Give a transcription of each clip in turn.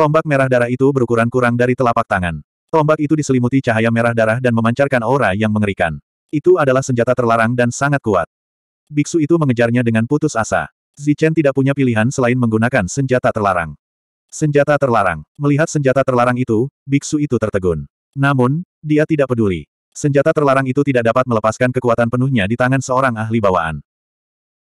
Tombak merah darah itu berukuran kurang dari telapak tangan. Tombak itu diselimuti cahaya merah darah dan memancarkan aura yang mengerikan. Itu adalah senjata terlarang dan sangat kuat. Biksu itu mengejarnya dengan putus asa. Zichen tidak punya pilihan selain menggunakan senjata terlarang. Senjata terlarang. Melihat senjata terlarang itu, biksu itu tertegun. Namun, dia tidak peduli. Senjata terlarang itu tidak dapat melepaskan kekuatan penuhnya di tangan seorang ahli bawaan.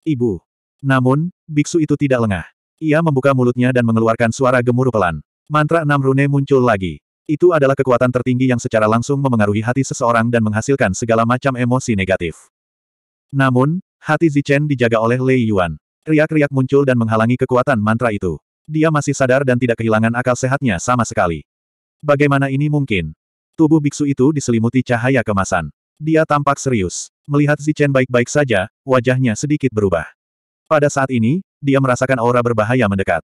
Ibu. Namun, biksu itu tidak lengah. Ia membuka mulutnya dan mengeluarkan suara gemuruh pelan. Mantra enam rune muncul lagi. Itu adalah kekuatan tertinggi yang secara langsung memengaruhi hati seseorang dan menghasilkan segala macam emosi negatif. Namun, hati Zichen dijaga oleh Lei Yuan. Riak-riak muncul dan menghalangi kekuatan mantra itu. Dia masih sadar dan tidak kehilangan akal sehatnya sama sekali. Bagaimana ini mungkin? Tubuh biksu itu diselimuti cahaya kemasan. Dia tampak serius. Melihat Zichen baik-baik saja, wajahnya sedikit berubah. Pada saat ini, dia merasakan aura berbahaya mendekat.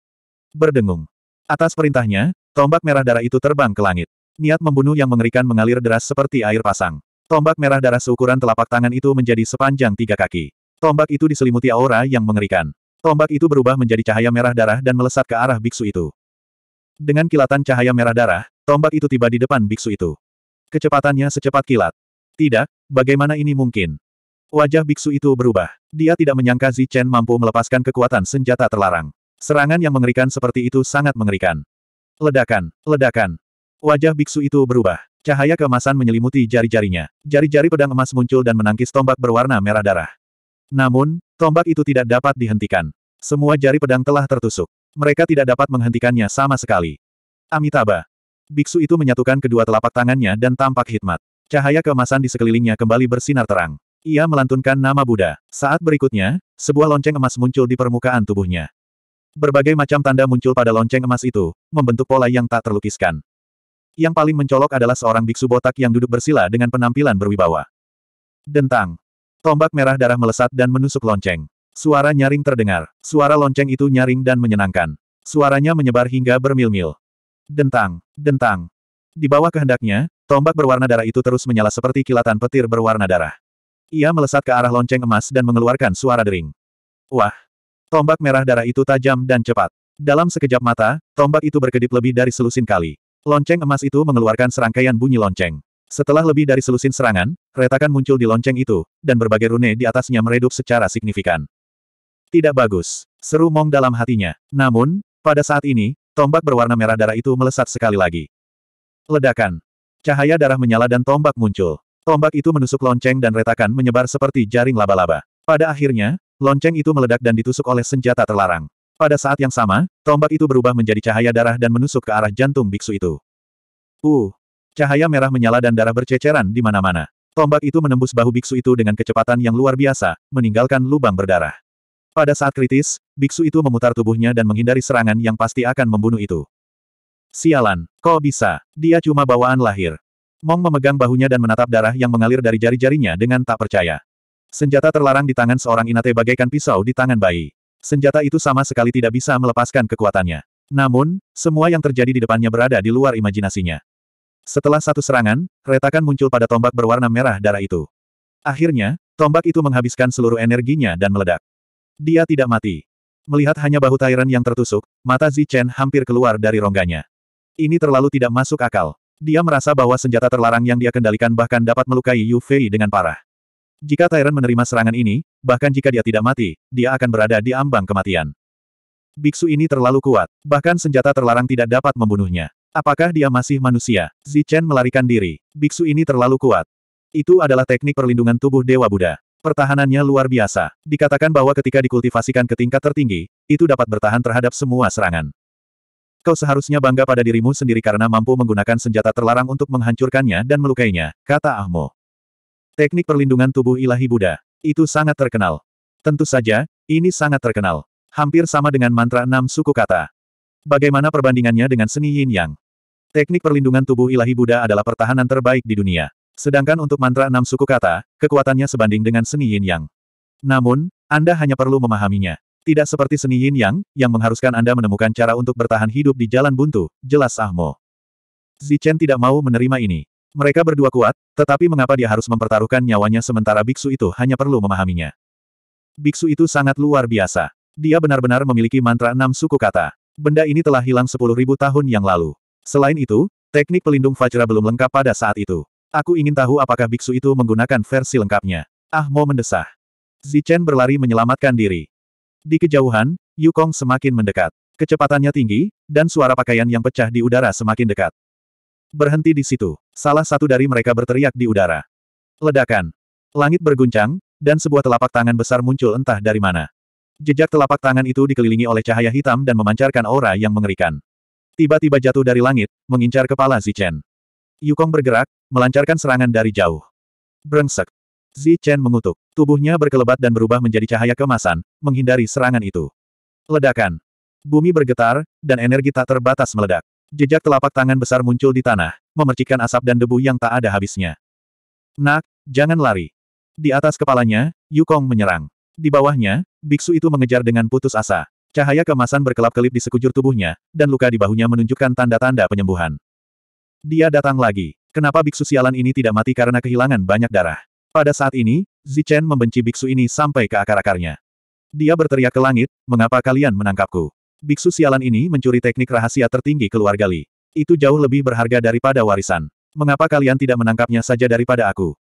Berdengung. Atas perintahnya, tombak merah darah itu terbang ke langit. Niat membunuh yang mengerikan mengalir deras seperti air pasang. Tombak merah darah seukuran telapak tangan itu menjadi sepanjang tiga kaki. Tombak itu diselimuti aura yang mengerikan. Tombak itu berubah menjadi cahaya merah darah dan melesat ke arah biksu itu. Dengan kilatan cahaya merah darah, tombak itu tiba di depan biksu itu. Kecepatannya secepat kilat. Tidak, bagaimana ini mungkin? Wajah biksu itu berubah. Dia tidak menyangka Zichen mampu melepaskan kekuatan senjata terlarang. Serangan yang mengerikan seperti itu sangat mengerikan. Ledakan, ledakan. Wajah biksu itu berubah. Cahaya keemasan menyelimuti jari-jarinya. Jari-jari pedang emas muncul dan menangkis tombak berwarna merah darah. Namun, tombak itu tidak dapat dihentikan. Semua jari pedang telah tertusuk. Mereka tidak dapat menghentikannya sama sekali. Amitabha. Biksu itu menyatukan kedua telapak tangannya dan tampak hikmat. Cahaya keemasan di sekelilingnya kembali bersinar terang. Ia melantunkan nama Buddha. Saat berikutnya, sebuah lonceng emas muncul di permukaan tubuhnya. Berbagai macam tanda muncul pada lonceng emas itu, membentuk pola yang tak terlukiskan. Yang paling mencolok adalah seorang biksu botak yang duduk bersila dengan penampilan berwibawa. Dentang. Tombak merah darah melesat dan menusuk lonceng. Suara nyaring terdengar. Suara lonceng itu nyaring dan menyenangkan. Suaranya menyebar hingga bermil-mil. Dentang, dentang. Di bawah kehendaknya, tombak berwarna darah itu terus menyala seperti kilatan petir berwarna darah. Ia melesat ke arah lonceng emas dan mengeluarkan suara dering. Wah, Tombak merah darah itu tajam dan cepat. Dalam sekejap mata, tombak itu berkedip lebih dari selusin kali. Lonceng emas itu mengeluarkan serangkaian bunyi lonceng. Setelah lebih dari selusin serangan, retakan muncul di lonceng itu, dan berbagai rune di atasnya meredup secara signifikan. Tidak bagus. Seru Mong dalam hatinya. Namun, pada saat ini, tombak berwarna merah darah itu melesat sekali lagi. Ledakan. Cahaya darah menyala dan tombak muncul. Tombak itu menusuk lonceng dan retakan menyebar seperti jaring laba-laba. Pada akhirnya, Lonceng itu meledak dan ditusuk oleh senjata terlarang. Pada saat yang sama, tombak itu berubah menjadi cahaya darah dan menusuk ke arah jantung biksu itu. Uh! Cahaya merah menyala dan darah berceceran di mana-mana. Tombak itu menembus bahu biksu itu dengan kecepatan yang luar biasa, meninggalkan lubang berdarah. Pada saat kritis, biksu itu memutar tubuhnya dan menghindari serangan yang pasti akan membunuh itu. Sialan, kok bisa? Dia cuma bawaan lahir. Mong memegang bahunya dan menatap darah yang mengalir dari jari-jarinya dengan tak percaya. Senjata terlarang di tangan seorang Inate bagaikan pisau di tangan bayi. Senjata itu sama sekali tidak bisa melepaskan kekuatannya. Namun, semua yang terjadi di depannya berada di luar imajinasinya. Setelah satu serangan, retakan muncul pada tombak berwarna merah darah itu. Akhirnya, tombak itu menghabiskan seluruh energinya dan meledak. Dia tidak mati. Melihat hanya bahu Tyrant yang tertusuk, mata Chen hampir keluar dari rongganya. Ini terlalu tidak masuk akal. Dia merasa bahwa senjata terlarang yang dia kendalikan bahkan dapat melukai Yu Fei dengan parah. Jika Tyrant menerima serangan ini, bahkan jika dia tidak mati, dia akan berada di ambang kematian. Biksu ini terlalu kuat, bahkan senjata terlarang tidak dapat membunuhnya. Apakah dia masih manusia? Zichen melarikan diri. Biksu ini terlalu kuat. Itu adalah teknik perlindungan tubuh Dewa Buddha. Pertahanannya luar biasa. Dikatakan bahwa ketika dikultivasikan ke tingkat tertinggi, itu dapat bertahan terhadap semua serangan. Kau seharusnya bangga pada dirimu sendiri karena mampu menggunakan senjata terlarang untuk menghancurkannya dan melukainya, kata Ahmo. Teknik perlindungan tubuh ilahi Buddha. Itu sangat terkenal. Tentu saja, ini sangat terkenal. Hampir sama dengan mantra enam suku kata. Bagaimana perbandingannya dengan seni yin yang? Teknik perlindungan tubuh ilahi Buddha adalah pertahanan terbaik di dunia. Sedangkan untuk mantra enam suku kata, kekuatannya sebanding dengan seni yin yang. Namun, Anda hanya perlu memahaminya. Tidak seperti seni yin yang, yang mengharuskan Anda menemukan cara untuk bertahan hidup di jalan buntu, jelas Ahmo. Zichen tidak mau menerima ini. Mereka berdua kuat, tetapi mengapa dia harus mempertaruhkan nyawanya sementara biksu itu hanya perlu memahaminya. Biksu itu sangat luar biasa. Dia benar-benar memiliki mantra enam suku kata. Benda ini telah hilang sepuluh ribu tahun yang lalu. Selain itu, teknik pelindung Fajra belum lengkap pada saat itu. Aku ingin tahu apakah biksu itu menggunakan versi lengkapnya. Ah mau mendesah. Zichen berlari menyelamatkan diri. Di kejauhan, Yukong semakin mendekat. Kecepatannya tinggi, dan suara pakaian yang pecah di udara semakin dekat. Berhenti di situ. Salah satu dari mereka berteriak di udara. Ledakan. Langit berguncang, dan sebuah telapak tangan besar muncul entah dari mana. Jejak telapak tangan itu dikelilingi oleh cahaya hitam dan memancarkan aura yang mengerikan. Tiba-tiba jatuh dari langit, mengincar kepala Zichen. Yukong bergerak, melancarkan serangan dari jauh. Brengsek. Zichen mengutuk. Tubuhnya berkelebat dan berubah menjadi cahaya kemasan, menghindari serangan itu. Ledakan. Bumi bergetar, dan energi tak terbatas meledak. Jejak telapak tangan besar muncul di tanah, memercikan asap dan debu yang tak ada habisnya. Nak, jangan lari. Di atas kepalanya, Yukong menyerang. Di bawahnya, biksu itu mengejar dengan putus asa. Cahaya kemasan berkelap-kelip di sekujur tubuhnya, dan luka di bahunya menunjukkan tanda-tanda penyembuhan. Dia datang lagi. Kenapa biksu sialan ini tidak mati karena kehilangan banyak darah? Pada saat ini, Zichen membenci biksu ini sampai ke akar-akarnya. Dia berteriak ke langit, mengapa kalian menangkapku? Biksu sialan ini mencuri teknik rahasia tertinggi keluarga Li. Itu jauh lebih berharga daripada warisan. Mengapa kalian tidak menangkapnya saja daripada aku?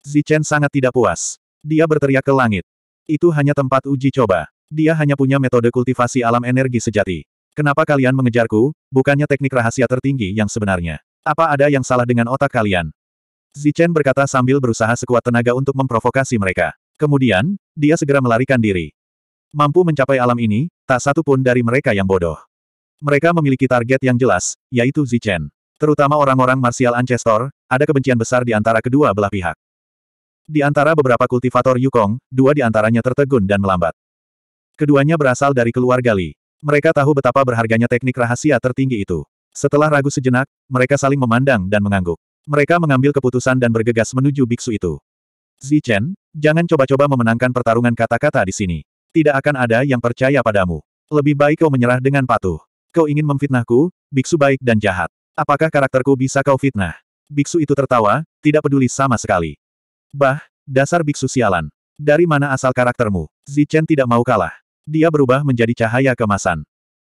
Zichen sangat tidak puas. Dia berteriak ke langit. Itu hanya tempat uji coba. Dia hanya punya metode kultivasi alam energi sejati. Kenapa kalian mengejarku, bukannya teknik rahasia tertinggi yang sebenarnya? Apa ada yang salah dengan otak kalian? Zichen berkata sambil berusaha sekuat tenaga untuk memprovokasi mereka. Kemudian, dia segera melarikan diri. Mampu mencapai alam ini, tak satu pun dari mereka yang bodoh. Mereka memiliki target yang jelas, yaitu Zichen. Terutama orang-orang martial Ancestor, ada kebencian besar di antara kedua belah pihak. Di antara beberapa kultivator Yukong, dua di antaranya tertegun dan melambat. Keduanya berasal dari keluarga Li. Mereka tahu betapa berharganya teknik rahasia tertinggi itu. Setelah ragu sejenak, mereka saling memandang dan mengangguk. Mereka mengambil keputusan dan bergegas menuju biksu itu. Zichen, jangan coba-coba memenangkan pertarungan kata-kata di sini. Tidak akan ada yang percaya padamu. Lebih baik kau menyerah dengan patuh. Kau ingin memfitnahku, biksu baik dan jahat. Apakah karakterku bisa kau fitnah? Biksu itu tertawa, tidak peduli sama sekali. Bah, dasar biksu sialan. Dari mana asal karaktermu? Zichen tidak mau kalah. Dia berubah menjadi cahaya kemasan.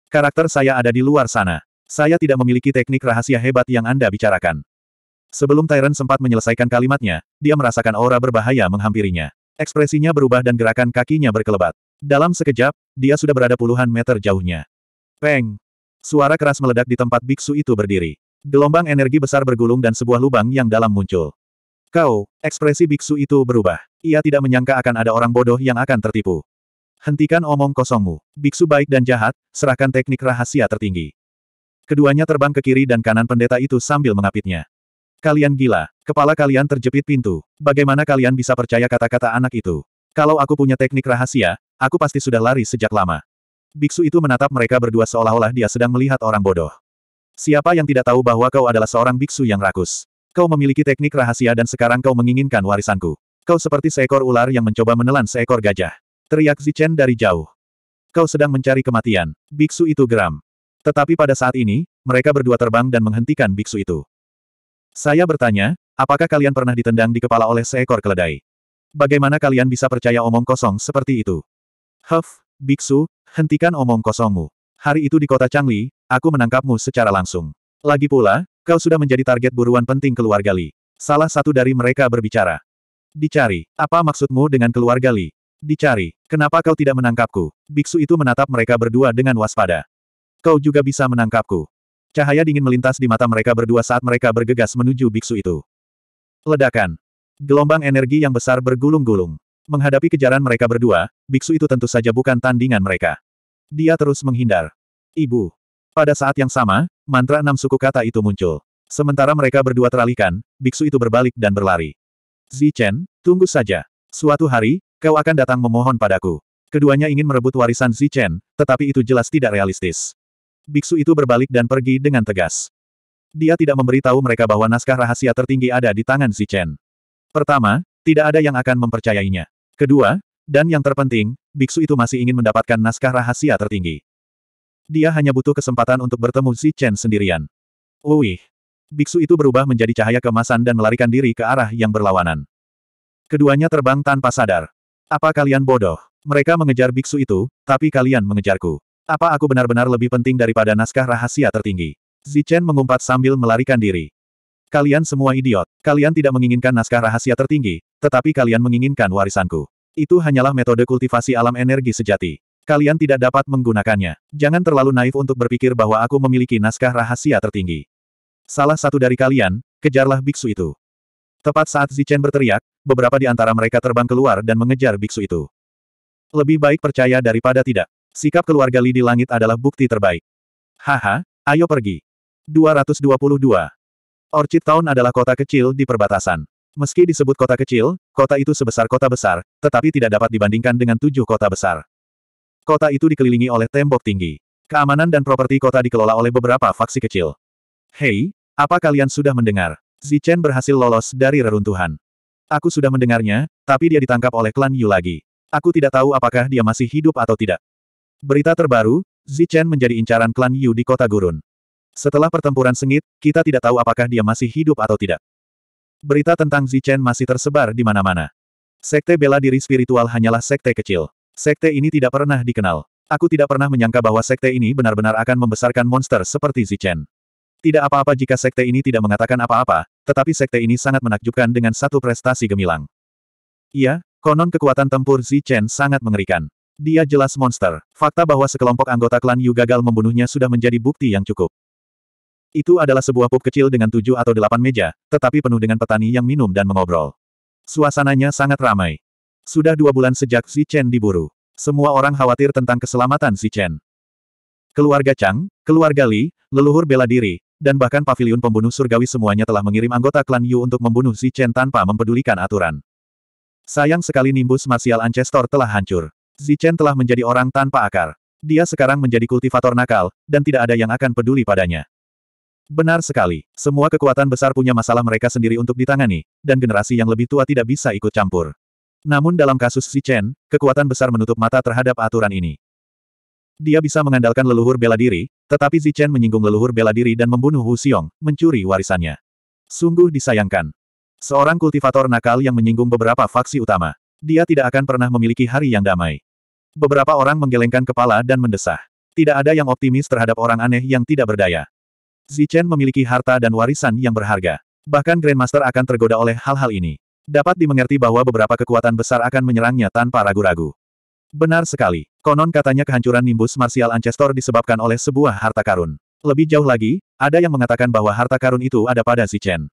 Karakter saya ada di luar sana. Saya tidak memiliki teknik rahasia hebat yang Anda bicarakan. Sebelum Tyrant sempat menyelesaikan kalimatnya, dia merasakan aura berbahaya menghampirinya. Ekspresinya berubah dan gerakan kakinya berkelebat. Dalam sekejap, dia sudah berada puluhan meter jauhnya. Peng! Suara keras meledak di tempat biksu itu berdiri. Gelombang energi besar bergulung dan sebuah lubang yang dalam muncul. Kau, ekspresi biksu itu berubah. Ia tidak menyangka akan ada orang bodoh yang akan tertipu. Hentikan omong kosongmu. Biksu baik dan jahat, serahkan teknik rahasia tertinggi. Keduanya terbang ke kiri dan kanan pendeta itu sambil mengapitnya. Kalian gila. Kepala kalian terjepit pintu. Bagaimana kalian bisa percaya kata-kata anak itu? Kalau aku punya teknik rahasia, aku pasti sudah lari sejak lama. Biksu itu menatap mereka berdua seolah-olah dia sedang melihat orang bodoh. Siapa yang tidak tahu bahwa kau adalah seorang biksu yang rakus? Kau memiliki teknik rahasia dan sekarang kau menginginkan warisanku. Kau seperti seekor ular yang mencoba menelan seekor gajah. Teriak Zichen dari jauh. Kau sedang mencari kematian. Biksu itu geram. Tetapi pada saat ini, mereka berdua terbang dan menghentikan biksu itu. Saya bertanya, apakah kalian pernah ditendang di kepala oleh seekor keledai? Bagaimana kalian bisa percaya omong kosong seperti itu? Huff, biksu, hentikan omong kosongmu. Hari itu di kota Changli, aku menangkapmu secara langsung. Lagi pula, kau sudah menjadi target buruan penting keluarga Li. Salah satu dari mereka berbicara. Dicari, apa maksudmu dengan keluarga Li? Dicari, kenapa kau tidak menangkapku? Biksu itu menatap mereka berdua dengan waspada. Kau juga bisa menangkapku. Cahaya dingin melintas di mata mereka berdua saat mereka bergegas menuju biksu itu. Ledakan. Gelombang energi yang besar bergulung-gulung. Menghadapi kejaran mereka berdua, biksu itu tentu saja bukan tandingan mereka. Dia terus menghindar. Ibu. Pada saat yang sama, mantra enam suku kata itu muncul. Sementara mereka berdua teralihkan, biksu itu berbalik dan berlari. Zichen, tunggu saja. Suatu hari, kau akan datang memohon padaku. Keduanya ingin merebut warisan Zichen, tetapi itu jelas tidak realistis biksu itu berbalik dan pergi dengan tegas. Dia tidak memberitahu mereka bahwa naskah rahasia tertinggi ada di tangan si Chen. Pertama, tidak ada yang akan mempercayainya. Kedua, dan yang terpenting, biksu itu masih ingin mendapatkan naskah rahasia tertinggi. Dia hanya butuh kesempatan untuk bertemu si Chen sendirian. Wih! Biksu itu berubah menjadi cahaya kemasan dan melarikan diri ke arah yang berlawanan. Keduanya terbang tanpa sadar. Apa kalian bodoh? Mereka mengejar biksu itu, tapi kalian mengejarku. Apa aku benar-benar lebih penting daripada naskah rahasia tertinggi? Zichen mengumpat sambil melarikan diri. Kalian semua idiot. Kalian tidak menginginkan naskah rahasia tertinggi, tetapi kalian menginginkan warisanku. Itu hanyalah metode kultivasi alam energi sejati. Kalian tidak dapat menggunakannya. Jangan terlalu naif untuk berpikir bahwa aku memiliki naskah rahasia tertinggi. Salah satu dari kalian, kejarlah biksu itu. Tepat saat Zichen berteriak, beberapa di antara mereka terbang keluar dan mengejar biksu itu. Lebih baik percaya daripada tidak. Sikap keluarga Li di langit adalah bukti terbaik. Haha, ayo pergi. 222. Orchid Town adalah kota kecil di perbatasan. Meski disebut kota kecil, kota itu sebesar kota besar, tetapi tidak dapat dibandingkan dengan tujuh kota besar. Kota itu dikelilingi oleh tembok tinggi. Keamanan dan properti kota dikelola oleh beberapa faksi kecil. Hei, apa kalian sudah mendengar? Zichen berhasil lolos dari reruntuhan. Aku sudah mendengarnya, tapi dia ditangkap oleh klan Yu lagi. Aku tidak tahu apakah dia masih hidup atau tidak. Berita terbaru, Zichen menjadi incaran klan Yu di kota gurun. Setelah pertempuran sengit, kita tidak tahu apakah dia masih hidup atau tidak. Berita tentang Zichen masih tersebar di mana-mana. Sekte bela diri spiritual hanyalah sekte kecil. Sekte ini tidak pernah dikenal. Aku tidak pernah menyangka bahwa sekte ini benar-benar akan membesarkan monster seperti Zichen. Tidak apa-apa jika sekte ini tidak mengatakan apa-apa, tetapi sekte ini sangat menakjubkan dengan satu prestasi gemilang. Iya, konon kekuatan tempur Zichen sangat mengerikan. Dia jelas monster. Fakta bahwa sekelompok anggota klan Yu gagal membunuhnya sudah menjadi bukti yang cukup. Itu adalah sebuah pub kecil dengan tujuh atau delapan meja, tetapi penuh dengan petani yang minum dan mengobrol. Suasananya sangat ramai. Sudah dua bulan sejak Si Chen diburu. Semua orang khawatir tentang keselamatan Si Chen. Keluarga Chang, keluarga Li, leluhur bela diri, dan bahkan pavilion pembunuh surgawi semuanya telah mengirim anggota klan Yu untuk membunuh Si Chen tanpa mempedulikan aturan. Sayang sekali nimbus marsial Ancestor telah hancur. Zichen telah menjadi orang tanpa akar. Dia sekarang menjadi kultivator nakal, dan tidak ada yang akan peduli padanya. Benar sekali, semua kekuatan besar punya masalah mereka sendiri untuk ditangani, dan generasi yang lebih tua tidak bisa ikut campur. Namun dalam kasus Zichen, kekuatan besar menutup mata terhadap aturan ini. Dia bisa mengandalkan leluhur bela diri, tetapi Zichen menyinggung leluhur bela diri dan membunuh Hu Xiong, mencuri warisannya. Sungguh disayangkan. Seorang kultivator nakal yang menyinggung beberapa faksi utama. Dia tidak akan pernah memiliki hari yang damai. Beberapa orang menggelengkan kepala dan mendesah. Tidak ada yang optimis terhadap orang aneh yang tidak berdaya. Zichen memiliki harta dan warisan yang berharga. Bahkan Grandmaster akan tergoda oleh hal-hal ini. Dapat dimengerti bahwa beberapa kekuatan besar akan menyerangnya tanpa ragu-ragu. Benar sekali. Konon katanya kehancuran nimbus martial ancestor disebabkan oleh sebuah harta karun. Lebih jauh lagi, ada yang mengatakan bahwa harta karun itu ada pada Zichen.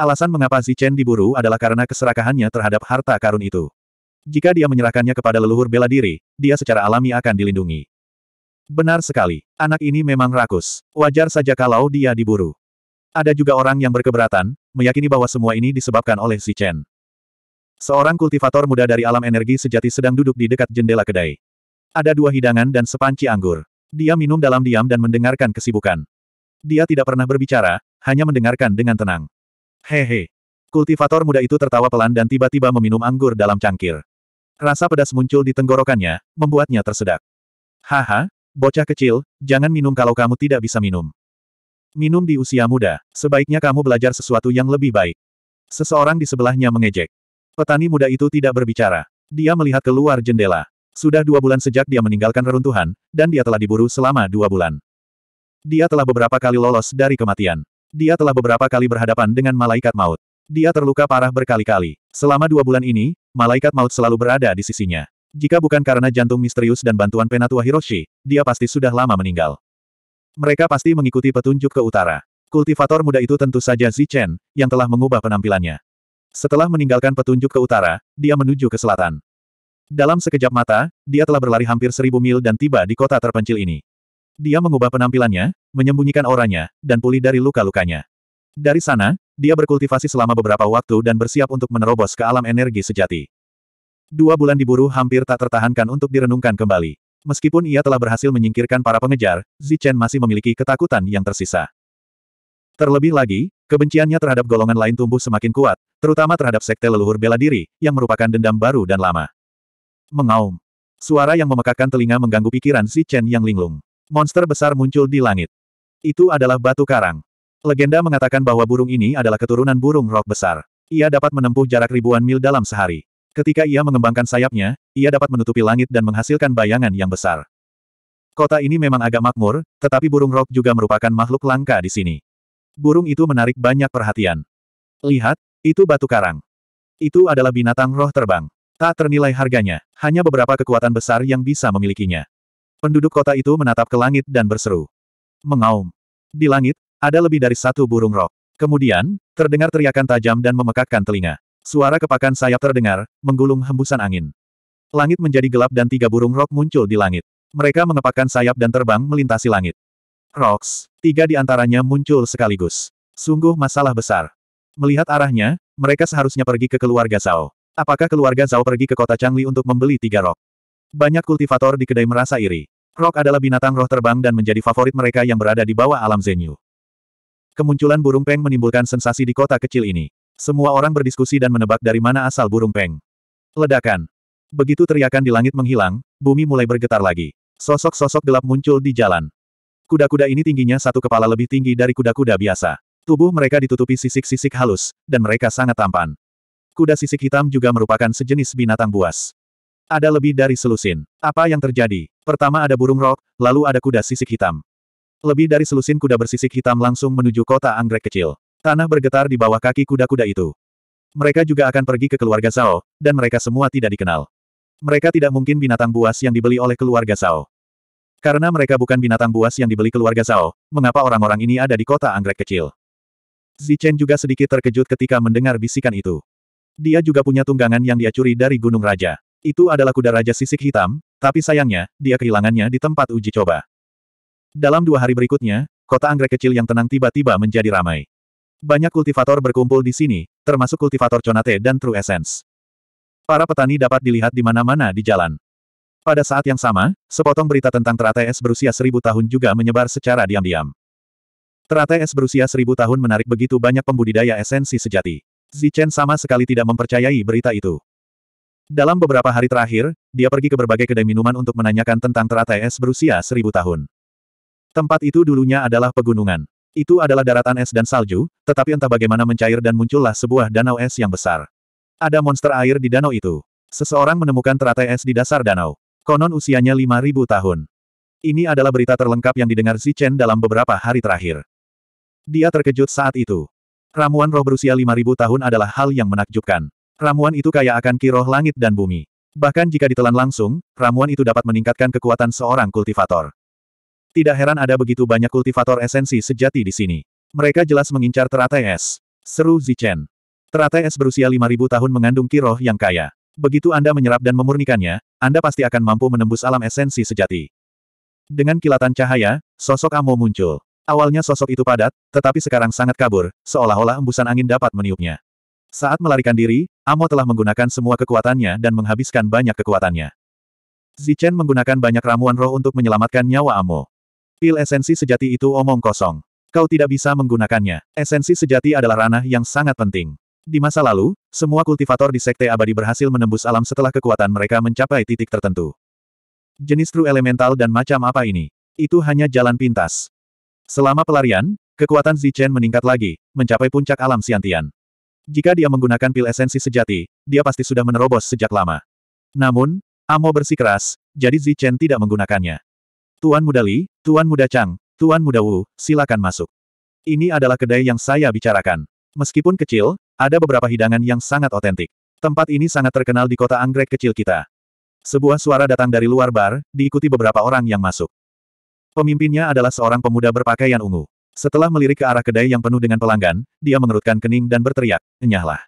Alasan mengapa Zichen diburu adalah karena keserakahannya terhadap harta karun itu. Jika dia menyerahkannya kepada leluhur bela diri, dia secara alami akan dilindungi. Benar sekali, anak ini memang rakus. Wajar saja kalau dia diburu. Ada juga orang yang berkeberatan, meyakini bahwa semua ini disebabkan oleh si Chen. Seorang kultivator muda dari alam energi sejati sedang duduk di dekat jendela kedai. Ada dua hidangan dan sepanci anggur. Dia minum dalam diam dan mendengarkan kesibukan. Dia tidak pernah berbicara, hanya mendengarkan dengan tenang. Hehe. Kultivator muda itu tertawa pelan dan tiba-tiba meminum anggur dalam cangkir. Rasa pedas muncul di tenggorokannya, membuatnya tersedak. Haha, bocah kecil, jangan minum kalau kamu tidak bisa minum. Minum di usia muda, sebaiknya kamu belajar sesuatu yang lebih baik. Seseorang di sebelahnya mengejek. Petani muda itu tidak berbicara. Dia melihat keluar jendela. Sudah dua bulan sejak dia meninggalkan reruntuhan, dan dia telah diburu selama dua bulan. Dia telah beberapa kali lolos dari kematian. Dia telah beberapa kali berhadapan dengan malaikat maut. Dia terluka parah berkali-kali. Selama dua bulan ini, malaikat maut selalu berada di sisinya. Jika bukan karena jantung misterius dan bantuan penatua Hiroshi, dia pasti sudah lama meninggal. Mereka pasti mengikuti petunjuk ke utara. Kultivator muda itu tentu saja Zichen, yang telah mengubah penampilannya. Setelah meninggalkan petunjuk ke utara, dia menuju ke selatan. Dalam sekejap mata, dia telah berlari hampir seribu mil dan tiba di kota terpencil ini. Dia mengubah penampilannya, menyembunyikan oranya, dan pulih dari luka-lukanya. Dari sana, dia berkultivasi selama beberapa waktu dan bersiap untuk menerobos ke alam energi sejati. Dua bulan diburu hampir tak tertahankan untuk direnungkan kembali. Meskipun ia telah berhasil menyingkirkan para pengejar, Zichen masih memiliki ketakutan yang tersisa. Terlebih lagi, kebenciannya terhadap golongan lain tumbuh semakin kuat, terutama terhadap sekte leluhur bela diri, yang merupakan dendam baru dan lama. Mengaum. Suara yang memekakan telinga mengganggu pikiran Zichen yang linglung. Monster besar muncul di langit. Itu adalah batu karang. Legenda mengatakan bahwa burung ini adalah keturunan burung rok besar. Ia dapat menempuh jarak ribuan mil dalam sehari. Ketika ia mengembangkan sayapnya, ia dapat menutupi langit dan menghasilkan bayangan yang besar. Kota ini memang agak makmur, tetapi burung rok juga merupakan makhluk langka di sini. Burung itu menarik banyak perhatian. Lihat, itu batu karang. Itu adalah binatang roh terbang. Tak ternilai harganya, hanya beberapa kekuatan besar yang bisa memilikinya. Penduduk kota itu menatap ke langit dan berseru. Mengaum. Di langit, ada lebih dari satu burung rok. Kemudian, terdengar teriakan tajam dan memekakkan telinga. Suara kepakan sayap terdengar, menggulung hembusan angin. Langit menjadi gelap dan tiga burung rok muncul di langit. Mereka mengepakkan sayap dan terbang melintasi langit. Rocks, tiga di antaranya muncul sekaligus. Sungguh masalah besar. Melihat arahnya, mereka seharusnya pergi ke keluarga Zhao. Apakah keluarga Zhao pergi ke kota Changli untuk membeli tiga rok? Banyak kultivator di kedai merasa iri. Rok adalah binatang roh terbang dan menjadi favorit mereka yang berada di bawah alam Zenyu. Kemunculan burung peng menimbulkan sensasi di kota kecil ini. Semua orang berdiskusi dan menebak dari mana asal burung peng. Ledakan. Begitu teriakan di langit menghilang, bumi mulai bergetar lagi. Sosok-sosok gelap muncul di jalan. Kuda-kuda ini tingginya satu kepala lebih tinggi dari kuda-kuda biasa. Tubuh mereka ditutupi sisik-sisik halus, dan mereka sangat tampan. Kuda sisik hitam juga merupakan sejenis binatang buas. Ada lebih dari selusin. Apa yang terjadi? Pertama ada burung rok, lalu ada kuda sisik hitam. Lebih dari selusin kuda bersisik hitam langsung menuju kota anggrek kecil. Tanah bergetar di bawah kaki kuda-kuda itu. Mereka juga akan pergi ke keluarga Zhao, dan mereka semua tidak dikenal. Mereka tidak mungkin binatang buas yang dibeli oleh keluarga Zhao. Karena mereka bukan binatang buas yang dibeli keluarga Zhao, mengapa orang-orang ini ada di kota anggrek kecil? Zichen juga sedikit terkejut ketika mendengar bisikan itu. Dia juga punya tunggangan yang dia curi dari Gunung Raja. Itu adalah kuda Raja Sisik Hitam, tapi sayangnya, dia kehilangannya di tempat uji coba. Dalam dua hari berikutnya, kota anggrek kecil yang tenang tiba-tiba menjadi ramai. Banyak kultivator berkumpul di sini, termasuk kultivator Conate dan True Essence. Para petani dapat dilihat di mana-mana di jalan. Pada saat yang sama, sepotong berita tentang Terate es berusia seribu tahun juga menyebar secara diam-diam. Terate es berusia seribu tahun menarik begitu banyak pembudidaya esensi sejati. Zichen sama sekali tidak mempercayai berita itu. Dalam beberapa hari terakhir, dia pergi ke berbagai kedai minuman untuk menanyakan tentang Terate es berusia seribu tahun. Tempat itu dulunya adalah pegunungan. Itu adalah daratan es dan salju, tetapi entah bagaimana mencair dan muncullah sebuah danau es yang besar. Ada monster air di danau itu. Seseorang menemukan teratai es di dasar danau. Konon usianya 5.000 tahun. Ini adalah berita terlengkap yang didengar Zichen dalam beberapa hari terakhir. Dia terkejut saat itu. Ramuan roh berusia 5.000 tahun adalah hal yang menakjubkan. Ramuan itu kaya akan kiroh langit dan bumi. Bahkan jika ditelan langsung, ramuan itu dapat meningkatkan kekuatan seorang kultivator. Tidak heran ada begitu banyak kultivator esensi sejati di sini. Mereka jelas mengincar teratai es. Seru Zichen. Teratai es berusia 5000 tahun mengandung kiroh yang kaya. Begitu Anda menyerap dan memurnikannya, Anda pasti akan mampu menembus alam esensi sejati. Dengan kilatan cahaya, sosok Amo muncul. Awalnya sosok itu padat, tetapi sekarang sangat kabur, seolah-olah embusan angin dapat meniupnya. Saat melarikan diri, Amo telah menggunakan semua kekuatannya dan menghabiskan banyak kekuatannya. Zichen menggunakan banyak ramuan roh untuk menyelamatkan nyawa Amo. Pil esensi sejati itu omong kosong. Kau tidak bisa menggunakannya. Esensi sejati adalah ranah yang sangat penting. Di masa lalu, semua kultivator di Sekte Abadi berhasil menembus alam setelah kekuatan mereka mencapai titik tertentu. Jenis true elemental dan macam apa ini? Itu hanya jalan pintas. Selama pelarian, kekuatan Zichen meningkat lagi, mencapai puncak alam siantian. Jika dia menggunakan pil esensi sejati, dia pasti sudah menerobos sejak lama. Namun, Amo bersikeras, jadi Zichen tidak menggunakannya. Tuan Muda Li, Tuan Muda Chang, Tuan Muda Wu, silakan masuk. Ini adalah kedai yang saya bicarakan. Meskipun kecil, ada beberapa hidangan yang sangat otentik. Tempat ini sangat terkenal di kota anggrek kecil kita. Sebuah suara datang dari luar bar, diikuti beberapa orang yang masuk. Pemimpinnya adalah seorang pemuda berpakaian ungu. Setelah melirik ke arah kedai yang penuh dengan pelanggan, dia mengerutkan kening dan berteriak, enyahlah.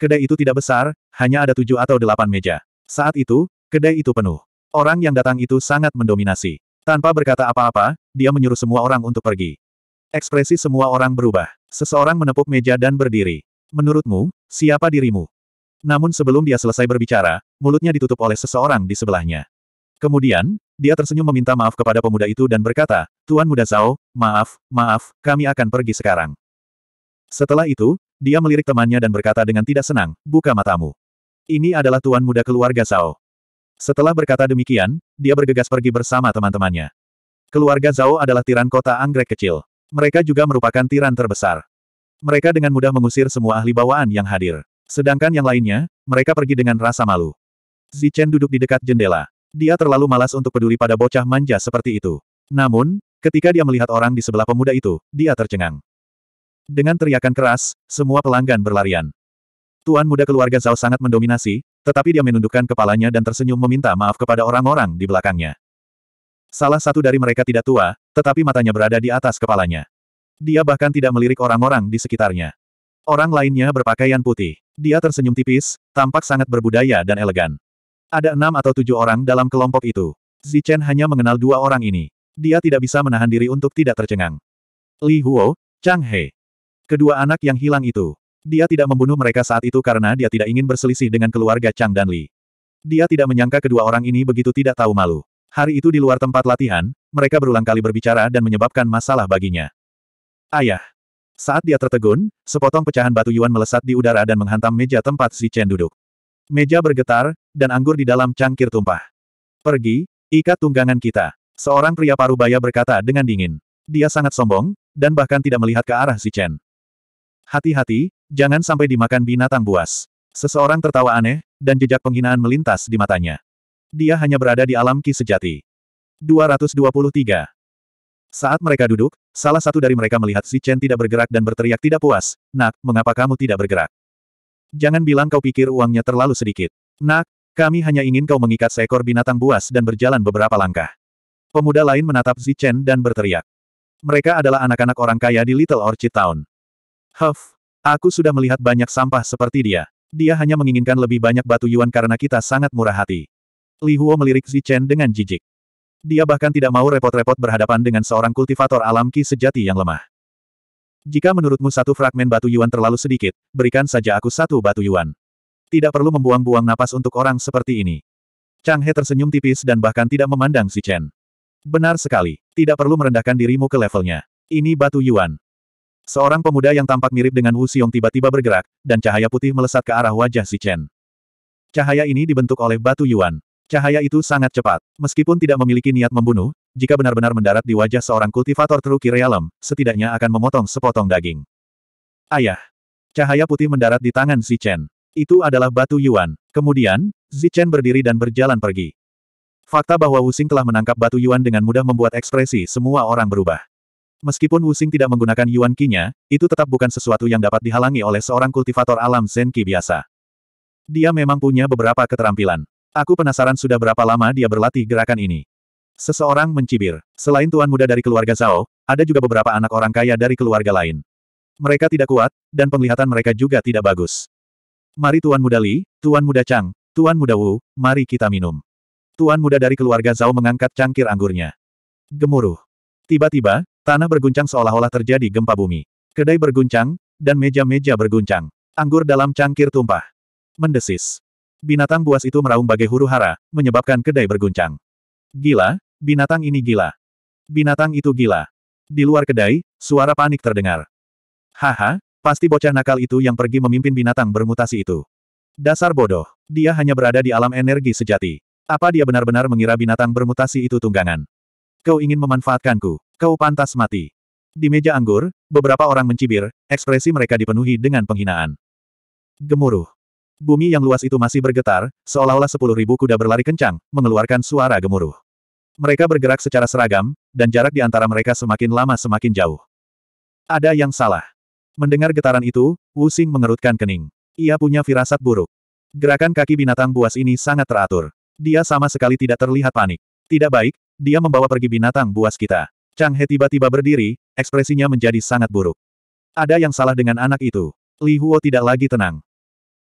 Kedai itu tidak besar, hanya ada tujuh atau delapan meja. Saat itu, kedai itu penuh. Orang yang datang itu sangat mendominasi. Tanpa berkata apa-apa, dia menyuruh semua orang untuk pergi. Ekspresi semua orang berubah. Seseorang menepuk meja dan berdiri. Menurutmu, siapa dirimu? Namun sebelum dia selesai berbicara, mulutnya ditutup oleh seseorang di sebelahnya. Kemudian, dia tersenyum meminta maaf kepada pemuda itu dan berkata, Tuan Muda Zhao, maaf, maaf, kami akan pergi sekarang. Setelah itu, dia melirik temannya dan berkata dengan tidak senang, buka matamu. Ini adalah Tuan Muda keluarga Zhao. Setelah berkata demikian, dia bergegas pergi bersama teman-temannya. Keluarga Zhao adalah tiran kota anggrek kecil. Mereka juga merupakan tiran terbesar. Mereka dengan mudah mengusir semua ahli bawaan yang hadir. Sedangkan yang lainnya, mereka pergi dengan rasa malu. Zichen duduk di dekat jendela. Dia terlalu malas untuk peduli pada bocah manja seperti itu. Namun, ketika dia melihat orang di sebelah pemuda itu, dia tercengang. Dengan teriakan keras, semua pelanggan berlarian. Tuan muda keluarga Zhao sangat mendominasi, tetapi dia menundukkan kepalanya dan tersenyum meminta maaf kepada orang-orang di belakangnya. Salah satu dari mereka tidak tua, tetapi matanya berada di atas kepalanya. Dia bahkan tidak melirik orang-orang di sekitarnya. Orang lainnya berpakaian putih. Dia tersenyum tipis, tampak sangat berbudaya dan elegan. Ada enam atau tujuh orang dalam kelompok itu. Zichen hanya mengenal dua orang ini. Dia tidak bisa menahan diri untuk tidak tercengang. Li Huo, Chang He. Kedua anak yang hilang itu. Dia tidak membunuh mereka saat itu karena dia tidak ingin berselisih dengan keluarga Chang dan Li. Dia tidak menyangka kedua orang ini begitu tidak tahu malu. Hari itu di luar tempat latihan, mereka berulang kali berbicara dan menyebabkan masalah baginya. Ayah. Saat dia tertegun, sepotong pecahan batu Yuan melesat di udara dan menghantam meja tempat si Chen duduk. Meja bergetar, dan anggur di dalam cangkir tumpah. Pergi, ikat tunggangan kita. Seorang pria paruh baya berkata dengan dingin. Dia sangat sombong, dan bahkan tidak melihat ke arah si Chen. Hati-hati, jangan sampai dimakan binatang buas. Seseorang tertawa aneh, dan jejak penghinaan melintas di matanya. Dia hanya berada di alam ki sejati. 223. Saat mereka duduk, salah satu dari mereka melihat si Chen tidak bergerak dan berteriak tidak puas, Nak, mengapa kamu tidak bergerak? Jangan bilang kau pikir uangnya terlalu sedikit. Nak, kami hanya ingin kau mengikat seekor binatang buas dan berjalan beberapa langkah. Pemuda lain menatap Zi Chen dan berteriak. Mereka adalah anak-anak orang kaya di Little Orchid Town. Huff, aku sudah melihat banyak sampah seperti dia. Dia hanya menginginkan lebih banyak batu yuan karena kita sangat murah hati. Li Huo melirik Zichen dengan jijik. Dia bahkan tidak mau repot-repot berhadapan dengan seorang kultivator alam ki sejati yang lemah. Jika menurutmu satu fragmen batu yuan terlalu sedikit, berikan saja aku satu batu yuan. Tidak perlu membuang-buang napas untuk orang seperti ini. Chang He tersenyum tipis dan bahkan tidak memandang Zichen. Benar sekali, tidak perlu merendahkan dirimu ke levelnya. Ini batu yuan. Seorang pemuda yang tampak mirip dengan Wu Xiong tiba-tiba bergerak, dan cahaya putih melesat ke arah wajah si Chen. Cahaya ini dibentuk oleh batu Yuan. Cahaya itu sangat cepat. Meskipun tidak memiliki niat membunuh, jika benar-benar mendarat di wajah seorang kultivator teruki realem, setidaknya akan memotong sepotong daging. Ayah. Cahaya putih mendarat di tangan si Chen. Itu adalah batu Yuan. Kemudian, si Chen berdiri dan berjalan pergi. Fakta bahwa Wu Xing telah menangkap batu Yuan dengan mudah membuat ekspresi semua orang berubah. Meskipun Wuxing tidak menggunakan Yuan Qi-nya, itu tetap bukan sesuatu yang dapat dihalangi oleh seorang kultivator alam Zen Qi biasa. Dia memang punya beberapa keterampilan. Aku penasaran sudah berapa lama dia berlatih gerakan ini. Seseorang mencibir. Selain tuan muda dari keluarga Zhao, ada juga beberapa anak orang kaya dari keluarga lain. Mereka tidak kuat, dan penglihatan mereka juga tidak bagus. Mari tuan muda Li, tuan muda Chang, tuan muda Wu, mari kita minum. Tuan muda dari keluarga Zhao mengangkat cangkir anggurnya. Gemuruh. Tiba-tiba, Tanah berguncang seolah-olah terjadi gempa bumi. Kedai berguncang, dan meja-meja berguncang. Anggur dalam cangkir tumpah. Mendesis. Binatang buas itu meraung bagai huru hara, menyebabkan kedai berguncang. Gila, binatang ini gila. Binatang itu gila. Di luar kedai, suara panik terdengar. Haha, pasti bocah nakal itu yang pergi memimpin binatang bermutasi itu. Dasar bodoh, dia hanya berada di alam energi sejati. Apa dia benar-benar mengira binatang bermutasi itu tunggangan? Kau ingin memanfaatkanku? Kau pantas mati. Di meja anggur, beberapa orang mencibir, ekspresi mereka dipenuhi dengan penghinaan. Gemuruh. Bumi yang luas itu masih bergetar, seolah-olah sepuluh ribu kuda berlari kencang, mengeluarkan suara gemuruh. Mereka bergerak secara seragam, dan jarak di antara mereka semakin lama semakin jauh. Ada yang salah. Mendengar getaran itu, Wu Xing mengerutkan kening. Ia punya firasat buruk. Gerakan kaki binatang buas ini sangat teratur. Dia sama sekali tidak terlihat panik. Tidak baik, dia membawa pergi binatang buas kita. Chang He tiba-tiba berdiri, ekspresinya menjadi sangat buruk. Ada yang salah dengan anak itu. Li Huo tidak lagi tenang.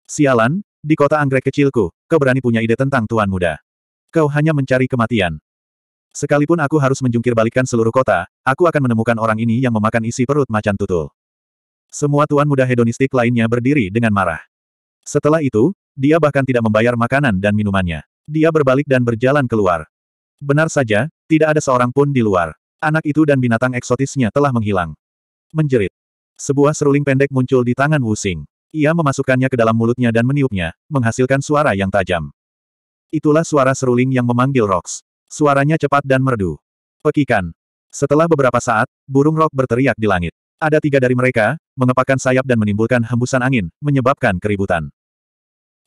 Sialan, di kota anggrek kecilku, kau berani punya ide tentang tuan muda. Kau hanya mencari kematian. Sekalipun aku harus menjungkir balikan seluruh kota, aku akan menemukan orang ini yang memakan isi perut macan tutul. Semua tuan muda hedonistik lainnya berdiri dengan marah. Setelah itu, dia bahkan tidak membayar makanan dan minumannya. Dia berbalik dan berjalan keluar. Benar saja, tidak ada seorang pun di luar. Anak itu dan binatang eksotisnya telah menghilang. Menjerit. Sebuah seruling pendek muncul di tangan Wusing. Ia memasukkannya ke dalam mulutnya dan meniupnya, menghasilkan suara yang tajam. Itulah suara seruling yang memanggil Rox. Suaranya cepat dan merdu. Pekikan. Setelah beberapa saat, burung Rox berteriak di langit. Ada tiga dari mereka, mengepakkan sayap dan menimbulkan hembusan angin, menyebabkan keributan.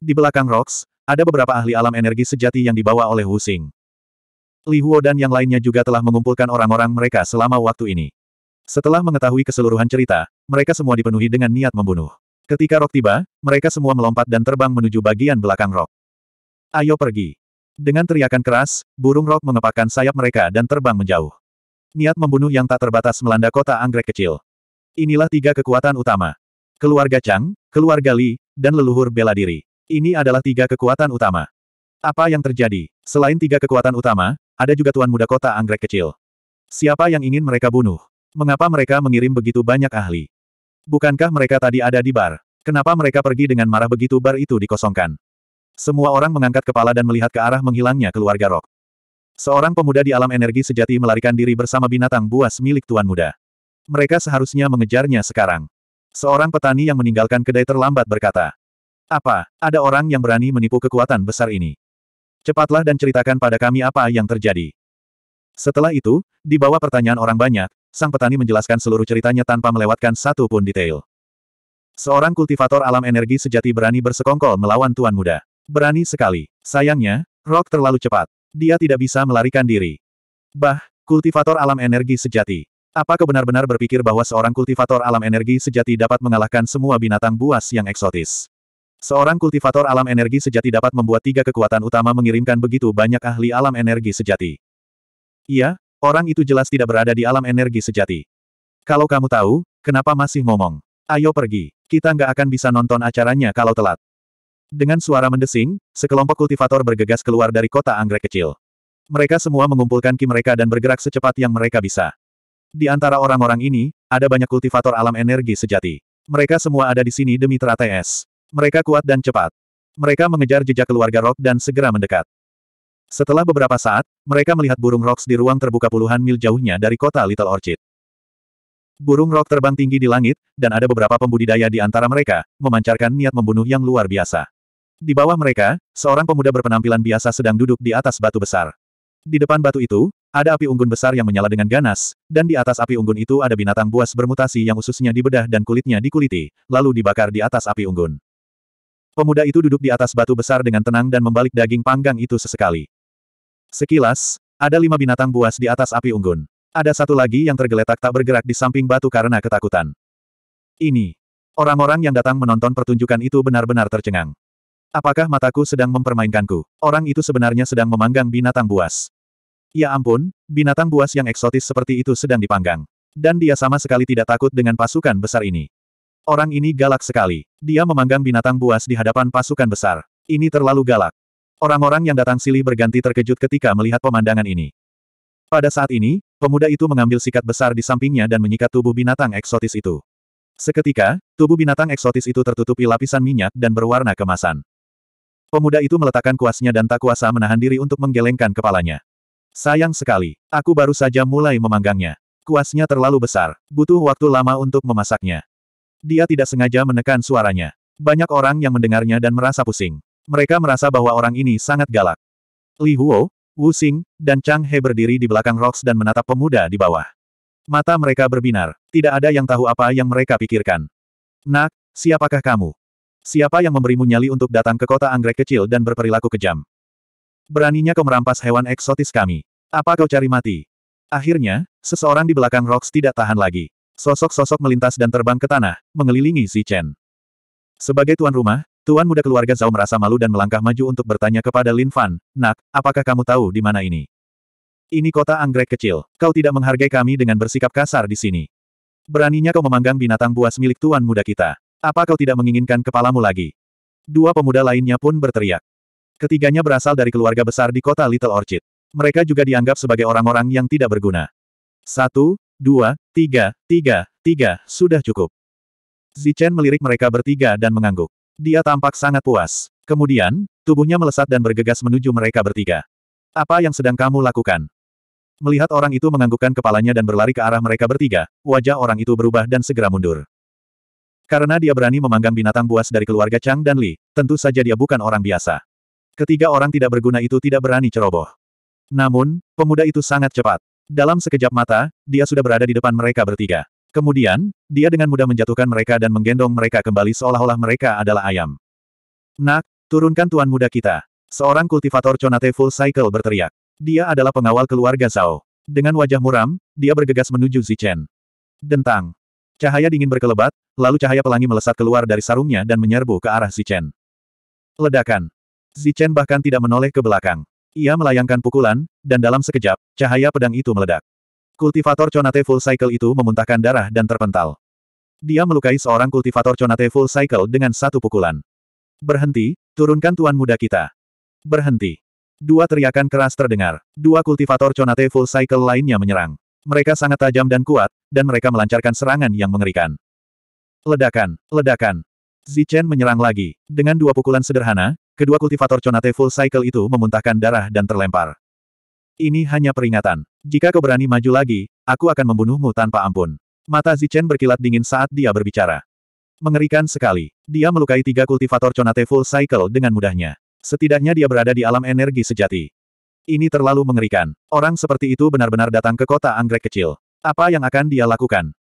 Di belakang Rox, ada beberapa ahli alam energi sejati yang dibawa oleh Wusing. Li Huo dan yang lainnya juga telah mengumpulkan orang-orang mereka selama waktu ini. Setelah mengetahui keseluruhan cerita, mereka semua dipenuhi dengan niat membunuh. Ketika rok tiba, mereka semua melompat dan terbang menuju bagian belakang rok. Ayo pergi. Dengan teriakan keras, burung rok mengepakkan sayap mereka dan terbang menjauh. Niat membunuh yang tak terbatas melanda kota anggrek kecil. Inilah tiga kekuatan utama. Keluarga Chang, keluarga Li, dan leluhur bela diri. Ini adalah tiga kekuatan utama. Apa yang terjadi? Selain tiga kekuatan utama, ada juga tuan muda kota anggrek kecil. Siapa yang ingin mereka bunuh? Mengapa mereka mengirim begitu banyak ahli? Bukankah mereka tadi ada di bar? Kenapa mereka pergi dengan marah begitu bar itu dikosongkan? Semua orang mengangkat kepala dan melihat ke arah menghilangnya keluarga Rock. Seorang pemuda di alam energi sejati melarikan diri bersama binatang buas milik tuan muda. Mereka seharusnya mengejarnya sekarang. Seorang petani yang meninggalkan kedai terlambat berkata, apa, ada orang yang berani menipu kekuatan besar ini? Cepatlah dan ceritakan pada kami apa yang terjadi. Setelah itu, di bawah pertanyaan orang banyak, sang petani menjelaskan seluruh ceritanya tanpa melewatkan satu pun detail. Seorang kultivator alam energi sejati berani bersekongkol melawan Tuan Muda. Berani sekali. Sayangnya, Rock terlalu cepat. Dia tidak bisa melarikan diri. Bah, kultivator alam energi sejati. Apa benar-benar berpikir bahwa seorang kultivator alam energi sejati dapat mengalahkan semua binatang buas yang eksotis? Seorang kultivator alam energi sejati dapat membuat tiga kekuatan utama mengirimkan begitu banyak ahli alam energi sejati. Iya, orang itu jelas tidak berada di alam energi sejati. Kalau kamu tahu, kenapa masih ngomong? Ayo pergi, kita nggak akan bisa nonton acaranya kalau telat. Dengan suara mendesing, sekelompok kultivator bergegas keluar dari kota anggrek kecil. Mereka semua mengumpulkan ki mereka dan bergerak secepat yang mereka bisa. Di antara orang-orang ini, ada banyak kultivator alam energi sejati. Mereka semua ada di sini demi teratai es. Mereka kuat dan cepat. Mereka mengejar jejak keluarga Rock dan segera mendekat. Setelah beberapa saat, mereka melihat burung Rocks di ruang terbuka puluhan mil jauhnya dari kota Little Orchid. Burung Rock terbang tinggi di langit, dan ada beberapa pembudidaya di antara mereka, memancarkan niat membunuh yang luar biasa. Di bawah mereka, seorang pemuda berpenampilan biasa sedang duduk di atas batu besar. Di depan batu itu, ada api unggun besar yang menyala dengan ganas, dan di atas api unggun itu ada binatang buas bermutasi yang ususnya dibedah dan kulitnya dikuliti, lalu dibakar di atas api unggun. Pemuda itu duduk di atas batu besar dengan tenang dan membalik daging panggang itu sesekali. Sekilas, ada lima binatang buas di atas api unggun. Ada satu lagi yang tergeletak tak bergerak di samping batu karena ketakutan. Ini. Orang-orang yang datang menonton pertunjukan itu benar-benar tercengang. Apakah mataku sedang mempermainkanku? Orang itu sebenarnya sedang memanggang binatang buas. Ya ampun, binatang buas yang eksotis seperti itu sedang dipanggang. Dan dia sama sekali tidak takut dengan pasukan besar ini. Orang ini galak sekali. Dia memanggang binatang buas di hadapan pasukan besar. Ini terlalu galak. Orang-orang yang datang silih berganti terkejut ketika melihat pemandangan ini. Pada saat ini, pemuda itu mengambil sikat besar di sampingnya dan menyikat tubuh binatang eksotis itu. Seketika, tubuh binatang eksotis itu tertutupi lapisan minyak dan berwarna kemasan. Pemuda itu meletakkan kuasnya dan tak kuasa menahan diri untuk menggelengkan kepalanya. Sayang sekali, aku baru saja mulai memanggangnya. Kuasnya terlalu besar, butuh waktu lama untuk memasaknya. Dia tidak sengaja menekan suaranya. Banyak orang yang mendengarnya dan merasa pusing. Mereka merasa bahwa orang ini sangat galak. Li Huo, Wu Xing, dan Chang He berdiri di belakang Rox dan menatap pemuda di bawah. Mata mereka berbinar. Tidak ada yang tahu apa yang mereka pikirkan. Nak, siapakah kamu? Siapa yang memberimu nyali untuk datang ke kota anggrek kecil dan berperilaku kejam? Beraninya kau merampas hewan eksotis kami. Apa kau cari mati? Akhirnya, seseorang di belakang Rox tidak tahan lagi. Sosok-sosok melintas dan terbang ke tanah, mengelilingi Si Chen. Sebagai tuan rumah, tuan muda keluarga Zhao merasa malu dan melangkah maju untuk bertanya kepada Lin Fan, Nak, apakah kamu tahu di mana ini? Ini kota anggrek kecil, kau tidak menghargai kami dengan bersikap kasar di sini. Beraninya kau memanggang binatang buas milik tuan muda kita. Apa kau tidak menginginkan kepalamu lagi? Dua pemuda lainnya pun berteriak. Ketiganya berasal dari keluarga besar di kota Little Orchid. Mereka juga dianggap sebagai orang-orang yang tidak berguna. Satu, dua, Tiga, tiga, tiga, sudah cukup. Zichen melirik mereka bertiga dan mengangguk. Dia tampak sangat puas. Kemudian, tubuhnya melesat dan bergegas menuju mereka bertiga. Apa yang sedang kamu lakukan? Melihat orang itu menganggukkan kepalanya dan berlari ke arah mereka bertiga, wajah orang itu berubah dan segera mundur. Karena dia berani memanggang binatang buas dari keluarga Chang dan Li, tentu saja dia bukan orang biasa. Ketiga orang tidak berguna itu tidak berani ceroboh. Namun, pemuda itu sangat cepat. Dalam sekejap mata, dia sudah berada di depan mereka bertiga. Kemudian, dia dengan mudah menjatuhkan mereka dan menggendong mereka kembali seolah-olah mereka adalah ayam. Nak, turunkan tuan muda kita. Seorang kultivator Conate Full Cycle berteriak. Dia adalah pengawal keluarga Zhao. Dengan wajah muram, dia bergegas menuju Zichen. Dentang. Cahaya dingin berkelebat, lalu cahaya pelangi melesat keluar dari sarungnya dan menyerbu ke arah Zichen. Ledakan. Zichen bahkan tidak menoleh ke belakang. Ia melayangkan pukulan, dan dalam sekejap, cahaya pedang itu meledak. Kultivator Conate Full Cycle itu memuntahkan darah dan terpental. Dia melukai seorang kultivator Conate Full Cycle dengan satu pukulan. Berhenti, turunkan tuan muda kita. Berhenti. Dua teriakan keras terdengar. Dua kultivator Conate Full Cycle lainnya menyerang. Mereka sangat tajam dan kuat, dan mereka melancarkan serangan yang mengerikan. Ledakan, ledakan. Zichen menyerang lagi. Dengan dua pukulan sederhana, Kedua kultivator Conate Full Cycle itu memuntahkan darah dan terlempar. Ini hanya peringatan. Jika kau berani maju lagi, aku akan membunuhmu tanpa ampun. Mata Zichen berkilat dingin saat dia berbicara. Mengerikan sekali. Dia melukai tiga kultivator Conate Full Cycle dengan mudahnya. Setidaknya dia berada di alam energi sejati. Ini terlalu mengerikan. Orang seperti itu benar-benar datang ke kota anggrek kecil. Apa yang akan dia lakukan?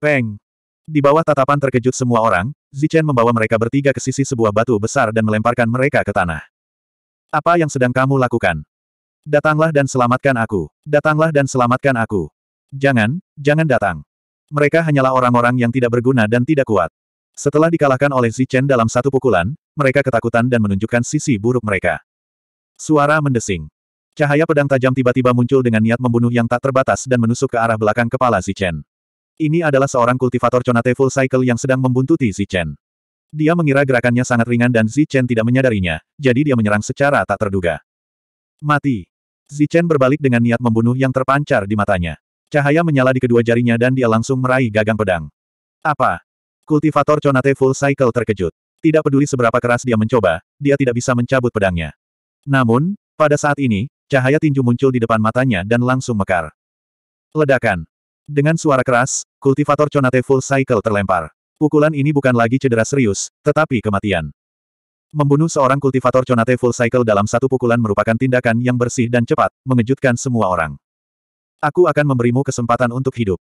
Peng. Di bawah tatapan terkejut semua orang, Zichen membawa mereka bertiga ke sisi sebuah batu besar dan melemparkan mereka ke tanah. Apa yang sedang kamu lakukan? Datanglah dan selamatkan aku. Datanglah dan selamatkan aku. Jangan, jangan datang. Mereka hanyalah orang-orang yang tidak berguna dan tidak kuat. Setelah dikalahkan oleh Zichen dalam satu pukulan, mereka ketakutan dan menunjukkan sisi buruk mereka. Suara mendesing. Cahaya pedang tajam tiba-tiba muncul dengan niat membunuh yang tak terbatas dan menusuk ke arah belakang kepala Zichen. Ini adalah seorang kultivator Conate Full Cycle yang sedang membuntuti Zichen. Dia mengira gerakannya sangat ringan dan Zichen tidak menyadarinya, jadi dia menyerang secara tak terduga. Mati. Zichen berbalik dengan niat membunuh yang terpancar di matanya. Cahaya menyala di kedua jarinya dan dia langsung meraih gagang pedang. Apa? Kultivator Conate Full Cycle terkejut. Tidak peduli seberapa keras dia mencoba, dia tidak bisa mencabut pedangnya. Namun, pada saat ini, cahaya tinju muncul di depan matanya dan langsung mekar. Ledakan. Dengan suara keras, kultivator Conate Full Cycle terlempar. Pukulan ini bukan lagi cedera serius, tetapi kematian. Membunuh seorang kultivator Conate Full Cycle dalam satu pukulan merupakan tindakan yang bersih dan cepat, mengejutkan semua orang. Aku akan memberimu kesempatan untuk hidup.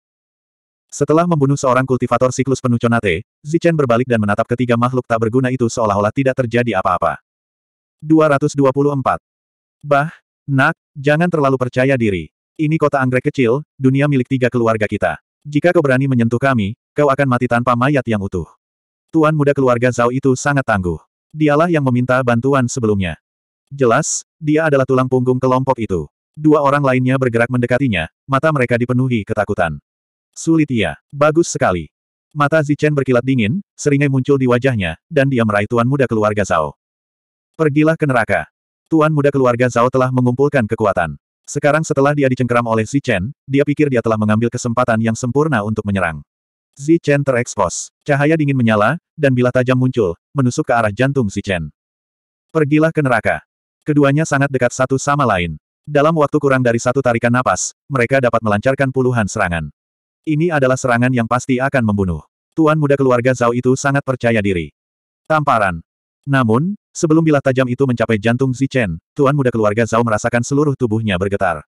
Setelah membunuh seorang kultivator siklus penuh Conate, Zichen berbalik dan menatap ketiga makhluk tak berguna itu seolah-olah tidak terjadi apa-apa. 224. Bah, nak, jangan terlalu percaya diri. Ini kota anggrek kecil, dunia milik tiga keluarga kita. Jika kau berani menyentuh kami, kau akan mati tanpa mayat yang utuh. Tuan muda keluarga Zhao itu sangat tangguh. Dialah yang meminta bantuan sebelumnya. Jelas, dia adalah tulang punggung kelompok itu. Dua orang lainnya bergerak mendekatinya, mata mereka dipenuhi ketakutan. Sulit ya, bagus sekali. Mata Zichen berkilat dingin, seringai muncul di wajahnya, dan dia meraih tuan muda keluarga Zhao. Pergilah ke neraka. Tuan muda keluarga Zhao telah mengumpulkan kekuatan. Sekarang setelah dia dicengkeram oleh Chen, dia pikir dia telah mengambil kesempatan yang sempurna untuk menyerang. Chen terekspos. Cahaya dingin menyala, dan bilah tajam muncul, menusuk ke arah jantung Chen. Pergilah ke neraka. Keduanya sangat dekat satu sama lain. Dalam waktu kurang dari satu tarikan napas, mereka dapat melancarkan puluhan serangan. Ini adalah serangan yang pasti akan membunuh. Tuan muda keluarga Zhao itu sangat percaya diri. Tamparan. Namun, Sebelum bilah tajam itu mencapai jantung Zichen, tuan muda keluarga Zhao merasakan seluruh tubuhnya bergetar.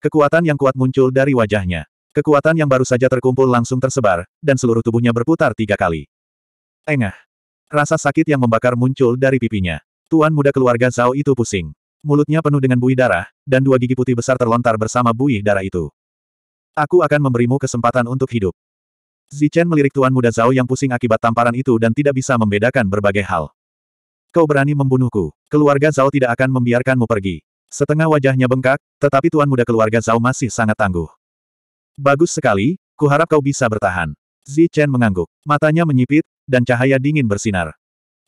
Kekuatan yang kuat muncul dari wajahnya. Kekuatan yang baru saja terkumpul langsung tersebar, dan seluruh tubuhnya berputar tiga kali. Engah. Rasa sakit yang membakar muncul dari pipinya. Tuan muda keluarga Zhao itu pusing. Mulutnya penuh dengan buih darah, dan dua gigi putih besar terlontar bersama buih darah itu. Aku akan memberimu kesempatan untuk hidup. Zichen melirik tuan muda Zhao yang pusing akibat tamparan itu dan tidak bisa membedakan berbagai hal. Kau berani membunuhku. Keluarga Zhao tidak akan membiarkanmu pergi. Setengah wajahnya bengkak, tetapi tuan muda keluarga Zhao masih sangat tangguh. Bagus sekali, kuharap kau bisa bertahan. Zi Chen mengangguk. Matanya menyipit, dan cahaya dingin bersinar.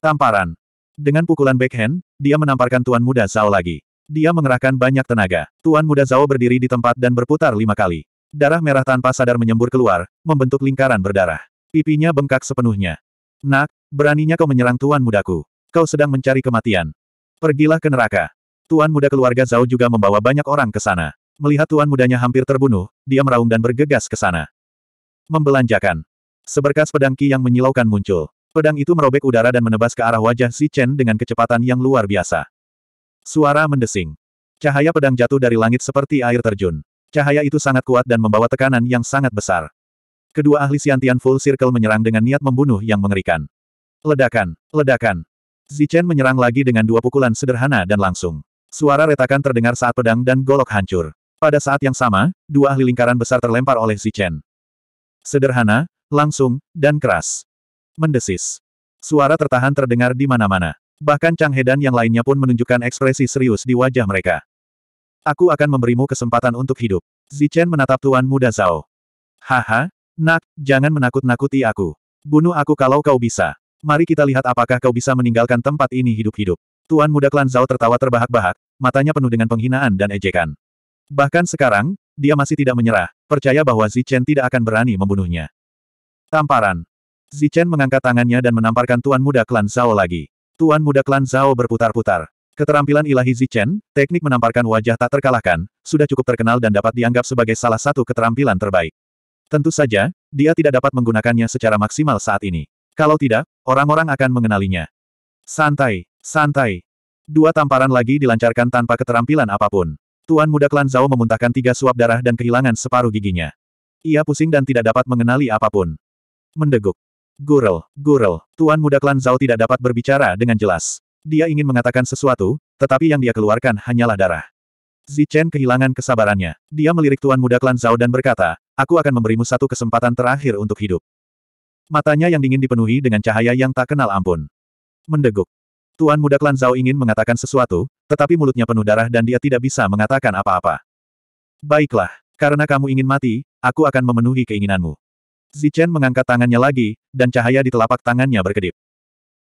Tamparan. Dengan pukulan backhand, dia menamparkan tuan muda Zhao lagi. Dia mengerahkan banyak tenaga. Tuan muda Zhao berdiri di tempat dan berputar lima kali. Darah merah tanpa sadar menyembur keluar, membentuk lingkaran berdarah. Pipinya bengkak sepenuhnya. Nak, beraninya kau menyerang tuan mudaku. Kau sedang mencari kematian. Pergilah ke neraka. Tuan muda keluarga Zhao juga membawa banyak orang ke sana. Melihat tuan mudanya hampir terbunuh, dia meraung dan bergegas ke sana. Membelanjakan. Seberkas pedang Qi yang menyilaukan muncul. Pedang itu merobek udara dan menebas ke arah wajah Si Chen dengan kecepatan yang luar biasa. Suara mendesing. Cahaya pedang jatuh dari langit seperti air terjun. Cahaya itu sangat kuat dan membawa tekanan yang sangat besar. Kedua ahli Siantian Full Circle menyerang dengan niat membunuh yang mengerikan. Ledakan, ledakan, Zichen menyerang lagi dengan dua pukulan sederhana dan langsung. Suara retakan terdengar saat pedang dan golok hancur. Pada saat yang sama, dua ahli lingkaran besar terlempar oleh Zichen. Sederhana, langsung, dan keras. Mendesis. Suara tertahan terdengar di mana-mana. Bahkan Chang Hedan yang lainnya pun menunjukkan ekspresi serius di wajah mereka. Aku akan memberimu kesempatan untuk hidup. Zichen menatap Tuan Muda Zhao. Haha, nak, jangan menakut-nakuti aku. Bunuh aku kalau kau bisa. Mari kita lihat apakah kau bisa meninggalkan tempat ini hidup-hidup. Tuan muda klan Zhao tertawa terbahak-bahak, matanya penuh dengan penghinaan dan ejekan. Bahkan sekarang, dia masih tidak menyerah, percaya bahwa Zichen tidak akan berani membunuhnya. Tamparan. Zichen mengangkat tangannya dan menamparkan tuan muda klan Zhao lagi. Tuan muda klan Zhao berputar-putar. Keterampilan ilahi Zichen, teknik menamparkan wajah tak terkalahkan, sudah cukup terkenal dan dapat dianggap sebagai salah satu keterampilan terbaik. Tentu saja, dia tidak dapat menggunakannya secara maksimal saat ini. Kalau tidak, orang-orang akan mengenalinya. Santai, santai. Dua tamparan lagi dilancarkan tanpa keterampilan apapun. Tuan muda klan Zhao memuntahkan tiga suap darah dan kehilangan separuh giginya. Ia pusing dan tidak dapat mengenali apapun. Mendeguk. Gurel, gurel, tuan muda klan Zhao tidak dapat berbicara dengan jelas. Dia ingin mengatakan sesuatu, tetapi yang dia keluarkan hanyalah darah. Zichen kehilangan kesabarannya. Dia melirik Tuan Muda Klan Zhao dan berkata, aku akan memberimu satu kesempatan terakhir untuk hidup. Matanya yang dingin dipenuhi dengan cahaya yang tak kenal ampun. Mendeguk. Tuan muda klan Zhao ingin mengatakan sesuatu, tetapi mulutnya penuh darah dan dia tidak bisa mengatakan apa-apa. Baiklah, karena kamu ingin mati, aku akan memenuhi keinginanmu. Zichen mengangkat tangannya lagi, dan cahaya di telapak tangannya berkedip.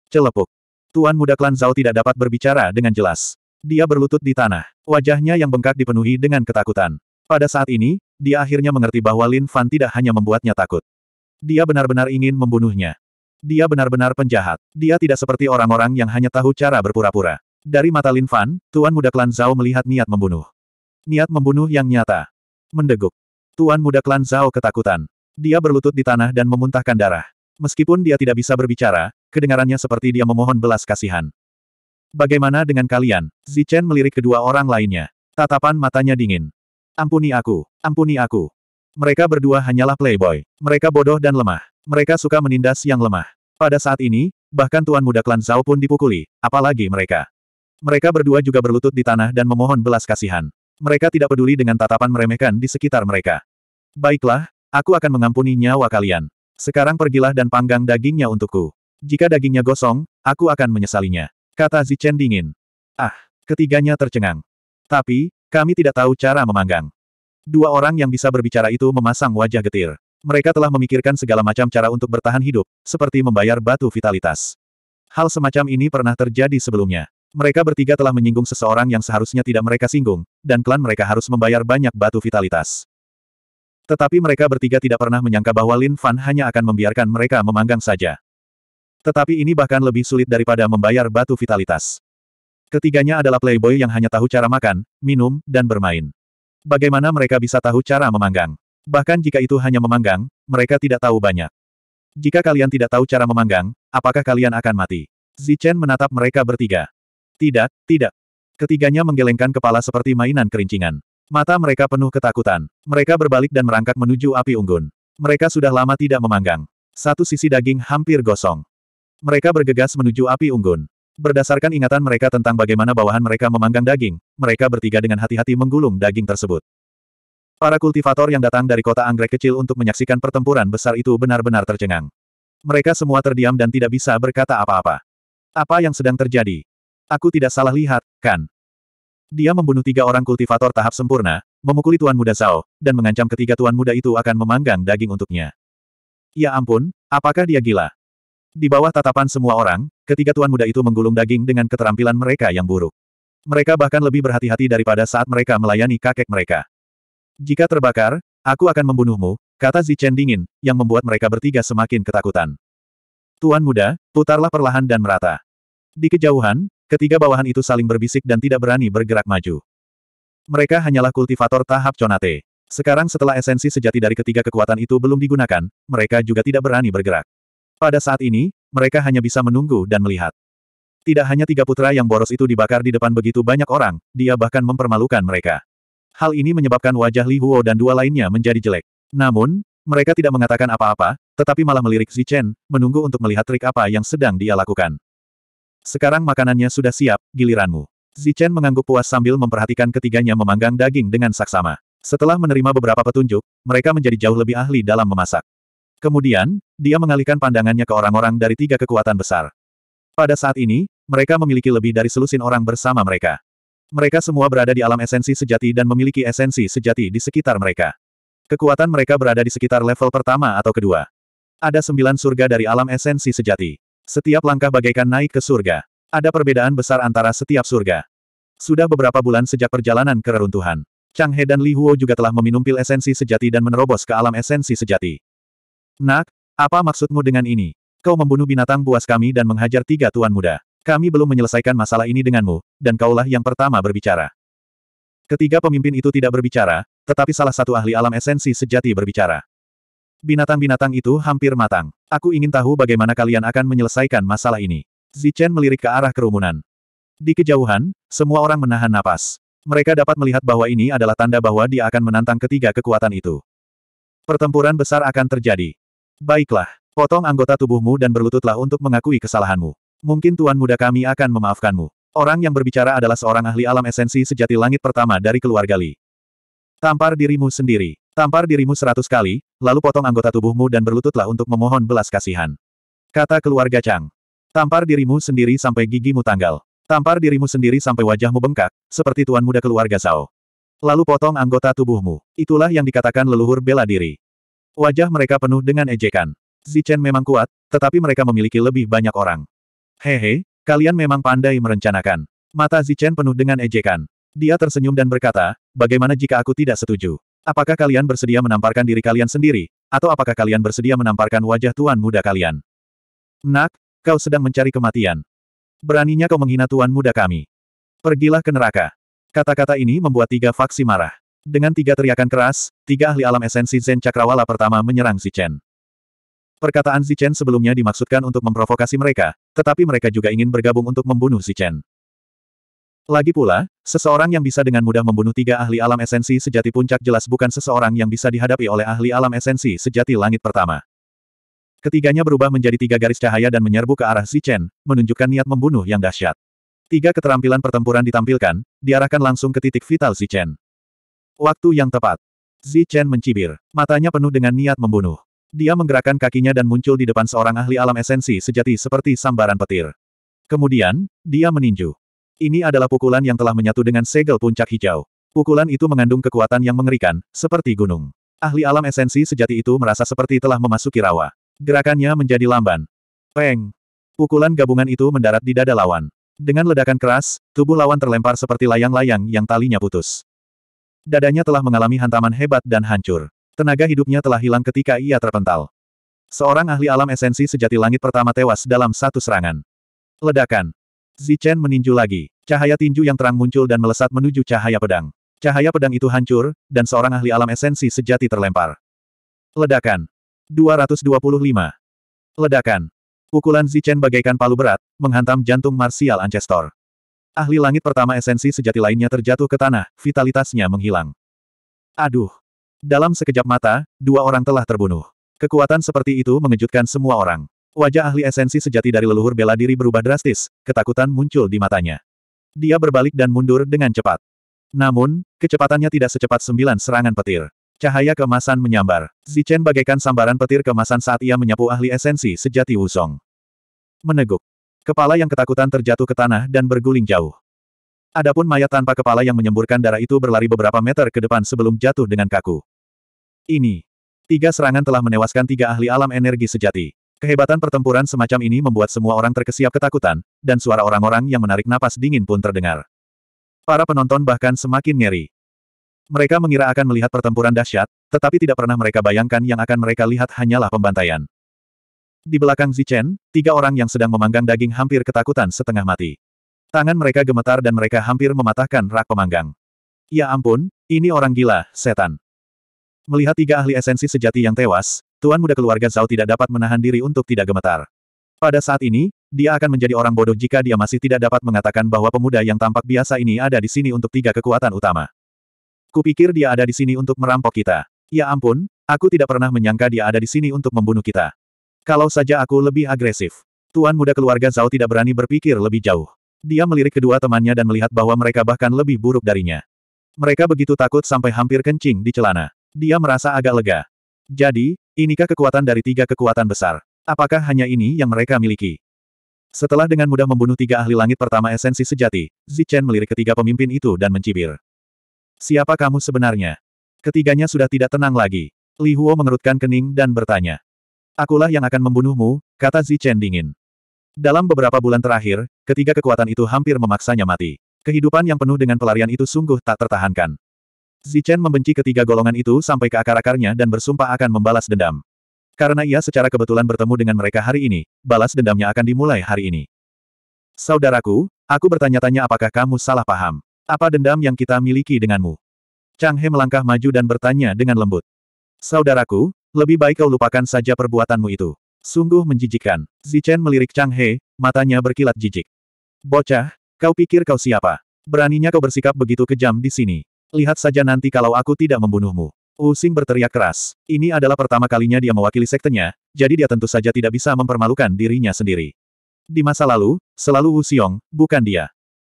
Celepuk. Tuan muda klan Zhao tidak dapat berbicara dengan jelas. Dia berlutut di tanah. Wajahnya yang bengkak dipenuhi dengan ketakutan. Pada saat ini, dia akhirnya mengerti bahwa Lin Fan tidak hanya membuatnya takut. Dia benar-benar ingin membunuhnya. Dia benar-benar penjahat. Dia tidak seperti orang-orang yang hanya tahu cara berpura-pura. Dari mata Lin Fan, Tuan Muda Klan Zhao melihat niat membunuh. Niat membunuh yang nyata. Mendeguk. Tuan Muda Klan Zhao ketakutan. Dia berlutut di tanah dan memuntahkan darah. Meskipun dia tidak bisa berbicara, kedengarannya seperti dia memohon belas kasihan. Bagaimana dengan kalian? Zichen melirik kedua orang lainnya. Tatapan matanya dingin. Ampuni aku, ampuni aku. Mereka berdua hanyalah playboy. Mereka bodoh dan lemah. Mereka suka menindas yang lemah. Pada saat ini, bahkan tuan muda klan Zhao pun dipukuli, apalagi mereka. Mereka berdua juga berlutut di tanah dan memohon belas kasihan. Mereka tidak peduli dengan tatapan meremehkan di sekitar mereka. Baiklah, aku akan mengampuni nyawa kalian. Sekarang pergilah dan panggang dagingnya untukku. Jika dagingnya gosong, aku akan menyesalinya. Kata Zichen dingin. Ah, ketiganya tercengang. Tapi, kami tidak tahu cara memanggang. Dua orang yang bisa berbicara itu memasang wajah getir. Mereka telah memikirkan segala macam cara untuk bertahan hidup, seperti membayar batu vitalitas. Hal semacam ini pernah terjadi sebelumnya. Mereka bertiga telah menyinggung seseorang yang seharusnya tidak mereka singgung, dan klan mereka harus membayar banyak batu vitalitas. Tetapi mereka bertiga tidak pernah menyangka bahwa Lin Fan hanya akan membiarkan mereka memanggang saja. Tetapi ini bahkan lebih sulit daripada membayar batu vitalitas. Ketiganya adalah playboy yang hanya tahu cara makan, minum, dan bermain. Bagaimana mereka bisa tahu cara memanggang? Bahkan jika itu hanya memanggang, mereka tidak tahu banyak. Jika kalian tidak tahu cara memanggang, apakah kalian akan mati? Zichen menatap mereka bertiga. Tidak, tidak. Ketiganya menggelengkan kepala seperti mainan kerincingan. Mata mereka penuh ketakutan. Mereka berbalik dan merangkak menuju api unggun. Mereka sudah lama tidak memanggang. Satu sisi daging hampir gosong. Mereka bergegas menuju api unggun. Berdasarkan ingatan mereka tentang bagaimana bawahan mereka memanggang daging, mereka bertiga dengan hati-hati menggulung daging tersebut. Para kultivator yang datang dari kota anggrek kecil untuk menyaksikan pertempuran besar itu benar-benar tercengang. Mereka semua terdiam dan tidak bisa berkata apa-apa. Apa yang sedang terjadi? Aku tidak salah lihat, kan? Dia membunuh tiga orang kultivator tahap sempurna, memukuli Tuan Muda Zhao, dan mengancam ketiga Tuan Muda itu akan memanggang daging untuknya. Ya ampun, apakah dia gila? Di bawah tatapan semua orang, ketiga tuan muda itu menggulung daging dengan keterampilan mereka yang buruk. Mereka bahkan lebih berhati-hati daripada saat mereka melayani kakek mereka. Jika terbakar, aku akan membunuhmu, kata Zichen dingin, yang membuat mereka bertiga semakin ketakutan. Tuan muda, putarlah perlahan dan merata. Di kejauhan, ketiga bawahan itu saling berbisik dan tidak berani bergerak maju. Mereka hanyalah kultivator tahap conate. Sekarang setelah esensi sejati dari ketiga kekuatan itu belum digunakan, mereka juga tidak berani bergerak. Pada saat ini, mereka hanya bisa menunggu dan melihat. Tidak hanya tiga putra yang boros itu dibakar di depan begitu banyak orang, dia bahkan mempermalukan mereka. Hal ini menyebabkan wajah Li Huo dan dua lainnya menjadi jelek. Namun, mereka tidak mengatakan apa-apa, tetapi malah melirik Zichen, menunggu untuk melihat trik apa yang sedang dia lakukan. Sekarang makanannya sudah siap, giliranmu. Zichen mengangguk puas sambil memperhatikan ketiganya memanggang daging dengan saksama. Setelah menerima beberapa petunjuk, mereka menjadi jauh lebih ahli dalam memasak. Kemudian, dia mengalihkan pandangannya ke orang-orang dari tiga kekuatan besar. Pada saat ini, mereka memiliki lebih dari selusin orang bersama mereka. Mereka semua berada di alam esensi sejati dan memiliki esensi sejati di sekitar mereka. Kekuatan mereka berada di sekitar level pertama atau kedua. Ada sembilan surga dari alam esensi sejati. Setiap langkah bagaikan naik ke surga. Ada perbedaan besar antara setiap surga. Sudah beberapa bulan sejak perjalanan ke reruntuhan. Chang He dan Li Huo juga telah meminum pil esensi sejati dan menerobos ke alam esensi sejati. Nak, apa maksudmu dengan ini? Kau membunuh binatang buas kami dan menghajar tiga tuan muda. Kami belum menyelesaikan masalah ini denganmu, dan kaulah yang pertama berbicara. Ketiga pemimpin itu tidak berbicara, tetapi salah satu ahli alam esensi sejati berbicara. Binatang-binatang itu hampir matang. Aku ingin tahu bagaimana kalian akan menyelesaikan masalah ini. Zichen melirik ke arah kerumunan. Di kejauhan, semua orang menahan napas. Mereka dapat melihat bahwa ini adalah tanda bahwa dia akan menantang ketiga kekuatan itu. Pertempuran besar akan terjadi. Baiklah, potong anggota tubuhmu dan berlututlah untuk mengakui kesalahanmu. Mungkin Tuan Muda kami akan memaafkanmu. Orang yang berbicara adalah seorang ahli alam esensi sejati langit pertama dari keluarga Li. Tampar dirimu sendiri. Tampar dirimu seratus kali, lalu potong anggota tubuhmu dan berlututlah untuk memohon belas kasihan. Kata keluarga Chang. Tampar dirimu sendiri sampai gigimu tanggal. Tampar dirimu sendiri sampai wajahmu bengkak, seperti tuan muda keluarga Zhao. Lalu potong anggota tubuhmu. Itulah yang dikatakan leluhur bela diri. Wajah mereka penuh dengan ejekan. Zichen memang kuat, tetapi mereka memiliki lebih banyak orang. Hehe, kalian memang pandai merencanakan. Mata Zichen penuh dengan ejekan. Dia tersenyum dan berkata, bagaimana jika aku tidak setuju? Apakah kalian bersedia menamparkan diri kalian sendiri, atau apakah kalian bersedia menamparkan wajah tuan muda kalian? Nak, kau sedang mencari kematian. Beraninya kau menghina tuan muda kami. Pergilah ke neraka. Kata-kata ini membuat tiga faksi marah. Dengan tiga teriakan keras, tiga ahli alam esensi Zen Cakrawala pertama menyerang Zichen. Perkataan Zichen sebelumnya dimaksudkan untuk memprovokasi mereka, tetapi mereka juga ingin bergabung untuk membunuh Zichen. Lagi pula, seseorang yang bisa dengan mudah membunuh tiga ahli alam esensi sejati puncak jelas bukan seseorang yang bisa dihadapi oleh ahli alam esensi sejati langit pertama. Ketiganya berubah menjadi tiga garis cahaya dan menyerbu ke arah Zichen, menunjukkan niat membunuh yang dahsyat. Tiga keterampilan pertempuran ditampilkan, diarahkan langsung ke titik vital Zichen. Waktu yang tepat. Zi Chen mencibir. Matanya penuh dengan niat membunuh. Dia menggerakkan kakinya dan muncul di depan seorang ahli alam esensi sejati seperti sambaran petir. Kemudian, dia meninju. Ini adalah pukulan yang telah menyatu dengan segel puncak hijau. Pukulan itu mengandung kekuatan yang mengerikan, seperti gunung. Ahli alam esensi sejati itu merasa seperti telah memasuki rawa. Gerakannya menjadi lamban. Peng! Pukulan gabungan itu mendarat di dada lawan. Dengan ledakan keras, tubuh lawan terlempar seperti layang-layang yang talinya putus. Dadanya telah mengalami hantaman hebat dan hancur. Tenaga hidupnya telah hilang ketika ia terpental. Seorang ahli alam esensi sejati langit pertama tewas dalam satu serangan. Ledakan. Zichen meninju lagi. Cahaya tinju yang terang muncul dan melesat menuju cahaya pedang. Cahaya pedang itu hancur, dan seorang ahli alam esensi sejati terlempar. Ledakan. 225. Ledakan. Pukulan Zichen bagaikan palu berat, menghantam jantung Martial Ancestor. Ahli langit pertama esensi sejati lainnya terjatuh ke tanah, vitalitasnya menghilang. Aduh. Dalam sekejap mata, dua orang telah terbunuh. Kekuatan seperti itu mengejutkan semua orang. Wajah ahli esensi sejati dari leluhur bela diri berubah drastis, ketakutan muncul di matanya. Dia berbalik dan mundur dengan cepat. Namun, kecepatannya tidak secepat sembilan serangan petir. Cahaya kemasan menyambar. Zichen bagaikan sambaran petir kemasan saat ia menyapu ahli esensi sejati Wusong. Meneguk. Kepala yang ketakutan terjatuh ke tanah dan berguling jauh. Adapun mayat tanpa kepala yang menyemburkan darah itu berlari beberapa meter ke depan sebelum jatuh dengan kaku. Ini. Tiga serangan telah menewaskan tiga ahli alam energi sejati. Kehebatan pertempuran semacam ini membuat semua orang terkesiap ketakutan, dan suara orang-orang yang menarik napas dingin pun terdengar. Para penonton bahkan semakin ngeri. Mereka mengira akan melihat pertempuran dahsyat, tetapi tidak pernah mereka bayangkan yang akan mereka lihat hanyalah pembantaian. Di belakang Zichen, tiga orang yang sedang memanggang daging hampir ketakutan setengah mati. Tangan mereka gemetar dan mereka hampir mematahkan rak pemanggang. Ya ampun, ini orang gila, setan. Melihat tiga ahli esensi sejati yang tewas, tuan muda keluarga Zhao tidak dapat menahan diri untuk tidak gemetar. Pada saat ini, dia akan menjadi orang bodoh jika dia masih tidak dapat mengatakan bahwa pemuda yang tampak biasa ini ada di sini untuk tiga kekuatan utama. Kupikir dia ada di sini untuk merampok kita. Ya ampun, aku tidak pernah menyangka dia ada di sini untuk membunuh kita. Kalau saja aku lebih agresif. Tuan muda keluarga Zhao tidak berani berpikir lebih jauh. Dia melirik kedua temannya dan melihat bahwa mereka bahkan lebih buruk darinya. Mereka begitu takut sampai hampir kencing di celana. Dia merasa agak lega. Jadi, inikah kekuatan dari tiga kekuatan besar? Apakah hanya ini yang mereka miliki? Setelah dengan mudah membunuh tiga ahli langit pertama esensi sejati, Zichen melirik ketiga pemimpin itu dan mencibir. Siapa kamu sebenarnya? Ketiganya sudah tidak tenang lagi. Li Huo mengerutkan kening dan bertanya. Akulah yang akan membunuhmu, kata Zi Chen dingin. Dalam beberapa bulan terakhir, ketiga kekuatan itu hampir memaksanya mati. Kehidupan yang penuh dengan pelarian itu sungguh tak tertahankan. Zichen membenci ketiga golongan itu sampai ke akar-akarnya dan bersumpah akan membalas dendam. Karena ia secara kebetulan bertemu dengan mereka hari ini, balas dendamnya akan dimulai hari ini. Saudaraku, aku bertanya-tanya apakah kamu salah paham? Apa dendam yang kita miliki denganmu? Chang He melangkah maju dan bertanya dengan lembut. Saudaraku, lebih baik kau lupakan saja perbuatanmu itu. Sungguh menjijikan. Zichen melirik Chang He, matanya berkilat jijik. Bocah, kau pikir kau siapa? Beraninya kau bersikap begitu kejam di sini. Lihat saja nanti kalau aku tidak membunuhmu. Using berteriak keras. Ini adalah pertama kalinya dia mewakili sektenya, jadi dia tentu saja tidak bisa mempermalukan dirinya sendiri. Di masa lalu, selalu Wu Xiong, bukan dia.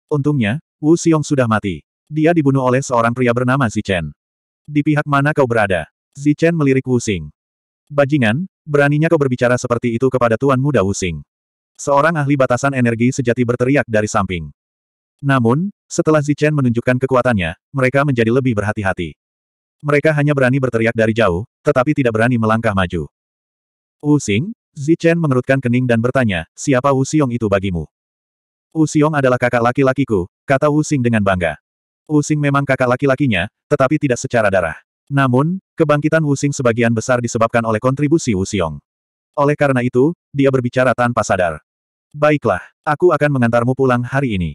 Untungnya, Wu Xiong sudah mati. Dia dibunuh oleh seorang pria bernama Zichen. Di pihak mana kau berada? Zichen melirik Wu Bajingan, beraninya kau berbicara seperti itu kepada Tuan Muda Wu Seorang ahli batasan energi sejati berteriak dari samping. Namun, setelah Zichen menunjukkan kekuatannya, mereka menjadi lebih berhati-hati. Mereka hanya berani berteriak dari jauh, tetapi tidak berani melangkah maju. Wu Xing, Zichen mengerutkan kening dan bertanya, siapa Wu Xiong itu bagimu? Wu Xiong adalah kakak laki-lakiku, kata Wu Xing dengan bangga. Wu Xing memang kakak laki-lakinya, tetapi tidak secara darah. Namun, kebangkitan Wuxing sebagian besar disebabkan oleh kontribusi Wuxiong. Oleh karena itu, dia berbicara tanpa sadar. Baiklah, aku akan mengantarmu pulang hari ini.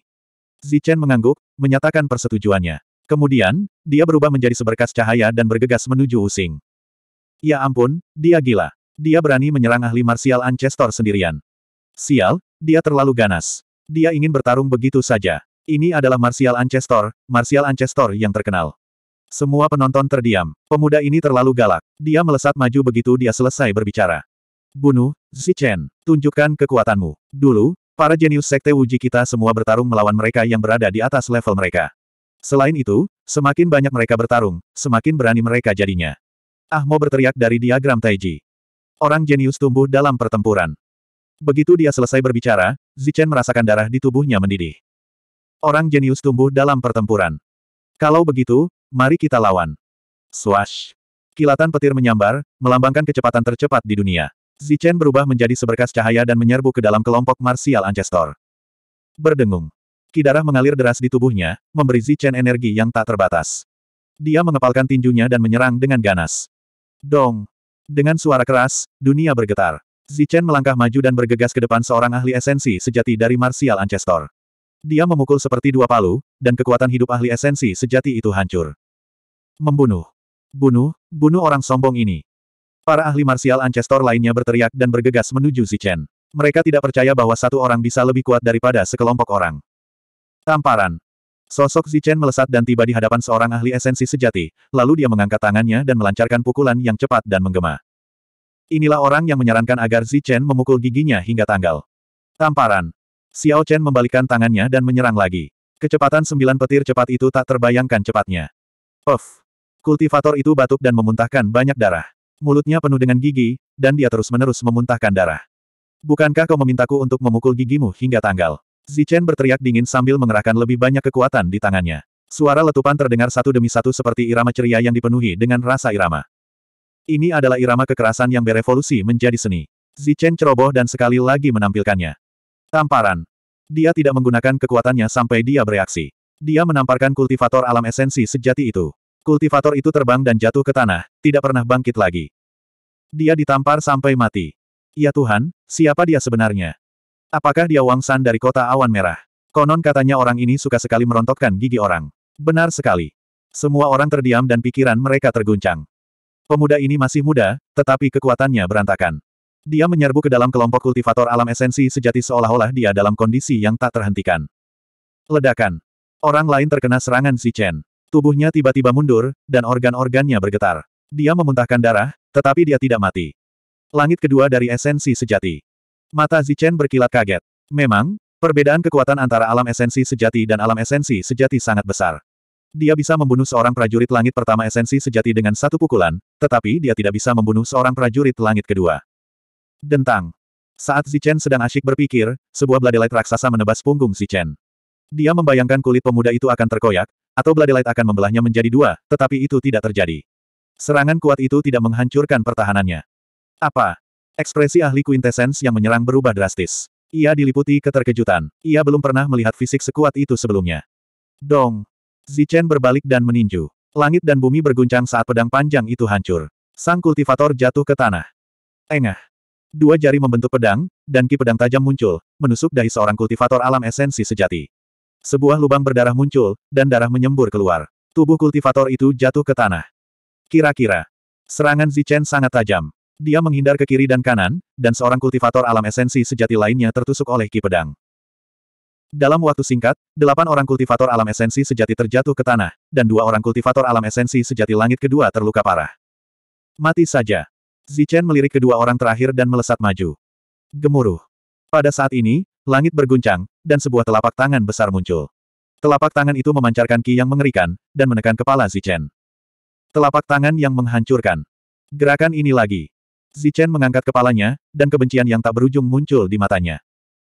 Zichen mengangguk, menyatakan persetujuannya. Kemudian, dia berubah menjadi seberkas cahaya dan bergegas menuju Wuxing. Ya ampun, dia gila. Dia berani menyerang ahli marsial Ancestor sendirian. Sial, dia terlalu ganas. Dia ingin bertarung begitu saja. Ini adalah marsial Ancestor, marsial Ancestor yang terkenal. Semua penonton terdiam. Pemuda ini terlalu galak. Dia melesat maju begitu dia selesai berbicara. Bunuh, Zichen. Tunjukkan kekuatanmu. Dulu, para jenius sekte Wuji kita semua bertarung melawan mereka yang berada di atas level mereka. Selain itu, semakin banyak mereka bertarung, semakin berani mereka jadinya. Ah, Ahmo berteriak dari diagram Taiji. Orang jenius tumbuh dalam pertempuran. Begitu dia selesai berbicara, Zichen merasakan darah di tubuhnya mendidih. Orang jenius tumbuh dalam pertempuran. Kalau begitu, Mari kita lawan. Swash. Kilatan petir menyambar, melambangkan kecepatan tercepat di dunia. Zichen berubah menjadi seberkas cahaya dan menyerbu ke dalam kelompok Martial Ancestor. Berdengung. Kidarah mengalir deras di tubuhnya, memberi Zichen energi yang tak terbatas. Dia mengepalkan tinjunya dan menyerang dengan ganas. Dong. Dengan suara keras, dunia bergetar. Zichen melangkah maju dan bergegas ke depan seorang ahli esensi sejati dari Martial Ancestor. Dia memukul seperti dua palu, dan kekuatan hidup ahli esensi sejati itu hancur. Membunuh. Bunuh, bunuh orang sombong ini. Para ahli marsial Ancestor lainnya berteriak dan bergegas menuju Zichen. Mereka tidak percaya bahwa satu orang bisa lebih kuat daripada sekelompok orang. Tamparan. Sosok Zichen melesat dan tiba di hadapan seorang ahli esensi sejati, lalu dia mengangkat tangannya dan melancarkan pukulan yang cepat dan menggema. Inilah orang yang menyarankan agar Zichen memukul giginya hingga tanggal. Tamparan. Xiao Chen membalikkan tangannya dan menyerang lagi. Kecepatan sembilan petir cepat itu tak terbayangkan cepatnya. Puff. Kultivator itu batuk dan memuntahkan banyak darah. Mulutnya penuh dengan gigi, dan dia terus-menerus memuntahkan darah. Bukankah kau memintaku untuk memukul gigimu hingga tanggal? Zichen berteriak dingin sambil mengerahkan lebih banyak kekuatan di tangannya. Suara letupan terdengar satu demi satu seperti irama ceria yang dipenuhi dengan rasa irama. Ini adalah irama kekerasan yang berevolusi menjadi seni. Zichen ceroboh dan sekali lagi menampilkannya. Tamparan. Dia tidak menggunakan kekuatannya sampai dia bereaksi. Dia menamparkan kultivator alam esensi sejati itu. Kultivator itu terbang dan jatuh ke tanah, tidak pernah bangkit lagi. Dia ditampar sampai mati. Ya Tuhan, siapa dia sebenarnya? Apakah dia Wang San dari kota awan merah? Konon katanya orang ini suka sekali merontokkan gigi orang. Benar sekali. Semua orang terdiam dan pikiran mereka terguncang. Pemuda ini masih muda, tetapi kekuatannya berantakan. Dia menyerbu ke dalam kelompok kultivator alam esensi sejati seolah-olah dia dalam kondisi yang tak terhentikan. Ledakan. Orang lain terkena serangan si Chen. Tubuhnya tiba-tiba mundur, dan organ-organnya bergetar. Dia memuntahkan darah, tetapi dia tidak mati. Langit kedua dari esensi sejati. Mata Zichen berkilat kaget. Memang, perbedaan kekuatan antara alam esensi sejati dan alam esensi sejati sangat besar. Dia bisa membunuh seorang prajurit langit pertama esensi sejati dengan satu pukulan, tetapi dia tidak bisa membunuh seorang prajurit langit kedua. Dentang. Saat Zichen sedang asyik berpikir, sebuah bladelite raksasa menebas punggung Zichen. Dia membayangkan kulit pemuda itu akan terkoyak, atau Bladelite akan membelahnya menjadi dua, tetapi itu tidak terjadi. Serangan kuat itu tidak menghancurkan pertahanannya. Apa? Ekspresi ahli quintessence yang menyerang berubah drastis. Ia diliputi keterkejutan. Ia belum pernah melihat fisik sekuat itu sebelumnya. Dong! Zichen berbalik dan meninju. Langit dan bumi berguncang saat pedang panjang itu hancur. Sang kultivator jatuh ke tanah. Engah. Dua jari membentuk pedang, dan ki pedang tajam muncul, menusuk dahi seorang kultivator alam esensi sejati. Sebuah lubang berdarah muncul, dan darah menyembur keluar. Tubuh kultivator itu jatuh ke tanah. Kira-kira. Serangan Zichen sangat tajam. Dia menghindar ke kiri dan kanan, dan seorang kultivator alam esensi sejati lainnya tertusuk oleh ki pedang. Dalam waktu singkat, delapan orang kultivator alam esensi sejati terjatuh ke tanah, dan dua orang kultivator alam esensi sejati langit kedua terluka parah. Mati saja. Zichen melirik kedua orang terakhir dan melesat maju. Gemuruh. Pada saat ini, Langit berguncang, dan sebuah telapak tangan besar muncul. Telapak tangan itu memancarkan ki yang mengerikan, dan menekan kepala Zichen. Telapak tangan yang menghancurkan. Gerakan ini lagi. Zichen mengangkat kepalanya, dan kebencian yang tak berujung muncul di matanya.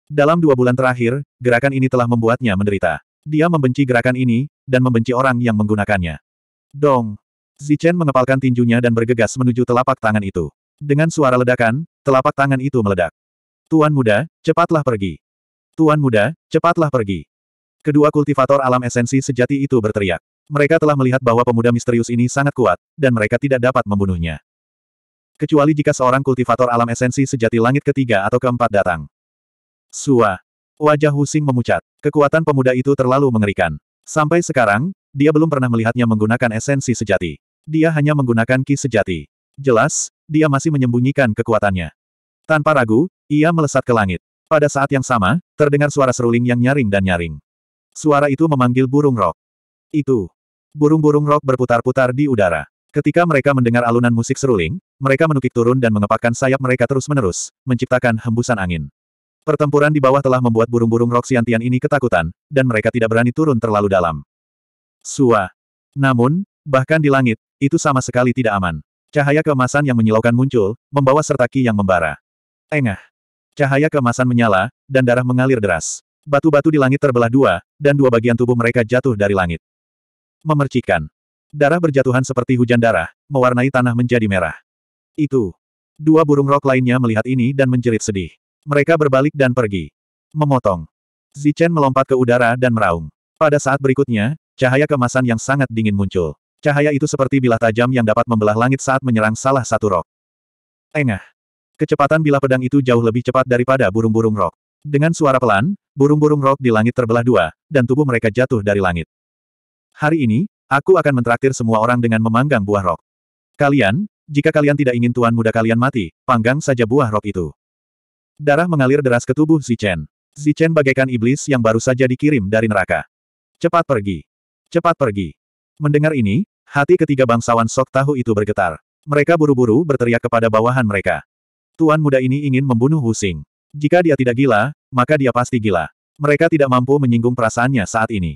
Dalam dua bulan terakhir, gerakan ini telah membuatnya menderita. Dia membenci gerakan ini, dan membenci orang yang menggunakannya. Dong! Zichen mengepalkan tinjunya dan bergegas menuju telapak tangan itu. Dengan suara ledakan, telapak tangan itu meledak. Tuan muda, cepatlah pergi. Tuan muda, cepatlah pergi. Kedua kultivator alam esensi sejati itu berteriak. Mereka telah melihat bahwa pemuda misterius ini sangat kuat, dan mereka tidak dapat membunuhnya. Kecuali jika seorang kultivator alam esensi sejati langit ketiga atau keempat datang. Sua. Wajah Husing memucat. Kekuatan pemuda itu terlalu mengerikan. Sampai sekarang, dia belum pernah melihatnya menggunakan esensi sejati. Dia hanya menggunakan ki sejati. Jelas, dia masih menyembunyikan kekuatannya. Tanpa ragu, ia melesat ke langit. Pada saat yang sama, terdengar suara seruling yang nyaring dan nyaring. Suara itu memanggil burung rok. Itu. Burung-burung rok berputar-putar di udara. Ketika mereka mendengar alunan musik seruling, mereka menukik turun dan mengepakkan sayap mereka terus-menerus, menciptakan hembusan angin. Pertempuran di bawah telah membuat burung-burung rok siantian ini ketakutan, dan mereka tidak berani turun terlalu dalam. Sua. Namun, bahkan di langit, itu sama sekali tidak aman. Cahaya keemasan yang menyilaukan muncul, membawa serta ki yang membara. Engah. Cahaya keemasan menyala, dan darah mengalir deras. Batu-batu di langit terbelah dua, dan dua bagian tubuh mereka jatuh dari langit. Memercikan. Darah berjatuhan seperti hujan darah, mewarnai tanah menjadi merah. Itu. Dua burung rok lainnya melihat ini dan menjerit sedih. Mereka berbalik dan pergi. Memotong. Zichen melompat ke udara dan meraung. Pada saat berikutnya, cahaya kemasan yang sangat dingin muncul. Cahaya itu seperti bilah tajam yang dapat membelah langit saat menyerang salah satu rok. Engah. Kecepatan bilah pedang itu jauh lebih cepat daripada burung-burung rok. Dengan suara pelan, burung-burung rok di langit terbelah dua, dan tubuh mereka jatuh dari langit. Hari ini, aku akan mentraktir semua orang dengan memanggang buah rok. Kalian, jika kalian tidak ingin tuan muda kalian mati, panggang saja buah rok itu. Darah mengalir deras ke tubuh Zichen. Zichen bagaikan iblis yang baru saja dikirim dari neraka. Cepat pergi. Cepat pergi. Mendengar ini, hati ketiga bangsawan sok tahu itu bergetar. Mereka buru-buru berteriak kepada bawahan mereka. Tuan muda ini ingin membunuh Wu Jika dia tidak gila, maka dia pasti gila. Mereka tidak mampu menyinggung perasaannya saat ini.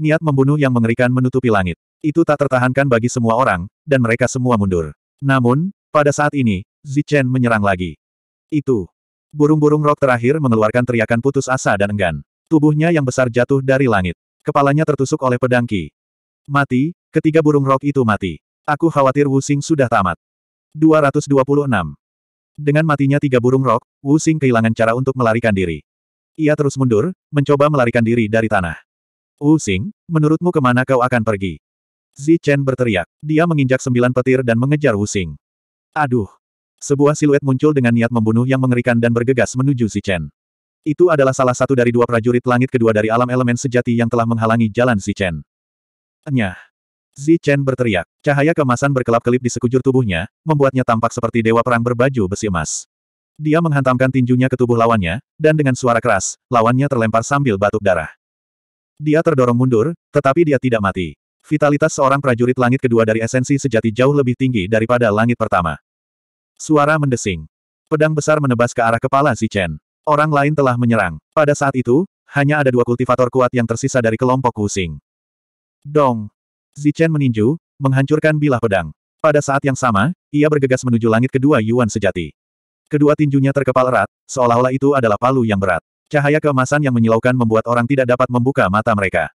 Niat membunuh yang mengerikan menutupi langit. Itu tak tertahankan bagi semua orang, dan mereka semua mundur. Namun, pada saat ini, Zichen menyerang lagi. Itu. Burung-burung rok terakhir mengeluarkan teriakan putus asa dan enggan. Tubuhnya yang besar jatuh dari langit. Kepalanya tertusuk oleh pedang Ki. Mati, ketiga burung rok itu mati. Aku khawatir Wu Xing sudah tamat. 226. Dengan matinya tiga burung rok, Wu Xing kehilangan cara untuk melarikan diri. Ia terus mundur, mencoba melarikan diri dari tanah. Wu Xing, menurutmu kemana kau akan pergi? Zi Chen berteriak. Dia menginjak sembilan petir dan mengejar Wu Xing. Aduh! Sebuah siluet muncul dengan niat membunuh yang mengerikan dan bergegas menuju Zi Chen. Itu adalah salah satu dari dua prajurit langit kedua dari alam elemen sejati yang telah menghalangi jalan Zi Chen. Enyah! Zi Chen berteriak. Cahaya kemasan berkelap-kelip di sekujur tubuhnya, membuatnya tampak seperti dewa perang berbaju besi emas. Dia menghantamkan tinjunya ke tubuh lawannya, dan dengan suara keras, lawannya terlempar sambil batuk darah. Dia terdorong mundur, tetapi dia tidak mati. Vitalitas seorang prajurit langit kedua dari esensi sejati jauh lebih tinggi daripada langit pertama. Suara mendesing. Pedang besar menebas ke arah kepala Zi Chen. Orang lain telah menyerang. Pada saat itu, hanya ada dua kultivator kuat yang tersisa dari kelompok Kusing. Dong! Zichen meninju, menghancurkan bilah pedang. Pada saat yang sama, ia bergegas menuju langit kedua Yuan sejati. Kedua tinjunya terkepal erat, seolah-olah itu adalah palu yang berat. Cahaya keemasan yang menyilaukan membuat orang tidak dapat membuka mata mereka.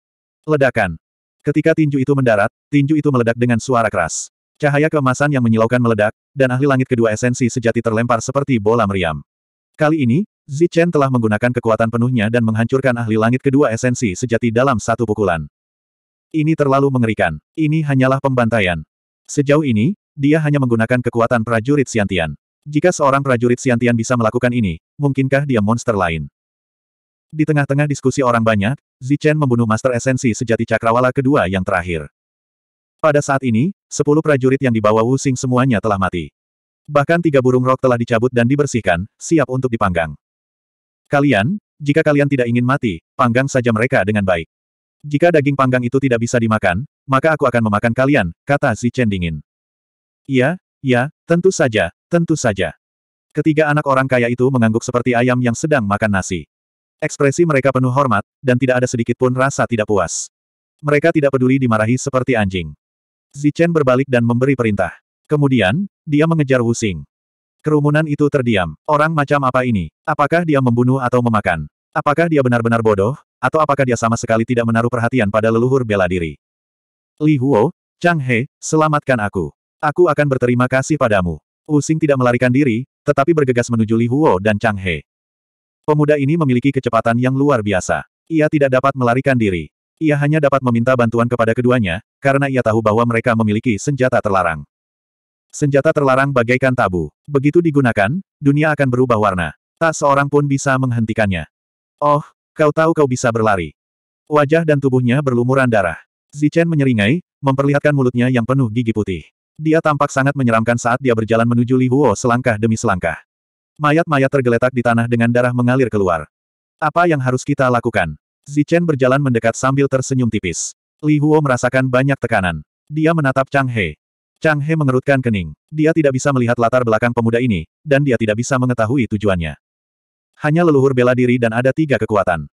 Ledakan. Ketika tinju itu mendarat, tinju itu meledak dengan suara keras. Cahaya keemasan yang menyilaukan meledak, dan ahli langit kedua esensi sejati terlempar seperti bola meriam. Kali ini, Zichen telah menggunakan kekuatan penuhnya dan menghancurkan ahli langit kedua esensi sejati dalam satu pukulan. Ini terlalu mengerikan. Ini hanyalah pembantaian. Sejauh ini, dia hanya menggunakan kekuatan prajurit Siantian. Jika seorang prajurit Siantian bisa melakukan ini, mungkinkah dia monster lain? Di tengah-tengah diskusi orang banyak, Zichen membunuh Master Esensi sejati Cakrawala kedua yang terakhir. Pada saat ini, sepuluh prajurit yang dibawa Wuxing semuanya telah mati. Bahkan tiga burung rok telah dicabut dan dibersihkan, siap untuk dipanggang. Kalian, jika kalian tidak ingin mati, panggang saja mereka dengan baik. Jika daging panggang itu tidak bisa dimakan, maka aku akan memakan kalian, kata Zichen dingin. Iya, iya, tentu saja, tentu saja. Ketiga anak orang kaya itu mengangguk seperti ayam yang sedang makan nasi. Ekspresi mereka penuh hormat, dan tidak ada sedikit pun rasa tidak puas. Mereka tidak peduli dimarahi seperti anjing. Zichen berbalik dan memberi perintah. Kemudian, dia mengejar Wu Xing. Kerumunan itu terdiam. Orang macam apa ini? Apakah dia membunuh atau memakan? Apakah dia benar-benar bodoh, atau apakah dia sama sekali tidak menaruh perhatian pada leluhur bela diri? Li Huo, Chang He, selamatkan aku. Aku akan berterima kasih padamu. Using tidak melarikan diri, tetapi bergegas menuju Li Huo dan Chang He. Pemuda ini memiliki kecepatan yang luar biasa. Ia tidak dapat melarikan diri. Ia hanya dapat meminta bantuan kepada keduanya, karena ia tahu bahwa mereka memiliki senjata terlarang. Senjata terlarang bagaikan tabu. Begitu digunakan, dunia akan berubah warna. Tak seorang pun bisa menghentikannya. Oh, kau tahu kau bisa berlari. Wajah dan tubuhnya berlumuran darah. Zichen menyeringai, memperlihatkan mulutnya yang penuh gigi putih. Dia tampak sangat menyeramkan saat dia berjalan menuju Li Huo selangkah demi selangkah. Mayat-mayat tergeletak di tanah dengan darah mengalir keluar. Apa yang harus kita lakukan? Zichen berjalan mendekat sambil tersenyum tipis. Li Huo merasakan banyak tekanan. Dia menatap Chang He. Chang He mengerutkan kening. Dia tidak bisa melihat latar belakang pemuda ini, dan dia tidak bisa mengetahui tujuannya hanya leluhur bela diri dan ada tiga kekuatan.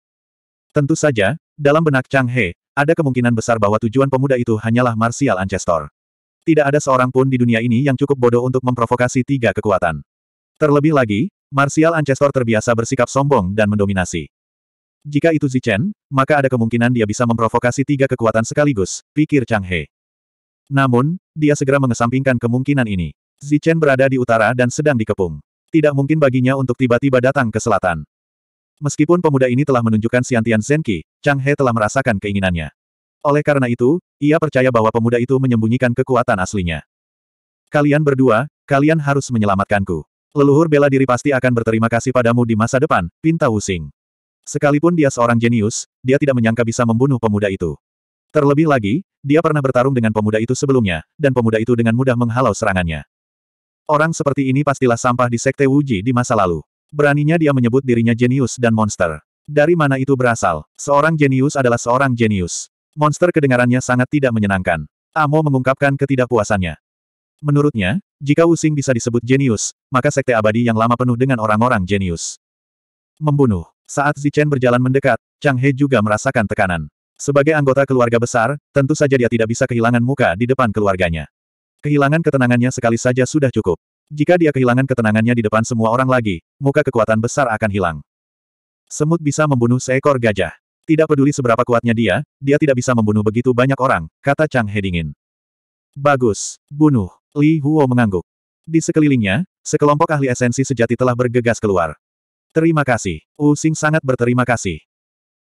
Tentu saja, dalam benak Chang He, ada kemungkinan besar bahwa tujuan pemuda itu hanyalah martial ancestor. Tidak ada seorang pun di dunia ini yang cukup bodoh untuk memprovokasi tiga kekuatan. Terlebih lagi, martial ancestor terbiasa bersikap sombong dan mendominasi. Jika itu Zichen, maka ada kemungkinan dia bisa memprovokasi tiga kekuatan sekaligus, pikir Chang He. Namun, dia segera mengesampingkan kemungkinan ini. Zichen berada di utara dan sedang dikepung. Tidak mungkin baginya untuk tiba-tiba datang ke selatan. Meskipun pemuda ini telah menunjukkan siantian Zenki, Chang He telah merasakan keinginannya. Oleh karena itu, ia percaya bahwa pemuda itu menyembunyikan kekuatan aslinya. Kalian berdua, kalian harus menyelamatkanku. Leluhur bela diri pasti akan berterima kasih padamu di masa depan, Pinta Wusing. Sekalipun dia seorang jenius, dia tidak menyangka bisa membunuh pemuda itu. Terlebih lagi, dia pernah bertarung dengan pemuda itu sebelumnya, dan pemuda itu dengan mudah menghalau serangannya. Orang seperti ini pastilah sampah di Sekte Wuji di masa lalu. Beraninya dia menyebut dirinya jenius dan monster. Dari mana itu berasal? Seorang jenius adalah seorang jenius. Monster kedengarannya sangat tidak menyenangkan. Amo mengungkapkan ketidakpuasannya. Menurutnya, jika Wuxing bisa disebut jenius, maka Sekte Abadi yang lama penuh dengan orang-orang jenius. Membunuh. Saat Zichen berjalan mendekat, Chang He juga merasakan tekanan. Sebagai anggota keluarga besar, tentu saja dia tidak bisa kehilangan muka di depan keluarganya. Kehilangan ketenangannya sekali saja sudah cukup. Jika dia kehilangan ketenangannya di depan semua orang lagi, muka kekuatan besar akan hilang. Semut bisa membunuh seekor gajah. Tidak peduli seberapa kuatnya dia, dia tidak bisa membunuh begitu banyak orang, kata Chang Hedingin. Bagus, bunuh, Li Huo mengangguk. Di sekelilingnya, sekelompok ahli esensi sejati telah bergegas keluar. Terima kasih, Wu Sing sangat berterima kasih.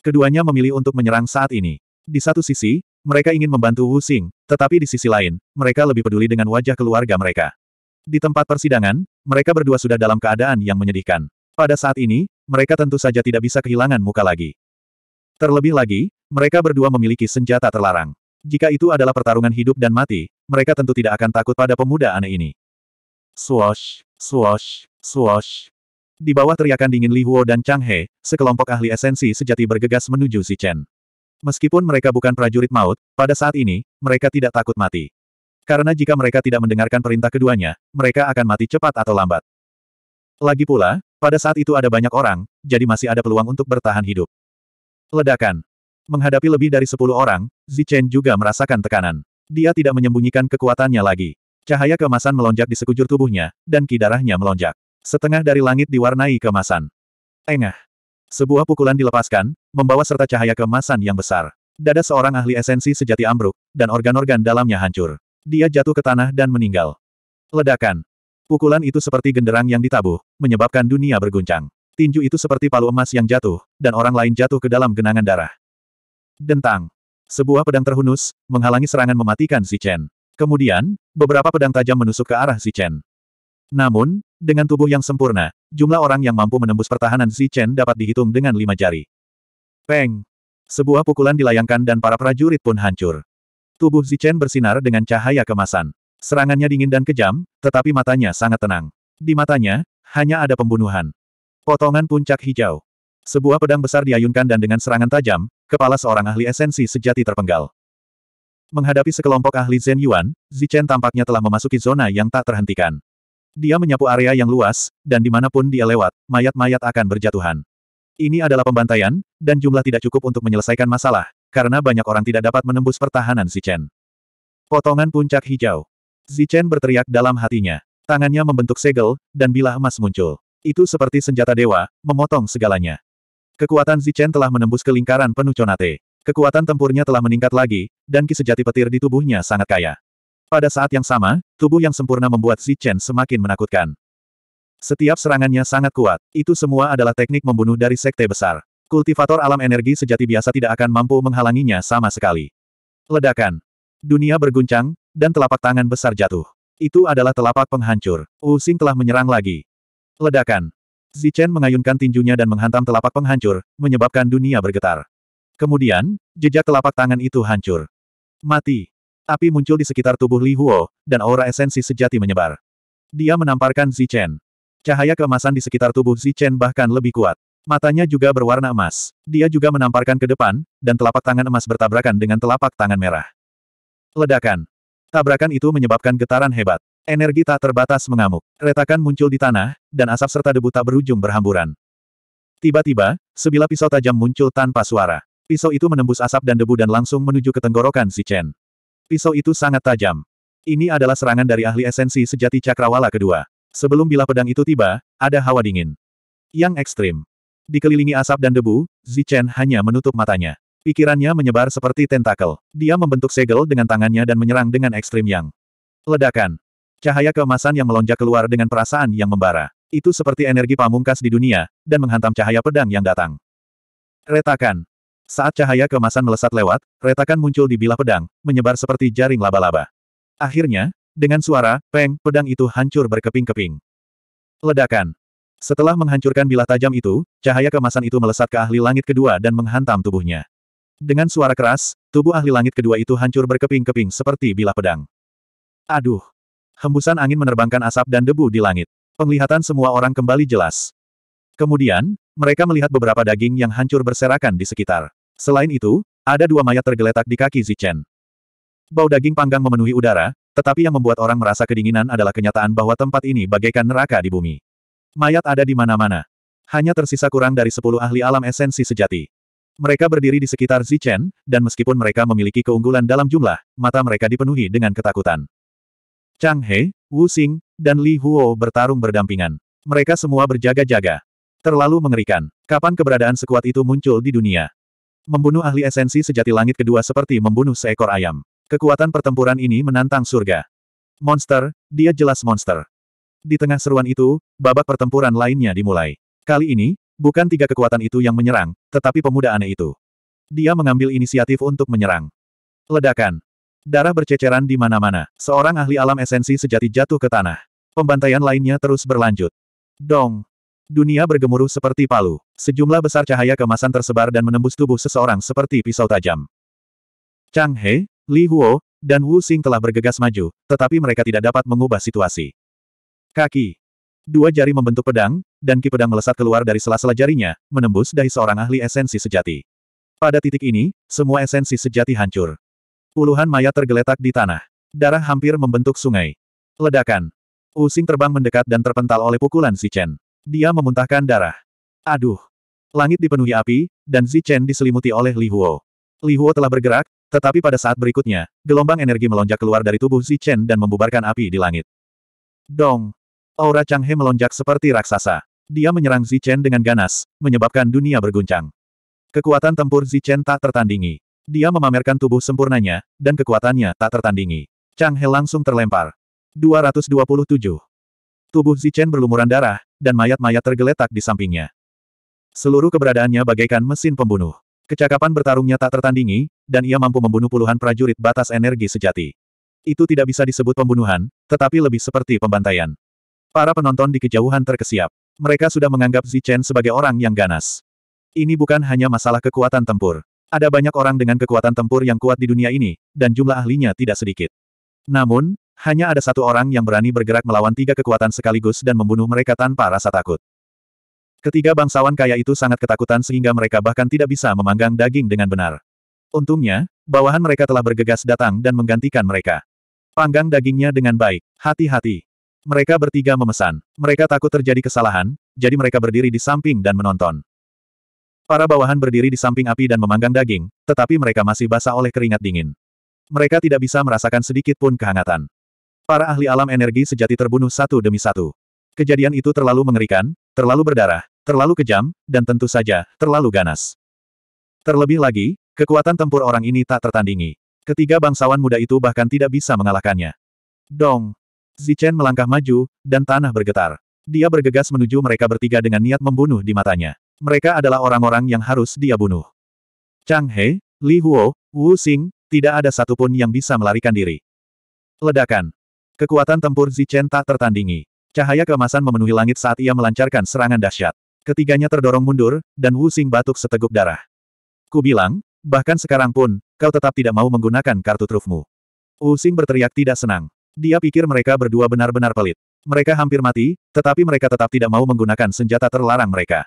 Keduanya memilih untuk menyerang saat ini. Di satu sisi, mereka ingin membantu Wu Xing, tetapi di sisi lain, mereka lebih peduli dengan wajah keluarga mereka. Di tempat persidangan, mereka berdua sudah dalam keadaan yang menyedihkan. Pada saat ini, mereka tentu saja tidak bisa kehilangan muka lagi. Terlebih lagi, mereka berdua memiliki senjata terlarang. Jika itu adalah pertarungan hidup dan mati, mereka tentu tidak akan takut pada pemuda aneh ini. Swash, swash, swash. Di bawah teriakan dingin Li Huo dan Chang He, sekelompok ahli esensi sejati bergegas menuju Si Chen. Meskipun mereka bukan prajurit maut, pada saat ini, mereka tidak takut mati. Karena jika mereka tidak mendengarkan perintah keduanya, mereka akan mati cepat atau lambat. Lagi pula, pada saat itu ada banyak orang, jadi masih ada peluang untuk bertahan hidup. Ledakan. Menghadapi lebih dari sepuluh orang, Zichen juga merasakan tekanan. Dia tidak menyembunyikan kekuatannya lagi. Cahaya kemasan melonjak di sekujur tubuhnya, dan ki melonjak. Setengah dari langit diwarnai kemasan. Engah. Sebuah pukulan dilepaskan, membawa serta cahaya kemasan yang besar. Dada seorang ahli esensi sejati ambruk, dan organ-organ dalamnya hancur. Dia jatuh ke tanah dan meninggal. Ledakan. Pukulan itu seperti genderang yang ditabuh, menyebabkan dunia berguncang. Tinju itu seperti palu emas yang jatuh, dan orang lain jatuh ke dalam genangan darah. Dentang. Sebuah pedang terhunus, menghalangi serangan mematikan si Chen. Kemudian, beberapa pedang tajam menusuk ke arah si Chen. Namun, dengan tubuh yang sempurna, jumlah orang yang mampu menembus pertahanan Zichen dapat dihitung dengan lima jari. Peng! Sebuah pukulan dilayangkan dan para prajurit pun hancur. Tubuh Zichen bersinar dengan cahaya kemasan. Serangannya dingin dan kejam, tetapi matanya sangat tenang. Di matanya, hanya ada pembunuhan. Potongan puncak hijau. Sebuah pedang besar diayunkan dan dengan serangan tajam, kepala seorang ahli esensi sejati terpenggal. Menghadapi sekelompok ahli Zen Yuan, Zichen tampaknya telah memasuki zona yang tak terhentikan. Dia menyapu area yang luas, dan dimanapun dia lewat, mayat-mayat akan berjatuhan. Ini adalah pembantaian, dan jumlah tidak cukup untuk menyelesaikan masalah, karena banyak orang tidak dapat menembus pertahanan Zichen. Potongan puncak hijau. Zichen berteriak dalam hatinya. Tangannya membentuk segel, dan bilah emas muncul. Itu seperti senjata dewa, memotong segalanya. Kekuatan Zichen telah menembus ke lingkaran penuh conate. Kekuatan tempurnya telah meningkat lagi, dan kisejati petir di tubuhnya sangat kaya. Pada saat yang sama, tubuh yang sempurna membuat Xi Chen semakin menakutkan. Setiap serangannya sangat kuat, itu semua adalah teknik membunuh dari sekte besar. Kultivator alam energi sejati biasa tidak akan mampu menghalanginya sama sekali. Ledakan. Dunia berguncang, dan telapak tangan besar jatuh. Itu adalah telapak penghancur. Using telah menyerang lagi. Ledakan. Zichen mengayunkan tinjunya dan menghantam telapak penghancur, menyebabkan dunia bergetar. Kemudian, jejak telapak tangan itu hancur. Mati. Api muncul di sekitar tubuh Li Huo, dan aura esensi sejati menyebar. Dia menamparkan Zichen. Cahaya keemasan di sekitar tubuh Zichen bahkan lebih kuat. Matanya juga berwarna emas. Dia juga menamparkan ke depan, dan telapak tangan emas bertabrakan dengan telapak tangan merah. Ledakan. Tabrakan itu menyebabkan getaran hebat. Energi tak terbatas mengamuk. Retakan muncul di tanah, dan asap serta debu tak berujung berhamburan. Tiba-tiba, sebilah pisau tajam muncul tanpa suara. Pisau itu menembus asap dan debu dan langsung menuju ke tenggorokan Zichen. Chen. Pisau itu sangat tajam. Ini adalah serangan dari ahli esensi sejati cakrawala kedua. Sebelum bila pedang itu tiba, ada hawa dingin. Yang ekstrim. Dikelilingi asap dan debu, Zichen hanya menutup matanya. Pikirannya menyebar seperti tentakel. Dia membentuk segel dengan tangannya dan menyerang dengan ekstrim yang ledakan. Cahaya keemasan yang melonjak keluar dengan perasaan yang membara. Itu seperti energi pamungkas di dunia, dan menghantam cahaya pedang yang datang. Retakan. Saat cahaya kemasan melesat lewat, retakan muncul di bilah pedang, menyebar seperti jaring laba-laba. Akhirnya, dengan suara, peng, pedang itu hancur berkeping-keping. Ledakan. Setelah menghancurkan bilah tajam itu, cahaya kemasan itu melesat ke ahli langit kedua dan menghantam tubuhnya. Dengan suara keras, tubuh ahli langit kedua itu hancur berkeping-keping seperti bilah pedang. Aduh! Hembusan angin menerbangkan asap dan debu di langit. Penglihatan semua orang kembali jelas. Kemudian, mereka melihat beberapa daging yang hancur berserakan di sekitar. Selain itu, ada dua mayat tergeletak di kaki Zichen. Bau daging panggang memenuhi udara, tetapi yang membuat orang merasa kedinginan adalah kenyataan bahwa tempat ini bagaikan neraka di bumi. Mayat ada di mana-mana. Hanya tersisa kurang dari sepuluh ahli alam esensi sejati. Mereka berdiri di sekitar Zichen, dan meskipun mereka memiliki keunggulan dalam jumlah, mata mereka dipenuhi dengan ketakutan. Chang He, Wu Xing, dan Li Huo bertarung berdampingan. Mereka semua berjaga-jaga. Terlalu mengerikan. Kapan keberadaan sekuat itu muncul di dunia? Membunuh ahli esensi sejati langit kedua seperti membunuh seekor ayam. Kekuatan pertempuran ini menantang surga. Monster, dia jelas monster. Di tengah seruan itu, babak pertempuran lainnya dimulai. Kali ini, bukan tiga kekuatan itu yang menyerang, tetapi pemuda aneh itu. Dia mengambil inisiatif untuk menyerang. Ledakan. Darah berceceran di mana-mana. Seorang ahli alam esensi sejati jatuh ke tanah. Pembantaian lainnya terus berlanjut. Dong. Dunia bergemuruh seperti palu. Sejumlah besar cahaya kemasan tersebar dan menembus tubuh seseorang seperti pisau tajam. Chang He, Li Huo, dan Wu Xing telah bergegas maju, tetapi mereka tidak dapat mengubah situasi. Kaki. Dua jari membentuk pedang, dan ki pedang melesat keluar dari sela-sela jarinya, menembus dari seorang ahli esensi sejati. Pada titik ini, semua esensi sejati hancur. Puluhan mayat tergeletak di tanah. Darah hampir membentuk sungai. Ledakan. Wu Using terbang mendekat dan terpental oleh pukulan si Chen. Dia memuntahkan darah. Aduh! Langit dipenuhi api, dan Zichen diselimuti oleh Li Huo. Li Huo telah bergerak, tetapi pada saat berikutnya, gelombang energi melonjak keluar dari tubuh Zichen dan membubarkan api di langit. Dong! Aura Chang He melonjak seperti raksasa. Dia menyerang Zichen dengan ganas, menyebabkan dunia berguncang. Kekuatan tempur Zichen tak tertandingi. Dia memamerkan tubuh sempurnanya, dan kekuatannya tak tertandingi. Chang He langsung terlempar. 227. Tubuh Zichen berlumuran darah, dan mayat-mayat tergeletak di sampingnya. Seluruh keberadaannya bagaikan mesin pembunuh. Kecakapan bertarungnya tak tertandingi, dan ia mampu membunuh puluhan prajurit batas energi sejati. Itu tidak bisa disebut pembunuhan, tetapi lebih seperti pembantaian. Para penonton di kejauhan terkesiap. Mereka sudah menganggap Zichen sebagai orang yang ganas. Ini bukan hanya masalah kekuatan tempur. Ada banyak orang dengan kekuatan tempur yang kuat di dunia ini, dan jumlah ahlinya tidak sedikit. Namun, hanya ada satu orang yang berani bergerak melawan tiga kekuatan sekaligus dan membunuh mereka tanpa rasa takut. Ketiga bangsawan kaya itu sangat ketakutan sehingga mereka bahkan tidak bisa memanggang daging dengan benar. Untungnya, bawahan mereka telah bergegas datang dan menggantikan mereka. Panggang dagingnya dengan baik, hati-hati. Mereka bertiga memesan. Mereka takut terjadi kesalahan, jadi mereka berdiri di samping dan menonton. Para bawahan berdiri di samping api dan memanggang daging, tetapi mereka masih basah oleh keringat dingin. Mereka tidak bisa merasakan sedikit pun kehangatan. Para ahli alam energi sejati terbunuh satu demi satu. Kejadian itu terlalu mengerikan, terlalu berdarah, terlalu kejam, dan tentu saja, terlalu ganas. Terlebih lagi, kekuatan tempur orang ini tak tertandingi. Ketiga bangsawan muda itu bahkan tidak bisa mengalahkannya. Dong! Zichen melangkah maju, dan tanah bergetar. Dia bergegas menuju mereka bertiga dengan niat membunuh di matanya. Mereka adalah orang-orang yang harus dia bunuh. Chang He, Li Huo, Wu Xing, tidak ada satupun yang bisa melarikan diri. Ledakan. Kekuatan tempur Zichen tak tertandingi. Cahaya keemasan memenuhi langit saat ia melancarkan serangan dahsyat. Ketiganya terdorong mundur, dan Wu Xing batuk seteguk darah. Ku bilang, bahkan sekarang pun, kau tetap tidak mau menggunakan kartu trufmu. Wu Xing berteriak tidak senang. Dia pikir mereka berdua benar-benar pelit. Mereka hampir mati, tetapi mereka tetap tidak mau menggunakan senjata terlarang mereka.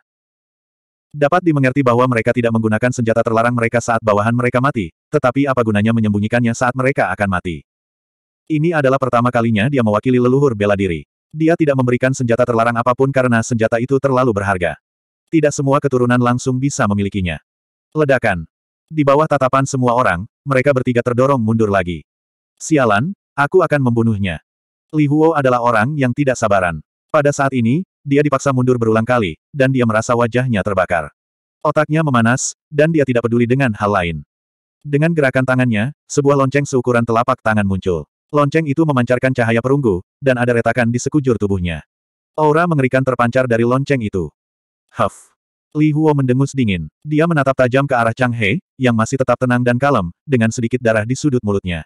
Dapat dimengerti bahwa mereka tidak menggunakan senjata terlarang mereka saat bawahan mereka mati, tetapi apa gunanya menyembunyikannya saat mereka akan mati. Ini adalah pertama kalinya dia mewakili leluhur bela diri. Dia tidak memberikan senjata terlarang apapun karena senjata itu terlalu berharga. Tidak semua keturunan langsung bisa memilikinya. Ledakan. Di bawah tatapan semua orang, mereka bertiga terdorong mundur lagi. Sialan, aku akan membunuhnya. Li Huo adalah orang yang tidak sabaran. Pada saat ini, dia dipaksa mundur berulang kali, dan dia merasa wajahnya terbakar. Otaknya memanas, dan dia tidak peduli dengan hal lain. Dengan gerakan tangannya, sebuah lonceng seukuran telapak tangan muncul. Lonceng itu memancarkan cahaya perunggu, dan ada retakan di sekujur tubuhnya. Aura mengerikan terpancar dari lonceng itu. Huff. Li Huo mendengus dingin. Dia menatap tajam ke arah Chang He, yang masih tetap tenang dan kalem, dengan sedikit darah di sudut mulutnya.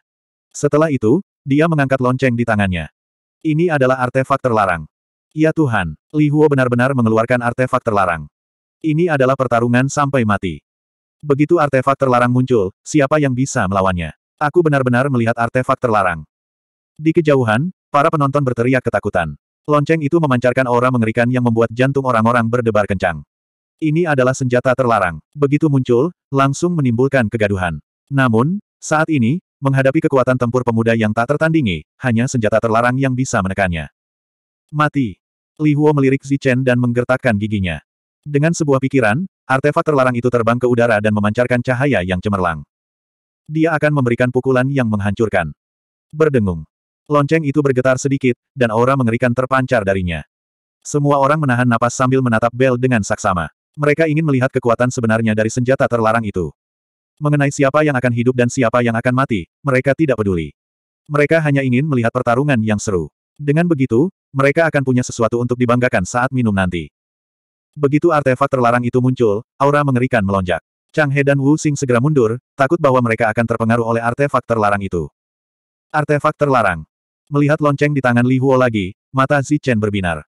Setelah itu, dia mengangkat lonceng di tangannya. Ini adalah artefak terlarang. Ya Tuhan, Li Huo benar-benar mengeluarkan artefak terlarang. Ini adalah pertarungan sampai mati. Begitu artefak terlarang muncul, siapa yang bisa melawannya? Aku benar-benar melihat artefak terlarang. Di kejauhan, para penonton berteriak ketakutan. Lonceng itu memancarkan aura mengerikan yang membuat jantung orang-orang berdebar kencang. Ini adalah senjata terlarang. Begitu muncul, langsung menimbulkan kegaduhan. Namun, saat ini, menghadapi kekuatan tempur pemuda yang tak tertandingi, hanya senjata terlarang yang bisa menekannya. Mati. Li Huo melirik Zichen dan menggertakkan giginya. Dengan sebuah pikiran, artefak terlarang itu terbang ke udara dan memancarkan cahaya yang cemerlang. Dia akan memberikan pukulan yang menghancurkan. Berdengung. Lonceng itu bergetar sedikit, dan aura mengerikan terpancar darinya. Semua orang menahan napas sambil menatap Bell dengan saksama. Mereka ingin melihat kekuatan sebenarnya dari senjata terlarang itu. Mengenai siapa yang akan hidup dan siapa yang akan mati, mereka tidak peduli. Mereka hanya ingin melihat pertarungan yang seru. Dengan begitu, mereka akan punya sesuatu untuk dibanggakan saat minum nanti. Begitu artefak terlarang itu muncul, aura mengerikan melonjak. Chang He dan Wu Xing segera mundur, takut bahwa mereka akan terpengaruh oleh artefak terlarang itu. Artefak terlarang, Melihat lonceng di tangan Li Huo lagi, mata Zichen berbinar.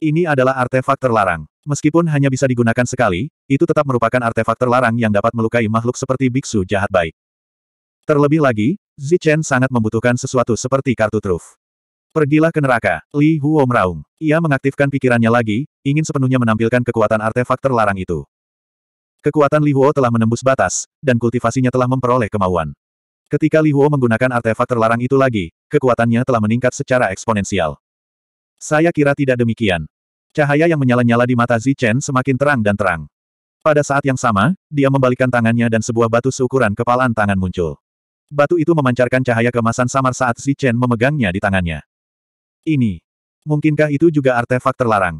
Ini adalah artefak terlarang. Meskipun hanya bisa digunakan sekali, itu tetap merupakan artefak terlarang yang dapat melukai makhluk seperti biksu jahat baik. Terlebih lagi, Zichen sangat membutuhkan sesuatu seperti kartu truf. Pergilah ke neraka, Li Huo meraung. Ia mengaktifkan pikirannya lagi, ingin sepenuhnya menampilkan kekuatan artefak terlarang itu. Kekuatan Li Huo telah menembus batas, dan kultivasinya telah memperoleh kemauan. Ketika Li Huo menggunakan artefak terlarang itu lagi, kekuatannya telah meningkat secara eksponensial. Saya kira tidak demikian. Cahaya yang menyala-nyala di mata Zichen semakin terang dan terang. Pada saat yang sama, dia membalikkan tangannya dan sebuah batu seukuran kepalan tangan muncul. Batu itu memancarkan cahaya kemasan samar saat Zichen memegangnya di tangannya. Ini. Mungkinkah itu juga artefak terlarang?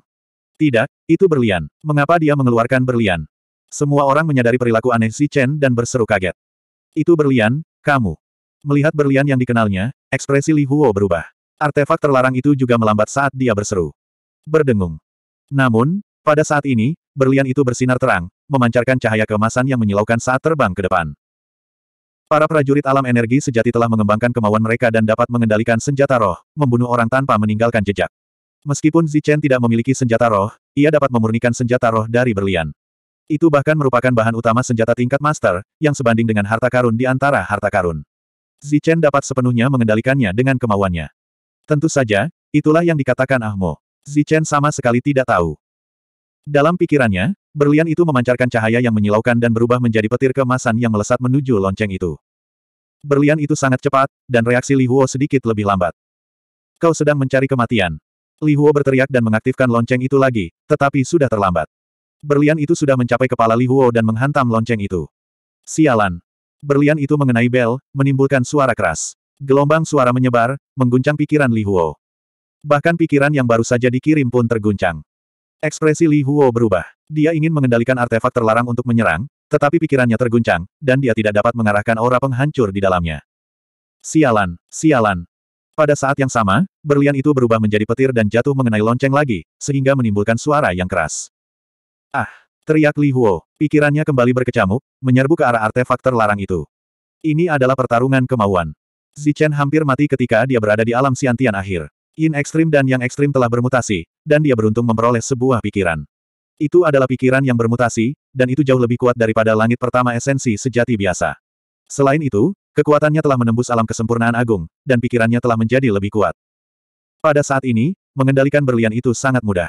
Tidak, itu berlian. Mengapa dia mengeluarkan berlian? Semua orang menyadari perilaku aneh Zichen dan berseru kaget. Itu berlian, kamu. Melihat berlian yang dikenalnya, ekspresi Li Huo berubah. Artefak terlarang itu juga melambat saat dia berseru. Berdengung. Namun, pada saat ini, berlian itu bersinar terang, memancarkan cahaya kemasan yang menyilaukan saat terbang ke depan. Para prajurit alam energi sejati telah mengembangkan kemauan mereka dan dapat mengendalikan senjata roh, membunuh orang tanpa meninggalkan jejak. Meskipun Zichen tidak memiliki senjata roh, ia dapat memurnikan senjata roh dari berlian. Itu bahkan merupakan bahan utama senjata tingkat master, yang sebanding dengan harta karun di antara harta karun. Zichen dapat sepenuhnya mengendalikannya dengan kemauannya. Tentu saja, itulah yang dikatakan Ahmo. Zichen sama sekali tidak tahu. Dalam pikirannya, berlian itu memancarkan cahaya yang menyilaukan dan berubah menjadi petir kemasan yang melesat menuju lonceng itu. Berlian itu sangat cepat, dan reaksi Li Huo sedikit lebih lambat. Kau sedang mencari kematian. Li Huo berteriak dan mengaktifkan lonceng itu lagi, tetapi sudah terlambat. Berlian itu sudah mencapai kepala Li Huo dan menghantam lonceng itu. Sialan. Berlian itu mengenai bel, menimbulkan suara keras. Gelombang suara menyebar, mengguncang pikiran Li Huo. Bahkan pikiran yang baru saja dikirim pun terguncang. Ekspresi Li Huo berubah. Dia ingin mengendalikan artefak terlarang untuk menyerang, tetapi pikirannya terguncang, dan dia tidak dapat mengarahkan aura penghancur di dalamnya. Sialan, sialan. Pada saat yang sama, berlian itu berubah menjadi petir dan jatuh mengenai lonceng lagi, sehingga menimbulkan suara yang keras. Ah! Teriak Li Huo. Pikirannya kembali berkecamuk, menyerbu ke arah artefak terlarang itu. Ini adalah pertarungan kemauan. Zichen hampir mati ketika dia berada di alam siantian akhir. Yin ekstrim dan yang ekstrim telah bermutasi, dan dia beruntung memperoleh sebuah pikiran. Itu adalah pikiran yang bermutasi, dan itu jauh lebih kuat daripada langit pertama esensi sejati biasa. Selain itu, kekuatannya telah menembus alam kesempurnaan agung, dan pikirannya telah menjadi lebih kuat. Pada saat ini, mengendalikan berlian itu sangat mudah.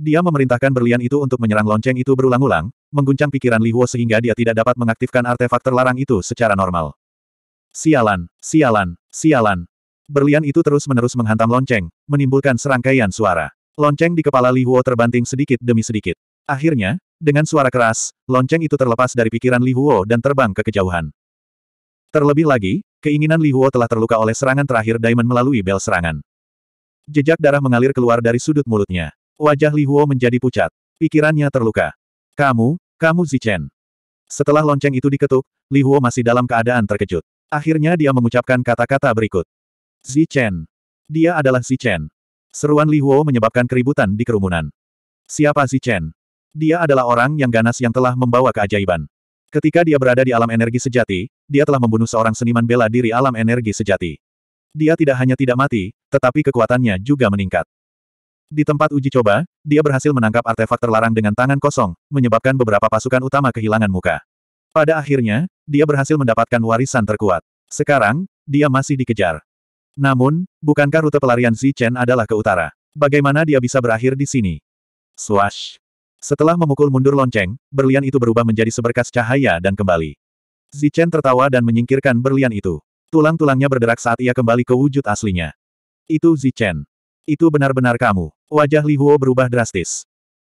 Dia memerintahkan berlian itu untuk menyerang lonceng itu berulang-ulang, mengguncang pikiran Li Huo sehingga dia tidak dapat mengaktifkan artefak terlarang itu secara normal. Sialan, sialan, sialan. Berlian itu terus-menerus menghantam lonceng, menimbulkan serangkaian suara. Lonceng di kepala Li Huo terbanting sedikit demi sedikit. Akhirnya, dengan suara keras, lonceng itu terlepas dari pikiran Li Huo dan terbang ke kejauhan. Terlebih lagi, keinginan Li Huo telah terluka oleh serangan terakhir Diamond melalui bel serangan. Jejak darah mengalir keluar dari sudut mulutnya. Wajah Li Huo menjadi pucat. Pikirannya terluka. Kamu, kamu Zichen. Setelah lonceng itu diketuk, Li Huo masih dalam keadaan terkejut. Akhirnya dia mengucapkan kata-kata berikut. Zichen. Dia adalah Zichen. Seruan Li Huo menyebabkan keributan di kerumunan. Siapa Zichen? Dia adalah orang yang ganas yang telah membawa keajaiban. Ketika dia berada di alam energi sejati, dia telah membunuh seorang seniman bela diri alam energi sejati. Dia tidak hanya tidak mati, tetapi kekuatannya juga meningkat. Di tempat uji coba, dia berhasil menangkap artefak terlarang dengan tangan kosong, menyebabkan beberapa pasukan utama kehilangan muka. Pada akhirnya, dia berhasil mendapatkan warisan terkuat. Sekarang, dia masih dikejar. Namun, bukankah rute pelarian Chen adalah ke utara? Bagaimana dia bisa berakhir di sini? Swash! Setelah memukul mundur lonceng, berlian itu berubah menjadi seberkas cahaya dan kembali. Chen tertawa dan menyingkirkan berlian itu. Tulang-tulangnya berderak saat ia kembali ke wujud aslinya. Itu Chen. Itu benar-benar kamu. Wajah Li Huo berubah drastis.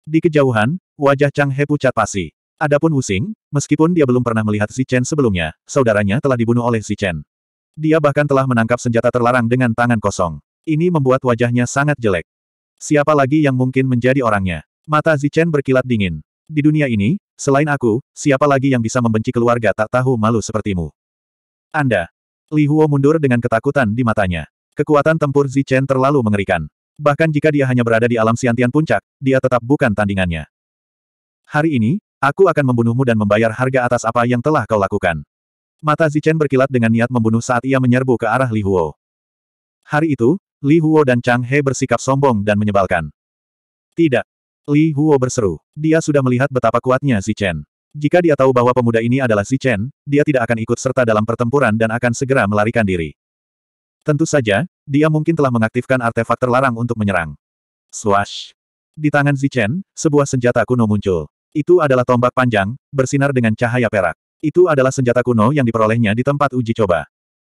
Di kejauhan, wajah Chang He pucat pasi. Adapun Wusing, meskipun dia belum pernah melihat Si Chen sebelumnya, saudaranya telah dibunuh oleh Si Chen. Dia bahkan telah menangkap senjata terlarang dengan tangan kosong. Ini membuat wajahnya sangat jelek. Siapa lagi yang mungkin menjadi orangnya? Mata Si Chen berkilat dingin. Di dunia ini, selain aku, siapa lagi yang bisa membenci keluarga tak tahu malu sepertimu? Anda. Li Huo mundur dengan ketakutan di matanya. Kekuatan tempur Zichen terlalu mengerikan. Bahkan jika dia hanya berada di alam siantian puncak, dia tetap bukan tandingannya. Hari ini, aku akan membunuhmu dan membayar harga atas apa yang telah kau lakukan. Mata Zichen berkilat dengan niat membunuh saat ia menyerbu ke arah Li Huo. Hari itu, Li Huo dan Chang He bersikap sombong dan menyebalkan. Tidak. Li Huo berseru. Dia sudah melihat betapa kuatnya Zichen. Jika dia tahu bahwa pemuda ini adalah Zichen, dia tidak akan ikut serta dalam pertempuran dan akan segera melarikan diri. Tentu saja, dia mungkin telah mengaktifkan artefak terlarang untuk menyerang. Swash! Di tangan Zichen, sebuah senjata kuno muncul. Itu adalah tombak panjang, bersinar dengan cahaya perak. Itu adalah senjata kuno yang diperolehnya di tempat uji coba.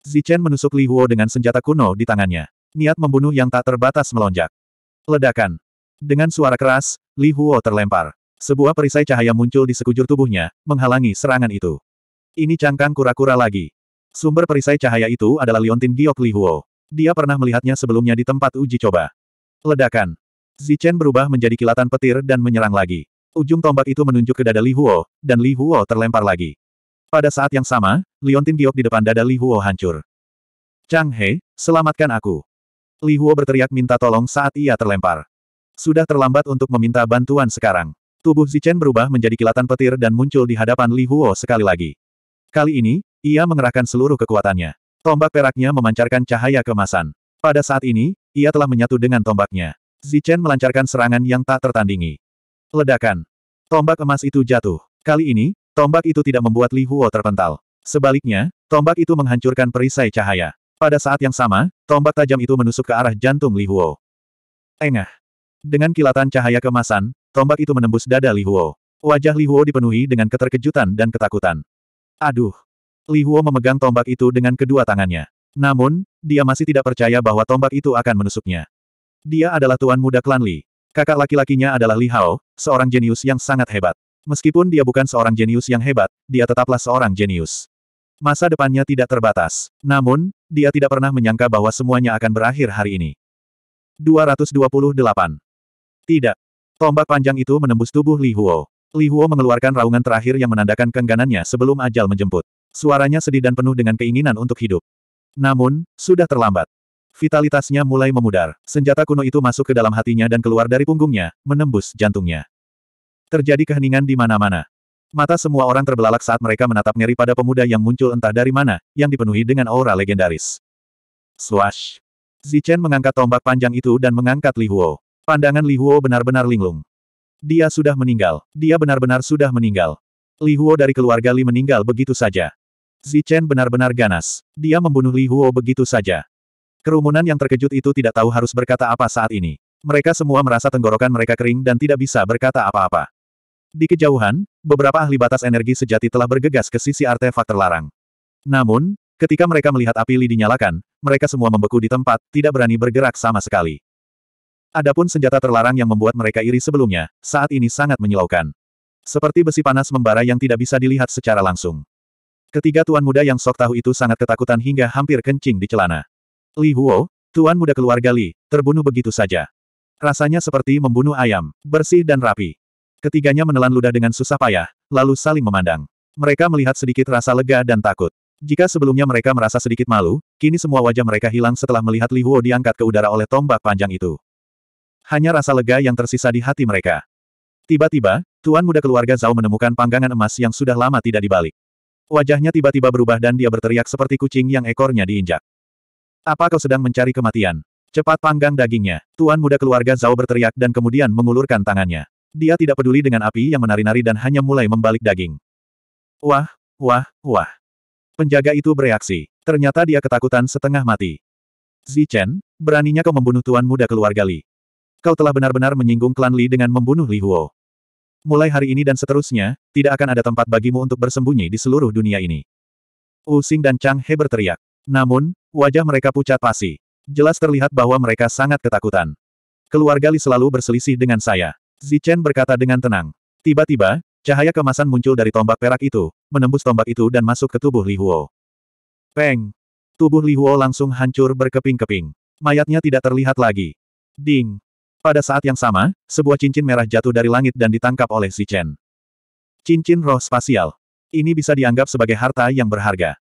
Zichen menusuk Li Huo dengan senjata kuno di tangannya. Niat membunuh yang tak terbatas melonjak. Ledakan. Dengan suara keras, Li Huo terlempar. Sebuah perisai cahaya muncul di sekujur tubuhnya, menghalangi serangan itu. Ini cangkang kura-kura lagi. Sumber perisai cahaya itu adalah Liontin Giok Li Huo. Dia pernah melihatnya sebelumnya di tempat uji coba. Ledakan. Zichen berubah menjadi kilatan petir dan menyerang lagi. Ujung tombak itu menunjuk ke dada Li Huo, dan Li Huo terlempar lagi. Pada saat yang sama, Liontin Giok di depan dada Li Huo hancur. Chang He, selamatkan aku. Li Huo berteriak minta tolong saat ia terlempar. Sudah terlambat untuk meminta bantuan sekarang. Tubuh Zichen berubah menjadi kilatan petir dan muncul di hadapan Li Huo sekali lagi. Kali ini, ia mengerahkan seluruh kekuatannya. Tombak peraknya memancarkan cahaya kemasan. Pada saat ini, ia telah menyatu dengan tombaknya. Zichen melancarkan serangan yang tak tertandingi. Ledakan. Tombak emas itu jatuh. Kali ini, tombak itu tidak membuat Li Huo terpental. Sebaliknya, tombak itu menghancurkan perisai cahaya. Pada saat yang sama, tombak tajam itu menusuk ke arah jantung Li Huo. Engah. Dengan kilatan cahaya kemasan, tombak itu menembus dada Li Huo. Wajah Li Huo dipenuhi dengan keterkejutan dan ketakutan. Aduh, Li Huo memegang tombak itu dengan kedua tangannya. Namun, dia masih tidak percaya bahwa tombak itu akan menusuknya. Dia adalah tuan muda klan Li. Kakak laki-lakinya adalah Li Hao, seorang jenius yang sangat hebat. Meskipun dia bukan seorang jenius yang hebat, dia tetaplah seorang jenius. Masa depannya tidak terbatas. Namun, dia tidak pernah menyangka bahwa semuanya akan berakhir hari ini. 228. Tidak. Tombak panjang itu menembus tubuh Li Huo. Li Huo mengeluarkan raungan terakhir yang menandakan kengganannya sebelum ajal menjemput. Suaranya sedih dan penuh dengan keinginan untuk hidup. Namun, sudah terlambat. Vitalitasnya mulai memudar. Senjata kuno itu masuk ke dalam hatinya dan keluar dari punggungnya, menembus jantungnya. Terjadi keheningan di mana-mana. Mata semua orang terbelalak saat mereka menatap ngeri pada pemuda yang muncul entah dari mana, yang dipenuhi dengan aura legendaris. Swash! Zichen mengangkat tombak panjang itu dan mengangkat Li Huo. Pandangan Li Huo benar-benar linglung. Dia sudah meninggal. Dia benar-benar sudah meninggal. Li Huo dari keluarga Li meninggal begitu saja. Zichen benar-benar ganas. Dia membunuh Li Huo begitu saja. Kerumunan yang terkejut itu tidak tahu harus berkata apa saat ini. Mereka semua merasa tenggorokan mereka kering dan tidak bisa berkata apa-apa. Di kejauhan, beberapa ahli batas energi sejati telah bergegas ke sisi artefak terlarang. Namun, ketika mereka melihat api Li dinyalakan, mereka semua membeku di tempat, tidak berani bergerak sama sekali. Adapun senjata terlarang yang membuat mereka iri sebelumnya, saat ini sangat menyilaukan. Seperti besi panas membara yang tidak bisa dilihat secara langsung. Ketiga tuan muda yang sok tahu itu sangat ketakutan hingga hampir kencing di celana. Li Huo, tuan muda keluarga Li, terbunuh begitu saja. Rasanya seperti membunuh ayam, bersih dan rapi. Ketiganya menelan ludah dengan susah payah, lalu saling memandang. Mereka melihat sedikit rasa lega dan takut. Jika sebelumnya mereka merasa sedikit malu, kini semua wajah mereka hilang setelah melihat Li Huo diangkat ke udara oleh tombak panjang itu. Hanya rasa lega yang tersisa di hati mereka. Tiba-tiba, Tuan muda keluarga Zhao menemukan panggangan emas yang sudah lama tidak dibalik. Wajahnya tiba-tiba berubah dan dia berteriak seperti kucing yang ekornya diinjak. Apa kau sedang mencari kematian? Cepat panggang dagingnya. Tuan muda keluarga Zhao berteriak dan kemudian mengulurkan tangannya. Dia tidak peduli dengan api yang menari-nari dan hanya mulai membalik daging. Wah, wah, wah. Penjaga itu bereaksi. Ternyata dia ketakutan setengah mati. Zichen, beraninya kau membunuh tuan muda keluarga Li. Kau telah benar-benar menyinggung klan Li dengan membunuh Li Huo. Mulai hari ini dan seterusnya, tidak akan ada tempat bagimu untuk bersembunyi di seluruh dunia ini. Wu Using dan Chang He berteriak. Namun, wajah mereka pucat pasi. Jelas terlihat bahwa mereka sangat ketakutan. Keluarga Li selalu berselisih dengan saya. Zichen berkata dengan tenang. Tiba-tiba, cahaya kemasan muncul dari tombak perak itu, menembus tombak itu dan masuk ke tubuh Li Huo. Peng! Tubuh Li Huo langsung hancur berkeping-keping. Mayatnya tidak terlihat lagi. Ding! Pada saat yang sama, sebuah cincin merah jatuh dari langit dan ditangkap oleh Si Chen. Cincin roh spasial. Ini bisa dianggap sebagai harta yang berharga.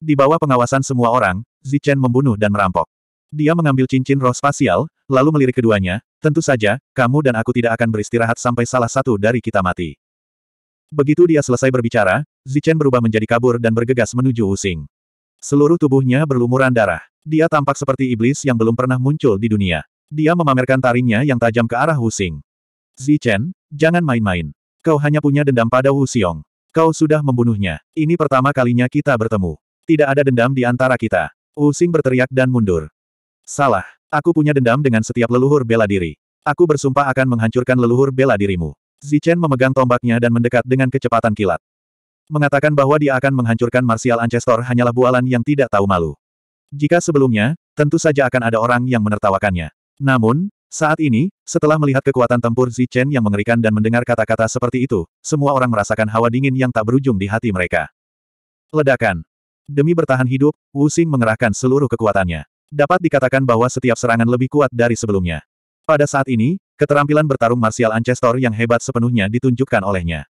Di bawah pengawasan semua orang, Zichen Chen membunuh dan merampok. Dia mengambil cincin roh spasial, lalu melirik keduanya, tentu saja, kamu dan aku tidak akan beristirahat sampai salah satu dari kita mati. Begitu dia selesai berbicara, Zi Chen berubah menjadi kabur dan bergegas menuju Using. Seluruh tubuhnya berlumuran darah. Dia tampak seperti iblis yang belum pernah muncul di dunia. Dia memamerkan taringnya yang tajam ke arah Wu Xing. Zichen, jangan main-main. Kau hanya punya dendam pada Wu Xiong. Kau sudah membunuhnya. Ini pertama kalinya kita bertemu. Tidak ada dendam di antara kita. Wu Xing berteriak dan mundur. Salah. Aku punya dendam dengan setiap leluhur bela diri. Aku bersumpah akan menghancurkan leluhur bela dirimu. Zichen memegang tombaknya dan mendekat dengan kecepatan kilat. Mengatakan bahwa dia akan menghancurkan martial ancestor hanyalah bualan yang tidak tahu malu. Jika sebelumnya, tentu saja akan ada orang yang menertawakannya. Namun, saat ini, setelah melihat kekuatan tempur Zichen yang mengerikan dan mendengar kata-kata seperti itu, semua orang merasakan hawa dingin yang tak berujung di hati mereka. Ledakan. Demi bertahan hidup, Wu Xing mengerahkan seluruh kekuatannya. Dapat dikatakan bahwa setiap serangan lebih kuat dari sebelumnya. Pada saat ini, keterampilan bertarung martial Ancestor yang hebat sepenuhnya ditunjukkan olehnya.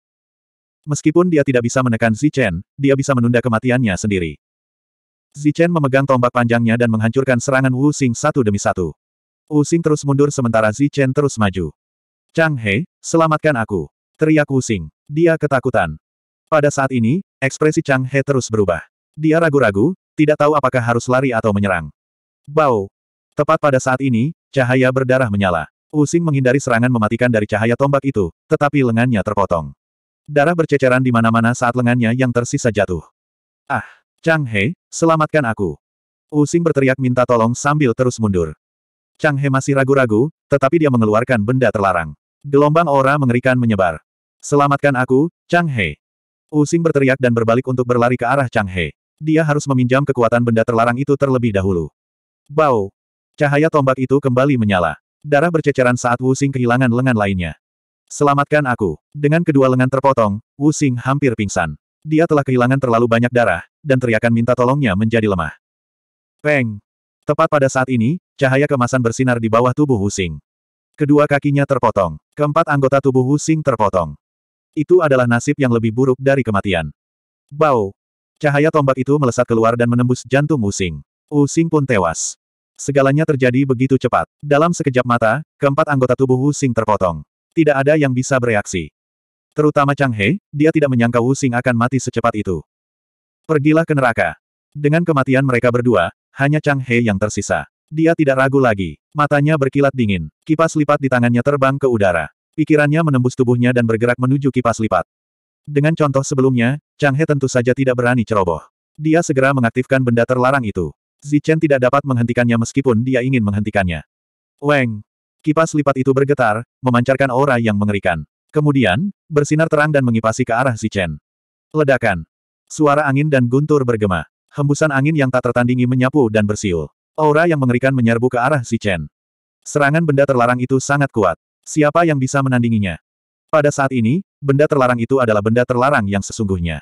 Meskipun dia tidak bisa menekan Zichen, dia bisa menunda kematiannya sendiri. Zichen memegang tombak panjangnya dan menghancurkan serangan Wu Xing satu demi satu. Using terus mundur sementara Chen terus maju. Chang He, selamatkan aku. Teriak Using. Dia ketakutan. Pada saat ini, ekspresi Chang He terus berubah. Dia ragu-ragu, tidak tahu apakah harus lari atau menyerang. Bau. Tepat pada saat ini, cahaya berdarah menyala. Using menghindari serangan mematikan dari cahaya tombak itu, tetapi lengannya terpotong. Darah berceceran di mana-mana saat lengannya yang tersisa jatuh. Ah, Chang He, selamatkan aku. Using berteriak minta tolong sambil terus mundur. Chang He masih ragu-ragu, tetapi dia mengeluarkan benda terlarang. Gelombang aura mengerikan menyebar. Selamatkan aku, Chang He. Using berteriak dan berbalik untuk berlari ke arah Chang He. Dia harus meminjam kekuatan benda terlarang itu terlebih dahulu. Bau. Cahaya tombak itu kembali menyala. Darah berceceran saat Wu Xing kehilangan lengan lainnya. Selamatkan aku. Dengan kedua lengan terpotong, Wu Xing hampir pingsan. Dia telah kehilangan terlalu banyak darah, dan teriakan minta tolongnya menjadi lemah. Peng! Tepat pada saat ini, cahaya kemasan bersinar di bawah tubuh Husing. Kedua kakinya terpotong. Keempat anggota tubuh Husing terpotong. Itu adalah nasib yang lebih buruk dari kematian. Bau. Cahaya tombak itu melesat keluar dan menembus jantung Husing. Husing pun tewas. Segalanya terjadi begitu cepat. Dalam sekejap mata, keempat anggota tubuh Husing terpotong. Tidak ada yang bisa bereaksi. Terutama Chang He, dia tidak menyangka Husing akan mati secepat itu. Pergilah ke neraka. Dengan kematian mereka berdua, hanya Chang He yang tersisa. Dia tidak ragu lagi. Matanya berkilat dingin. Kipas lipat di tangannya terbang ke udara. Pikirannya menembus tubuhnya dan bergerak menuju kipas lipat. Dengan contoh sebelumnya, Chang He tentu saja tidak berani ceroboh. Dia segera mengaktifkan benda terlarang itu. Zichen tidak dapat menghentikannya meskipun dia ingin menghentikannya. Weng! Kipas lipat itu bergetar, memancarkan aura yang mengerikan. Kemudian, bersinar terang dan mengipasi ke arah Zichen. Ledakan. Suara angin dan guntur bergema. Hembusan angin yang tak tertandingi menyapu dan bersiul. Aura yang mengerikan menyerbu ke arah si Chen. Serangan benda terlarang itu sangat kuat. Siapa yang bisa menandinginya? Pada saat ini, benda terlarang itu adalah benda terlarang yang sesungguhnya.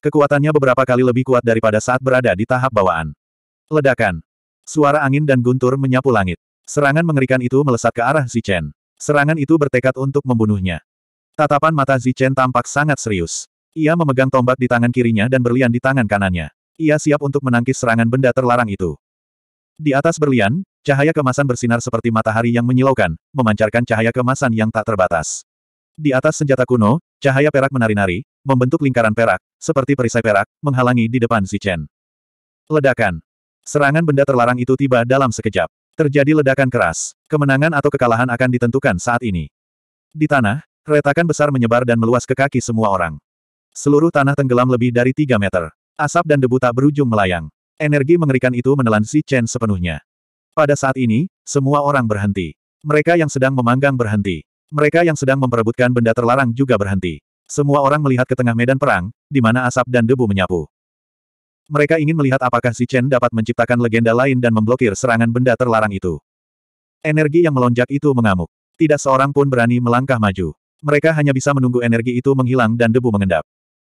Kekuatannya beberapa kali lebih kuat daripada saat berada di tahap bawaan. Ledakan. Suara angin dan guntur menyapu langit. Serangan mengerikan itu melesat ke arah Zichen. Serangan itu bertekad untuk membunuhnya. Tatapan mata Zichen tampak sangat serius. Ia memegang tombak di tangan kirinya dan berlian di tangan kanannya. Ia siap untuk menangkis serangan benda terlarang itu. Di atas berlian, cahaya kemasan bersinar seperti matahari yang menyilaukan, memancarkan cahaya kemasan yang tak terbatas. Di atas senjata kuno, cahaya perak menari-nari, membentuk lingkaran perak, seperti perisai perak, menghalangi di depan si Chen. Ledakan. Serangan benda terlarang itu tiba dalam sekejap. Terjadi ledakan keras. Kemenangan atau kekalahan akan ditentukan saat ini. Di tanah, retakan besar menyebar dan meluas ke kaki semua orang. Seluruh tanah tenggelam lebih dari 3 meter. Asap dan debu tak berujung melayang. Energi mengerikan itu menelan si Chen sepenuhnya. Pada saat ini, semua orang berhenti. Mereka yang sedang memanggang berhenti. Mereka yang sedang memperebutkan benda terlarang juga berhenti. Semua orang melihat ke tengah medan perang, di mana asap dan debu menyapu. Mereka ingin melihat apakah si Chen dapat menciptakan legenda lain dan memblokir serangan benda terlarang itu. Energi yang melonjak itu mengamuk. Tidak seorang pun berani melangkah maju. Mereka hanya bisa menunggu energi itu menghilang dan debu mengendap.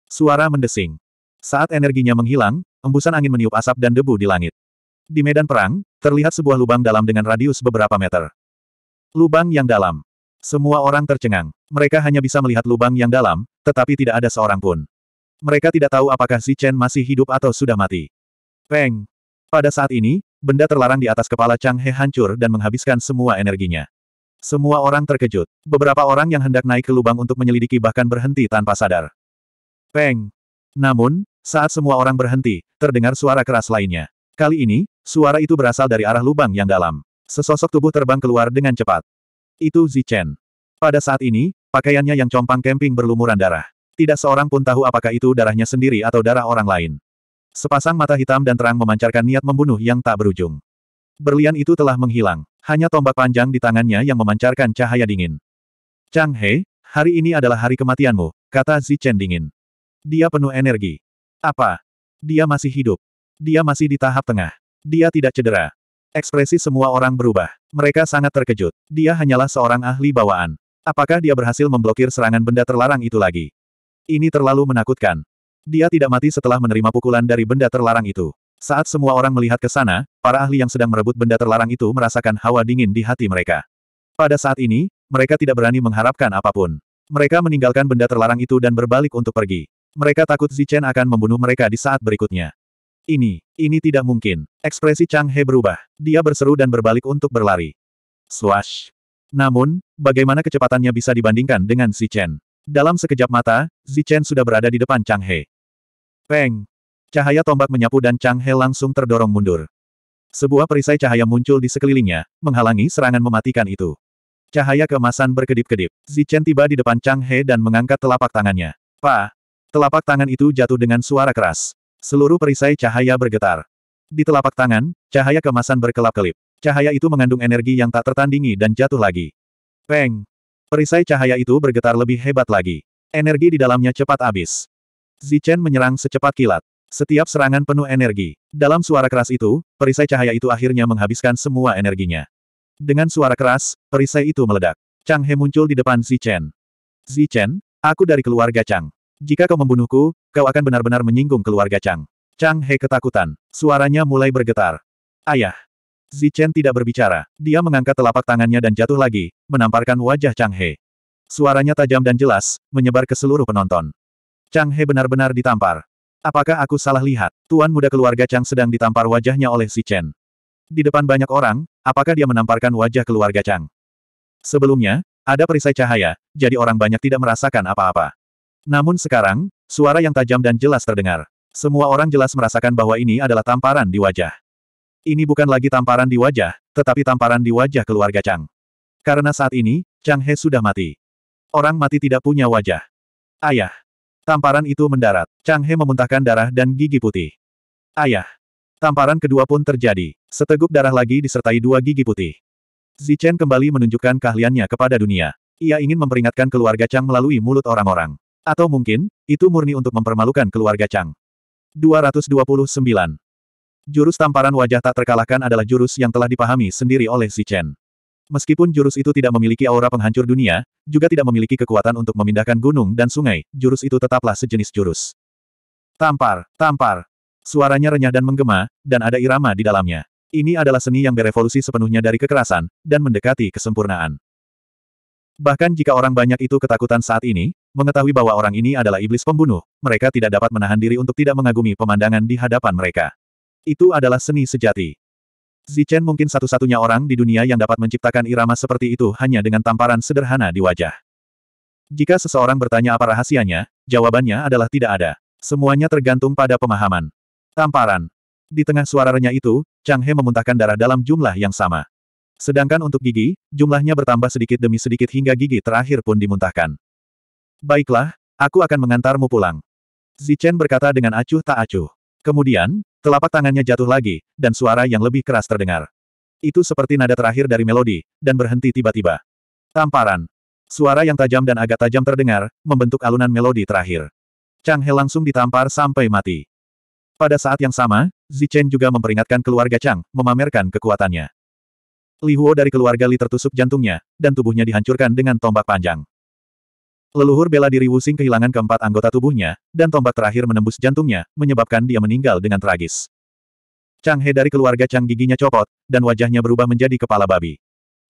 Suara mendesing. Saat energinya menghilang, embusan angin meniup asap dan debu di langit. Di medan perang, terlihat sebuah lubang dalam dengan radius beberapa meter. Lubang yang dalam. Semua orang tercengang. Mereka hanya bisa melihat lubang yang dalam, tetapi tidak ada seorang pun. Mereka tidak tahu apakah si Chen masih hidup atau sudah mati. Peng. Pada saat ini, benda terlarang di atas kepala Chang He hancur dan menghabiskan semua energinya. Semua orang terkejut. Beberapa orang yang hendak naik ke lubang untuk menyelidiki bahkan berhenti tanpa sadar. Peng. Namun, saat semua orang berhenti, terdengar suara keras lainnya. Kali ini, suara itu berasal dari arah lubang yang dalam. Sesosok tubuh terbang keluar dengan cepat. Itu Zichen. Pada saat ini, pakaiannya yang compang camping berlumuran darah. Tidak seorang pun tahu apakah itu darahnya sendiri atau darah orang lain. Sepasang mata hitam dan terang memancarkan niat membunuh yang tak berujung. Berlian itu telah menghilang. Hanya tombak panjang di tangannya yang memancarkan cahaya dingin. Chang He, hari ini adalah hari kematianmu, kata Zichen dingin. Dia penuh energi. Apa? Dia masih hidup. Dia masih di tahap tengah. Dia tidak cedera. Ekspresi semua orang berubah. Mereka sangat terkejut. Dia hanyalah seorang ahli bawaan. Apakah dia berhasil memblokir serangan benda terlarang itu lagi? Ini terlalu menakutkan. Dia tidak mati setelah menerima pukulan dari benda terlarang itu. Saat semua orang melihat ke sana, para ahli yang sedang merebut benda terlarang itu merasakan hawa dingin di hati mereka. Pada saat ini, mereka tidak berani mengharapkan apapun. Mereka meninggalkan benda terlarang itu dan berbalik untuk pergi. Mereka takut Zichen akan membunuh mereka di saat berikutnya. Ini, ini tidak mungkin. Ekspresi Chang He berubah. Dia berseru dan berbalik untuk berlari. Swash. Namun, bagaimana kecepatannya bisa dibandingkan dengan Zichen? Dalam sekejap mata, Zichen sudah berada di depan Chang He. Peng. Cahaya tombak menyapu dan Chang He langsung terdorong mundur. Sebuah perisai cahaya muncul di sekelilingnya, menghalangi serangan mematikan itu. Cahaya kemasan berkedip-kedip. Zichen tiba di depan Chang He dan mengangkat telapak tangannya. Pa, Telapak tangan itu jatuh dengan suara keras. Seluruh perisai cahaya bergetar. Di telapak tangan, cahaya kemasan berkelap-kelip. Cahaya itu mengandung energi yang tak tertandingi dan jatuh lagi. Peng! Perisai cahaya itu bergetar lebih hebat lagi. Energi di dalamnya cepat habis. Zichen menyerang secepat kilat. Setiap serangan penuh energi. Dalam suara keras itu, perisai cahaya itu akhirnya menghabiskan semua energinya. Dengan suara keras, perisai itu meledak. Chang He muncul di depan Zichen. Zichen, aku dari keluarga Chang. Jika kau membunuhku, kau akan benar-benar menyinggung keluarga Chang. Chang He ketakutan. Suaranya mulai bergetar. Ayah. Zichen tidak berbicara. Dia mengangkat telapak tangannya dan jatuh lagi, menamparkan wajah Chang He. Suaranya tajam dan jelas, menyebar ke seluruh penonton. Chang He benar-benar ditampar. Apakah aku salah lihat? Tuan muda keluarga Chang sedang ditampar wajahnya oleh Zichen. Di depan banyak orang, apakah dia menamparkan wajah keluarga Chang? Sebelumnya, ada perisai cahaya, jadi orang banyak tidak merasakan apa-apa. Namun sekarang, suara yang tajam dan jelas terdengar. Semua orang jelas merasakan bahwa ini adalah tamparan di wajah. Ini bukan lagi tamparan di wajah, tetapi tamparan di wajah keluarga Chang. Karena saat ini, Chang He sudah mati. Orang mati tidak punya wajah. Ayah. Tamparan itu mendarat. Chang He memuntahkan darah dan gigi putih. Ayah. Tamparan kedua pun terjadi. Seteguk darah lagi disertai dua gigi putih. Zichen kembali menunjukkan keahliannya kepada dunia. Ia ingin memperingatkan keluarga Chang melalui mulut orang-orang. Atau mungkin, itu murni untuk mempermalukan keluarga Chang. 229. Jurus tamparan wajah tak terkalahkan adalah jurus yang telah dipahami sendiri oleh Si Chen. Meskipun jurus itu tidak memiliki aura penghancur dunia, juga tidak memiliki kekuatan untuk memindahkan gunung dan sungai, jurus itu tetaplah sejenis jurus. Tampar, tampar. Suaranya renyah dan menggema, dan ada irama di dalamnya. Ini adalah seni yang berevolusi sepenuhnya dari kekerasan, dan mendekati kesempurnaan. Bahkan jika orang banyak itu ketakutan saat ini, mengetahui bahwa orang ini adalah iblis pembunuh, mereka tidak dapat menahan diri untuk tidak mengagumi pemandangan di hadapan mereka. Itu adalah seni sejati. Zichen mungkin satu-satunya orang di dunia yang dapat menciptakan irama seperti itu hanya dengan tamparan sederhana di wajah. Jika seseorang bertanya apa rahasianya, jawabannya adalah tidak ada. Semuanya tergantung pada pemahaman. Tamparan. Di tengah suara renyah itu, Chang He memuntahkan darah dalam jumlah yang sama. Sedangkan untuk gigi, jumlahnya bertambah sedikit demi sedikit hingga gigi terakhir pun dimuntahkan. Baiklah, aku akan mengantarmu pulang. Zichen berkata dengan acuh tak acuh. Kemudian, telapak tangannya jatuh lagi, dan suara yang lebih keras terdengar. Itu seperti nada terakhir dari melodi, dan berhenti tiba-tiba. Tamparan. Suara yang tajam dan agak tajam terdengar, membentuk alunan melodi terakhir. Chang He langsung ditampar sampai mati. Pada saat yang sama, Zichen juga memperingatkan keluarga Chang, memamerkan kekuatannya. Li Huo dari keluarga Li tertusuk jantungnya, dan tubuhnya dihancurkan dengan tombak panjang. Leluhur bela diri Wuxing kehilangan keempat anggota tubuhnya, dan tombak terakhir menembus jantungnya, menyebabkan dia meninggal dengan tragis. Chang He dari keluarga Chang giginya copot, dan wajahnya berubah menjadi kepala babi.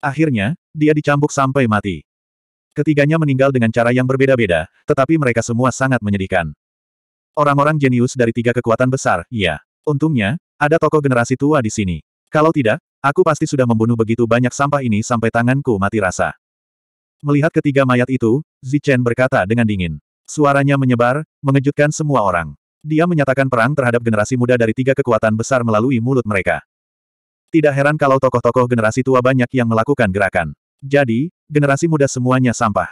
Akhirnya, dia dicambuk sampai mati. Ketiganya meninggal dengan cara yang berbeda-beda, tetapi mereka semua sangat menyedihkan. Orang-orang jenius dari tiga kekuatan besar, iya. Untungnya, ada tokoh generasi tua di sini. Kalau tidak, aku pasti sudah membunuh begitu banyak sampah ini sampai tanganku mati rasa. Melihat ketiga mayat itu, Zichen berkata dengan dingin. Suaranya menyebar, mengejutkan semua orang. Dia menyatakan perang terhadap generasi muda dari tiga kekuatan besar melalui mulut mereka. Tidak heran kalau tokoh-tokoh generasi tua banyak yang melakukan gerakan. Jadi, generasi muda semuanya sampah.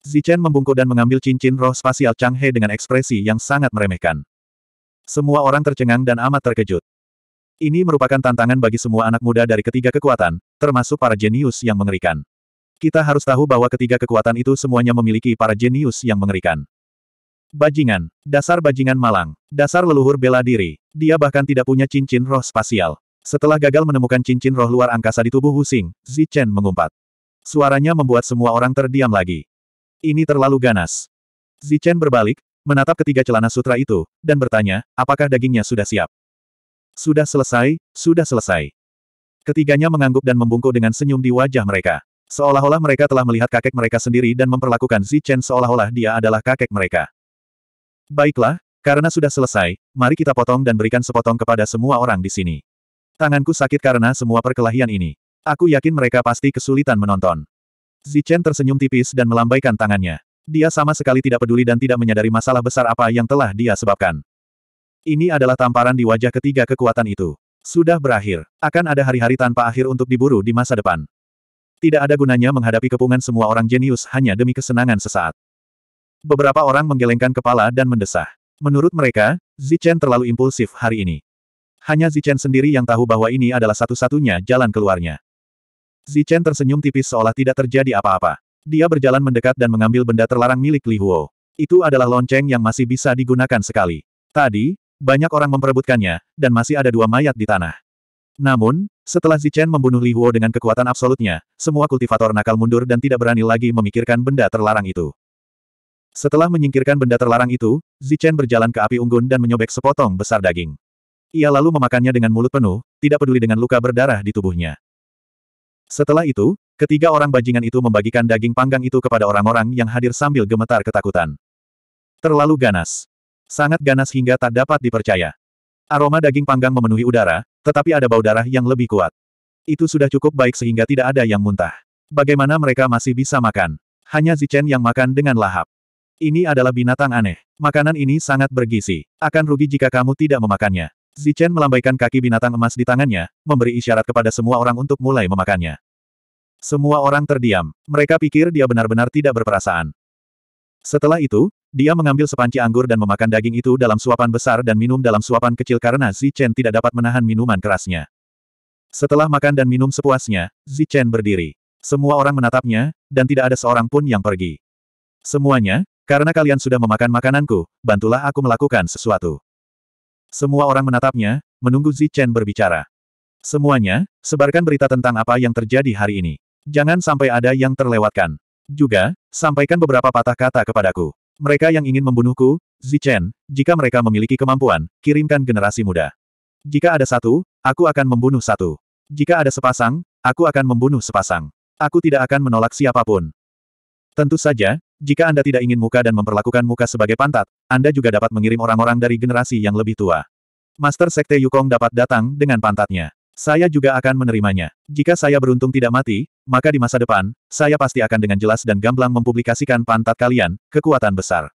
Zichen membungkuk dan mengambil cincin roh spasial Changhe dengan ekspresi yang sangat meremehkan. Semua orang tercengang dan amat terkejut. Ini merupakan tantangan bagi semua anak muda dari ketiga kekuatan, termasuk para jenius yang mengerikan. Kita harus tahu bahwa ketiga kekuatan itu semuanya memiliki para jenius yang mengerikan. Bajingan. Dasar bajingan malang. Dasar leluhur bela diri. Dia bahkan tidak punya cincin roh spasial. Setelah gagal menemukan cincin roh luar angkasa di tubuh Husing, Zichen mengumpat. Suaranya membuat semua orang terdiam lagi. Ini terlalu ganas. Zichen berbalik, menatap ketiga celana sutra itu, dan bertanya, apakah dagingnya sudah siap? Sudah selesai, sudah selesai. Ketiganya mengangguk dan membungkuk dengan senyum di wajah mereka. Seolah-olah mereka telah melihat kakek mereka sendiri dan memperlakukan Chen seolah-olah dia adalah kakek mereka. Baiklah, karena sudah selesai, mari kita potong dan berikan sepotong kepada semua orang di sini. Tanganku sakit karena semua perkelahian ini. Aku yakin mereka pasti kesulitan menonton. Chen tersenyum tipis dan melambaikan tangannya. Dia sama sekali tidak peduli dan tidak menyadari masalah besar apa yang telah dia sebabkan. Ini adalah tamparan di wajah ketiga kekuatan itu. Sudah berakhir. Akan ada hari-hari tanpa akhir untuk diburu di masa depan. Tidak ada gunanya menghadapi kepungan semua orang jenius hanya demi kesenangan sesaat. Beberapa orang menggelengkan kepala dan mendesah. Menurut mereka, Zichen terlalu impulsif hari ini. Hanya Zichen sendiri yang tahu bahwa ini adalah satu-satunya jalan keluarnya. Zichen tersenyum tipis seolah tidak terjadi apa-apa. Dia berjalan mendekat dan mengambil benda terlarang milik Li Huo. Itu adalah lonceng yang masih bisa digunakan sekali. Tadi, banyak orang memperebutkannya, dan masih ada dua mayat di tanah. Namun, setelah Zichen membunuh Li Huo dengan kekuatan absolutnya, semua kultivator nakal mundur dan tidak berani lagi memikirkan benda terlarang itu. Setelah menyingkirkan benda terlarang itu, Zichen berjalan ke api unggun dan menyobek sepotong besar daging. Ia lalu memakannya dengan mulut penuh, tidak peduli dengan luka berdarah di tubuhnya. Setelah itu, ketiga orang bajingan itu membagikan daging panggang itu kepada orang-orang yang hadir sambil gemetar ketakutan. Terlalu ganas. Sangat ganas hingga tak dapat dipercaya. Aroma daging panggang memenuhi udara, tetapi ada bau darah yang lebih kuat. Itu sudah cukup baik sehingga tidak ada yang muntah. Bagaimana mereka masih bisa makan? Hanya Zichen yang makan dengan lahap. Ini adalah binatang aneh. Makanan ini sangat bergizi. Akan rugi jika kamu tidak memakannya. Zichen melambaikan kaki binatang emas di tangannya, memberi isyarat kepada semua orang untuk mulai memakannya. Semua orang terdiam. Mereka pikir dia benar-benar tidak berperasaan. Setelah itu, dia mengambil sepanci anggur dan memakan daging itu dalam suapan besar dan minum dalam suapan kecil karena Zichen tidak dapat menahan minuman kerasnya. Setelah makan dan minum sepuasnya, Zichen berdiri. Semua orang menatapnya, dan tidak ada seorang pun yang pergi. Semuanya, karena kalian sudah memakan makananku, bantulah aku melakukan sesuatu. Semua orang menatapnya, menunggu Zichen berbicara. Semuanya, sebarkan berita tentang apa yang terjadi hari ini. Jangan sampai ada yang terlewatkan. Juga, sampaikan beberapa patah kata kepadaku. Mereka yang ingin membunuhku, Zichen, jika mereka memiliki kemampuan, kirimkan generasi muda. Jika ada satu, aku akan membunuh satu. Jika ada sepasang, aku akan membunuh sepasang. Aku tidak akan menolak siapapun. Tentu saja, jika Anda tidak ingin muka dan memperlakukan muka sebagai pantat, Anda juga dapat mengirim orang-orang dari generasi yang lebih tua. Master Sekte Yukong dapat datang dengan pantatnya. Saya juga akan menerimanya. Jika saya beruntung tidak mati, maka di masa depan, saya pasti akan dengan jelas dan gamblang mempublikasikan pantat kalian, kekuatan besar.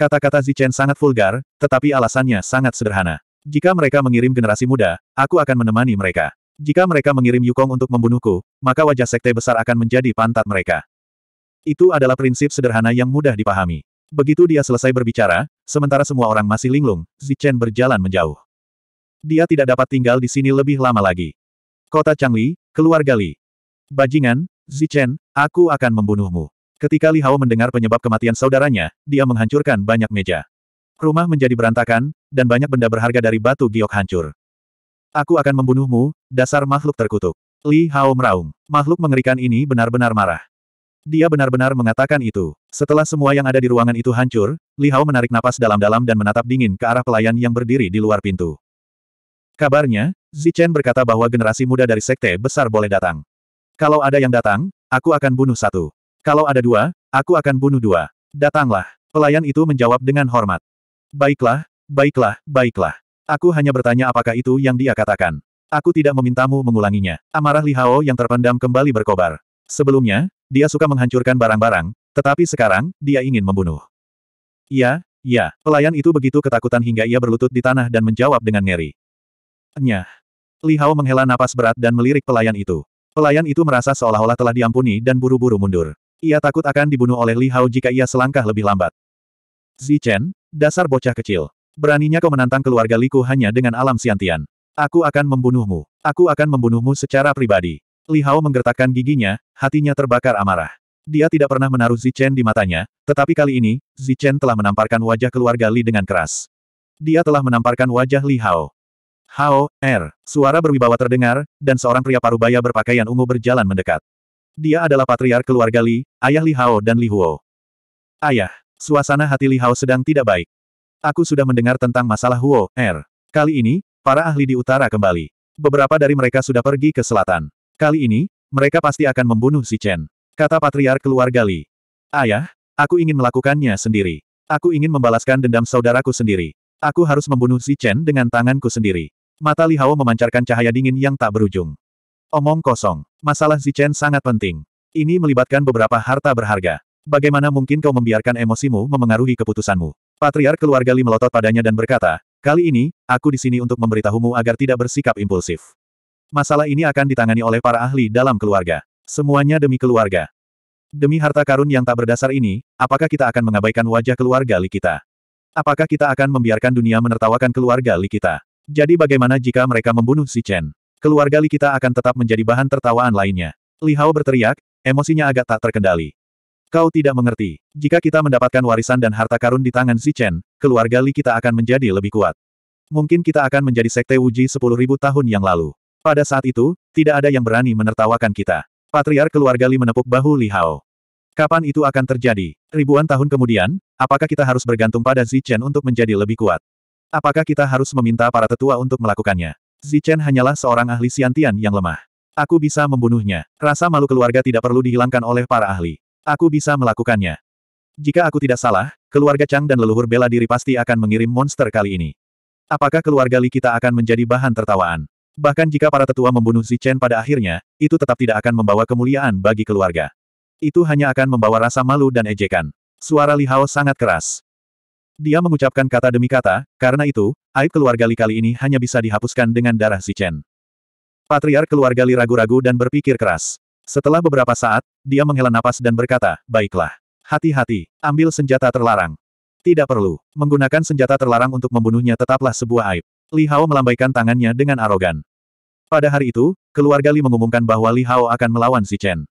Kata-kata Zichen sangat vulgar, tetapi alasannya sangat sederhana. Jika mereka mengirim generasi muda, aku akan menemani mereka. Jika mereka mengirim Yukong untuk membunuhku, maka wajah sekte besar akan menjadi pantat mereka. Itu adalah prinsip sederhana yang mudah dipahami. Begitu dia selesai berbicara, sementara semua orang masih linglung, Zichen berjalan menjauh. Dia tidak dapat tinggal di sini lebih lama lagi. Kota Changli, keluarga Li. Bajingan, Zichen, aku akan membunuhmu. Ketika Li Hao mendengar penyebab kematian saudaranya, dia menghancurkan banyak meja. Rumah menjadi berantakan, dan banyak benda berharga dari batu giok hancur. Aku akan membunuhmu, dasar makhluk terkutuk. Li Hao meraung. Makhluk mengerikan ini benar-benar marah. Dia benar-benar mengatakan itu. Setelah semua yang ada di ruangan itu hancur, Li Hao menarik napas dalam-dalam dan menatap dingin ke arah pelayan yang berdiri di luar pintu. Kabarnya, Zichen berkata bahwa generasi muda dari sekte besar boleh datang. Kalau ada yang datang, aku akan bunuh satu. Kalau ada dua, aku akan bunuh dua. Datanglah. Pelayan itu menjawab dengan hormat. Baiklah, baiklah, baiklah. Aku hanya bertanya apakah itu yang dia katakan. Aku tidak memintamu mengulanginya. Amarah Li Hao yang terpendam kembali berkobar. Sebelumnya, dia suka menghancurkan barang-barang, tetapi sekarang, dia ingin membunuh. Ya, ya. Pelayan itu begitu ketakutan hingga ia berlutut di tanah dan menjawab dengan ngeri. Nya, Li Hao menghela napas berat dan melirik pelayan itu. Pelayan itu merasa seolah-olah telah diampuni dan buru-buru mundur. Ia takut akan dibunuh oleh Li Hao jika ia selangkah lebih lambat. Zi Chen, dasar bocah kecil. Beraninya kau menantang keluarga Ku hanya dengan alam siantian. Aku akan membunuhmu. Aku akan membunuhmu secara pribadi. Li Hao menggertakkan giginya, hatinya terbakar amarah. Dia tidak pernah menaruh Zi Chen di matanya, tetapi kali ini, Zi Chen telah menamparkan wajah keluarga Li dengan keras. Dia telah menamparkan wajah Li Hao. Hao, Er, Suara berwibawa terdengar, dan seorang pria parubaya berpakaian ungu berjalan mendekat. Dia adalah patriar keluarga Li, ayah Li Hao dan Li Huo. Ayah, suasana hati Li Hao sedang tidak baik. Aku sudah mendengar tentang masalah Huo, Er. Kali ini, para ahli di utara kembali. Beberapa dari mereka sudah pergi ke selatan. Kali ini, mereka pasti akan membunuh si Chen. Kata patriar keluarga Li. Ayah, aku ingin melakukannya sendiri. Aku ingin membalaskan dendam saudaraku sendiri. Aku harus membunuh si Chen dengan tanganku sendiri. Mata Li Hao memancarkan cahaya dingin yang tak berujung. Omong kosong. Masalah Zichen sangat penting. Ini melibatkan beberapa harta berharga. Bagaimana mungkin kau membiarkan emosimu memengaruhi keputusanmu? Patriar keluarga Li melotot padanya dan berkata, Kali ini, aku di sini untuk memberitahumu agar tidak bersikap impulsif. Masalah ini akan ditangani oleh para ahli dalam keluarga. Semuanya demi keluarga. Demi harta karun yang tak berdasar ini, apakah kita akan mengabaikan wajah keluarga Li kita? Apakah kita akan membiarkan dunia menertawakan keluarga Li kita? Jadi bagaimana jika mereka membunuh si Chen? Keluarga Li kita akan tetap menjadi bahan tertawaan lainnya. Li Hao berteriak, emosinya agak tak terkendali. Kau tidak mengerti. Jika kita mendapatkan warisan dan harta karun di tangan si Chen, keluarga Li kita akan menjadi lebih kuat. Mungkin kita akan menjadi sekte Wuji 10.000 tahun yang lalu. Pada saat itu, tidak ada yang berani menertawakan kita. Patriar keluarga Li menepuk bahu Li Hao. Kapan itu akan terjadi? Ribuan tahun kemudian, apakah kita harus bergantung pada Si Chen untuk menjadi lebih kuat? Apakah kita harus meminta para tetua untuk melakukannya? Zichen hanyalah seorang ahli siantian yang lemah. Aku bisa membunuhnya. Rasa malu keluarga tidak perlu dihilangkan oleh para ahli. Aku bisa melakukannya. Jika aku tidak salah, keluarga Chang dan leluhur bela diri pasti akan mengirim monster kali ini. Apakah keluarga Li kita akan menjadi bahan tertawaan? Bahkan jika para tetua membunuh Zichen pada akhirnya, itu tetap tidak akan membawa kemuliaan bagi keluarga. Itu hanya akan membawa rasa malu dan ejekan. Suara Li Hao sangat keras. Dia mengucapkan kata demi kata, karena itu, aib keluarga Li kali ini hanya bisa dihapuskan dengan darah Zichen. Patriar keluarga Li ragu-ragu dan berpikir keras. Setelah beberapa saat, dia menghela napas dan berkata, baiklah. Hati-hati, ambil senjata terlarang. Tidak perlu. Menggunakan senjata terlarang untuk membunuhnya tetaplah sebuah aib. Li Hao melambaikan tangannya dengan arogan. Pada hari itu, keluarga Li mengumumkan bahwa Li Hao akan melawan Zichen.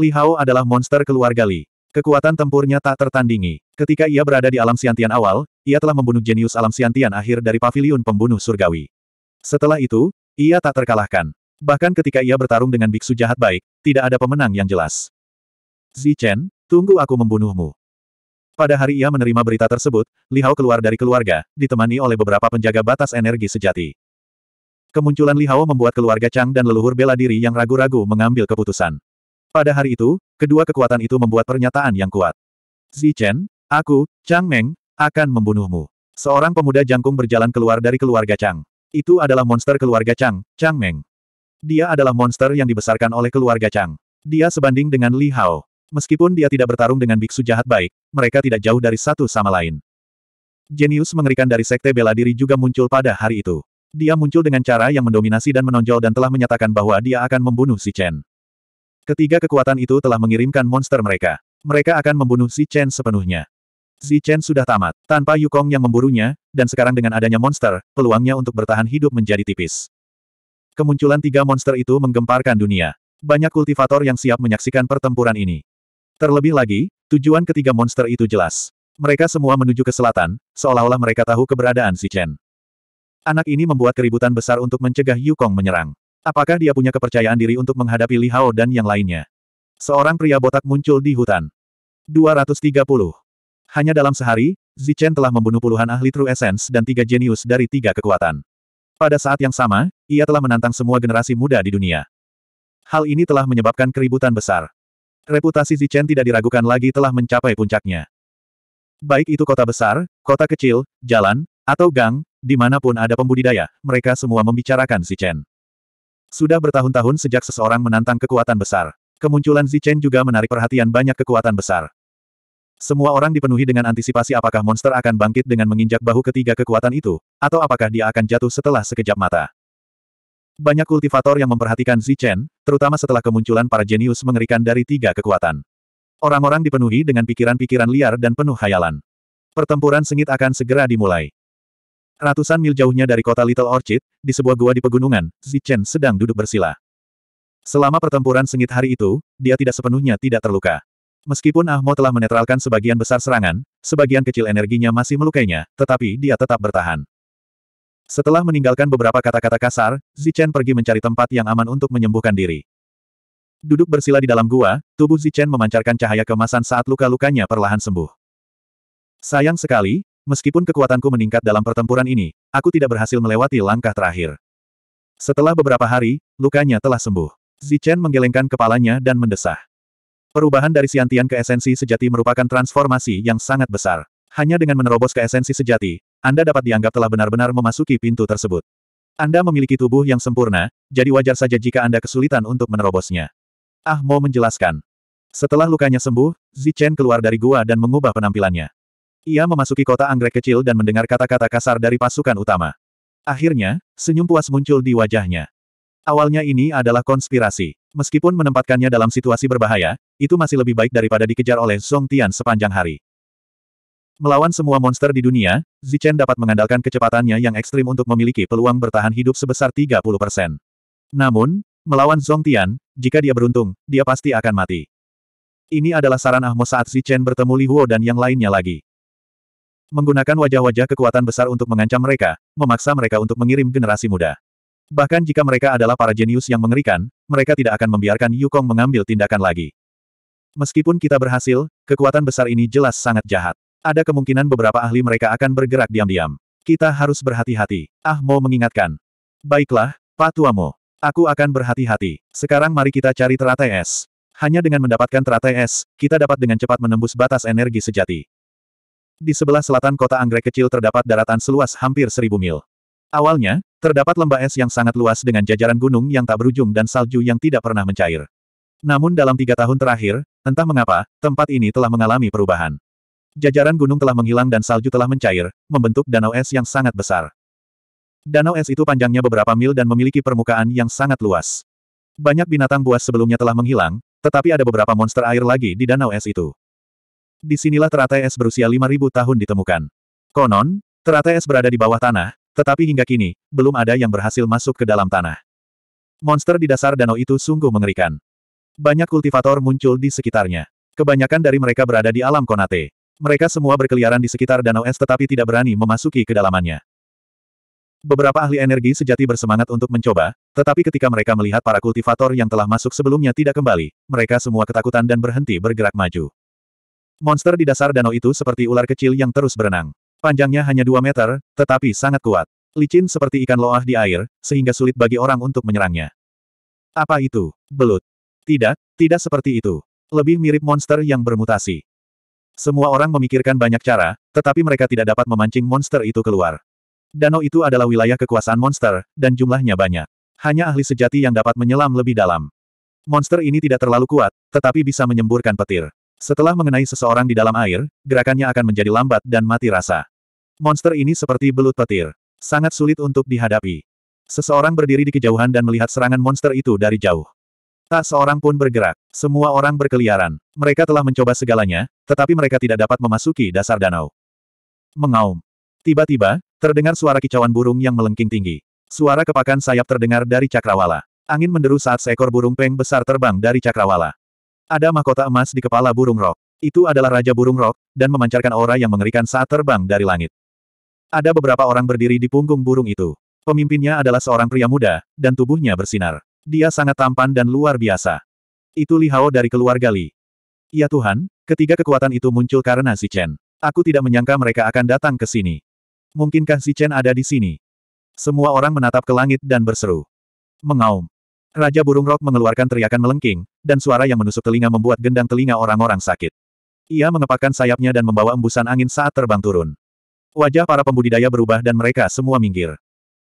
Li Hao adalah monster keluarga Li. Kekuatan tempurnya tak tertandingi. Ketika ia berada di alam siantian awal, ia telah membunuh jenius alam siantian akhir dari paviliun pembunuh surgawi. Setelah itu, ia tak terkalahkan. Bahkan ketika ia bertarung dengan biksu jahat baik, tidak ada pemenang yang jelas. Zichen, tunggu aku membunuhmu. Pada hari ia menerima berita tersebut, Li Hao keluar dari keluarga, ditemani oleh beberapa penjaga batas energi sejati. Kemunculan Li Hao membuat keluarga Chang dan leluhur bela diri yang ragu-ragu mengambil keputusan. Pada hari itu, kedua kekuatan itu membuat pernyataan yang kuat. Zichen, aku, Chang Meng, akan membunuhmu. Seorang pemuda jangkung berjalan keluar dari keluarga Chang. Itu adalah monster keluarga Chang, Chang Meng. Dia adalah monster yang dibesarkan oleh keluarga Chang. Dia sebanding dengan Li Hao. Meskipun dia tidak bertarung dengan biksu jahat baik, mereka tidak jauh dari satu sama lain. Jenius mengerikan dari sekte bela diri juga muncul pada hari itu. Dia muncul dengan cara yang mendominasi dan menonjol dan telah menyatakan bahwa dia akan membunuh si Chen. Ketiga kekuatan itu telah mengirimkan monster mereka. Mereka akan membunuh Chen sepenuhnya. Chen sudah tamat, tanpa Yukong yang memburunya, dan sekarang dengan adanya monster, peluangnya untuk bertahan hidup menjadi tipis. Kemunculan tiga monster itu menggemparkan dunia. Banyak kultivator yang siap menyaksikan pertempuran ini. Terlebih lagi, tujuan ketiga monster itu jelas. Mereka semua menuju ke selatan, seolah-olah mereka tahu keberadaan Chen. Anak ini membuat keributan besar untuk mencegah Yukong menyerang. Apakah dia punya kepercayaan diri untuk menghadapi Li Hao dan yang lainnya? Seorang pria botak muncul di hutan. 230. Hanya dalam sehari, Zichen telah membunuh puluhan ahli True Essence dan tiga jenius dari tiga kekuatan. Pada saat yang sama, ia telah menantang semua generasi muda di dunia. Hal ini telah menyebabkan keributan besar. Reputasi Zichen tidak diragukan lagi telah mencapai puncaknya. Baik itu kota besar, kota kecil, jalan, atau gang, dimanapun ada pembudidaya, mereka semua membicarakan Zichen. Sudah bertahun-tahun sejak seseorang menantang kekuatan besar. Kemunculan Zichen juga menarik perhatian banyak kekuatan besar. Semua orang dipenuhi dengan antisipasi apakah monster akan bangkit dengan menginjak bahu ketiga kekuatan itu, atau apakah dia akan jatuh setelah sekejap mata. Banyak kultivator yang memperhatikan Zichen, terutama setelah kemunculan para jenius mengerikan dari tiga kekuatan. Orang-orang dipenuhi dengan pikiran-pikiran liar dan penuh khayalan. Pertempuran sengit akan segera dimulai. Ratusan mil jauhnya dari kota Little Orchid, di sebuah gua di pegunungan, Zichen sedang duduk bersila. Selama pertempuran sengit hari itu, dia tidak sepenuhnya tidak terluka. Meskipun Ahmo telah menetralkan sebagian besar serangan, sebagian kecil energinya masih melukainya, tetapi dia tetap bertahan. Setelah meninggalkan beberapa kata-kata kasar, Zichen pergi mencari tempat yang aman untuk menyembuhkan diri. Duduk bersila di dalam gua, tubuh Zichen memancarkan cahaya kemasan saat luka-lukanya perlahan sembuh. Sayang sekali, Meskipun kekuatanku meningkat dalam pertempuran ini, aku tidak berhasil melewati langkah terakhir. Setelah beberapa hari, lukanya telah sembuh. Zichen menggelengkan kepalanya dan mendesah. Perubahan dari Siantian ke esensi sejati merupakan transformasi yang sangat besar. Hanya dengan menerobos ke esensi sejati, Anda dapat dianggap telah benar-benar memasuki pintu tersebut. Anda memiliki tubuh yang sempurna, jadi wajar saja jika Anda kesulitan untuk menerobosnya. Ah Mo menjelaskan. Setelah lukanya sembuh, Zichen keluar dari gua dan mengubah penampilannya. Ia memasuki kota anggrek kecil dan mendengar kata-kata kasar dari pasukan utama. Akhirnya, senyum puas muncul di wajahnya. Awalnya ini adalah konspirasi. Meskipun menempatkannya dalam situasi berbahaya, itu masih lebih baik daripada dikejar oleh Song Tian sepanjang hari. Melawan semua monster di dunia, Zichen dapat mengandalkan kecepatannya yang ekstrim untuk memiliki peluang bertahan hidup sebesar 30%. Namun, melawan Zong Tian, jika dia beruntung, dia pasti akan mati. Ini adalah saran Ahmo saat Zichen bertemu Li Huo dan yang lainnya lagi. Menggunakan wajah-wajah kekuatan besar untuk mengancam mereka, memaksa mereka untuk mengirim generasi muda. Bahkan jika mereka adalah para jenius yang mengerikan, mereka tidak akan membiarkan Yukong mengambil tindakan lagi. Meskipun kita berhasil, kekuatan besar ini jelas sangat jahat. Ada kemungkinan beberapa ahli mereka akan bergerak diam-diam. Kita harus berhati-hati. Ah Mo mengingatkan. Baiklah, Pak Tuamo. Aku akan berhati-hati. Sekarang mari kita cari teratai es. Hanya dengan mendapatkan teratai es, kita dapat dengan cepat menembus batas energi sejati. Di sebelah selatan kota Anggrek kecil terdapat daratan seluas hampir seribu mil. Awalnya, terdapat lembah es yang sangat luas dengan jajaran gunung yang tak berujung dan salju yang tidak pernah mencair. Namun dalam tiga tahun terakhir, entah mengapa, tempat ini telah mengalami perubahan. Jajaran gunung telah menghilang dan salju telah mencair, membentuk danau es yang sangat besar. Danau es itu panjangnya beberapa mil dan memiliki permukaan yang sangat luas. Banyak binatang buas sebelumnya telah menghilang, tetapi ada beberapa monster air lagi di danau es itu disinilah teratai es berusia 5.000 tahun ditemukan. Konon, teratai es berada di bawah tanah, tetapi hingga kini, belum ada yang berhasil masuk ke dalam tanah. Monster di dasar danau itu sungguh mengerikan. Banyak kultivator muncul di sekitarnya. Kebanyakan dari mereka berada di alam Konate. Mereka semua berkeliaran di sekitar danau es tetapi tidak berani memasuki kedalamannya. Beberapa ahli energi sejati bersemangat untuk mencoba, tetapi ketika mereka melihat para kultivator yang telah masuk sebelumnya tidak kembali, mereka semua ketakutan dan berhenti bergerak maju. Monster di dasar danau itu seperti ular kecil yang terus berenang. Panjangnya hanya 2 meter, tetapi sangat kuat. Licin seperti ikan loah di air, sehingga sulit bagi orang untuk menyerangnya. Apa itu? Belut. Tidak, tidak seperti itu. Lebih mirip monster yang bermutasi. Semua orang memikirkan banyak cara, tetapi mereka tidak dapat memancing monster itu keluar. Danau itu adalah wilayah kekuasaan monster, dan jumlahnya banyak. Hanya ahli sejati yang dapat menyelam lebih dalam. Monster ini tidak terlalu kuat, tetapi bisa menyemburkan petir. Setelah mengenai seseorang di dalam air, gerakannya akan menjadi lambat dan mati rasa. Monster ini seperti belut petir. Sangat sulit untuk dihadapi. Seseorang berdiri di kejauhan dan melihat serangan monster itu dari jauh. Tak seorang pun bergerak. Semua orang berkeliaran. Mereka telah mencoba segalanya, tetapi mereka tidak dapat memasuki dasar danau. Mengaum. Tiba-tiba, terdengar suara kicauan burung yang melengking tinggi. Suara kepakan sayap terdengar dari cakrawala. Angin menderu saat seekor burung peng besar terbang dari cakrawala. Ada mahkota emas di kepala burung rok. Itu adalah Raja Burung Rok, dan memancarkan aura yang mengerikan saat terbang dari langit. Ada beberapa orang berdiri di punggung burung itu. Pemimpinnya adalah seorang pria muda, dan tubuhnya bersinar. Dia sangat tampan dan luar biasa. Itu Li Hao dari keluarga Li. Ya Tuhan, ketiga kekuatan itu muncul karena si Chen. Aku tidak menyangka mereka akan datang ke sini. Mungkinkah si Chen ada di sini? Semua orang menatap ke langit dan berseru. Mengaum. Raja Burung Rok mengeluarkan teriakan melengking, dan suara yang menusuk telinga membuat gendang telinga orang-orang sakit. Ia mengepakkan sayapnya dan membawa embusan angin saat terbang turun. Wajah para pembudidaya berubah dan mereka semua minggir.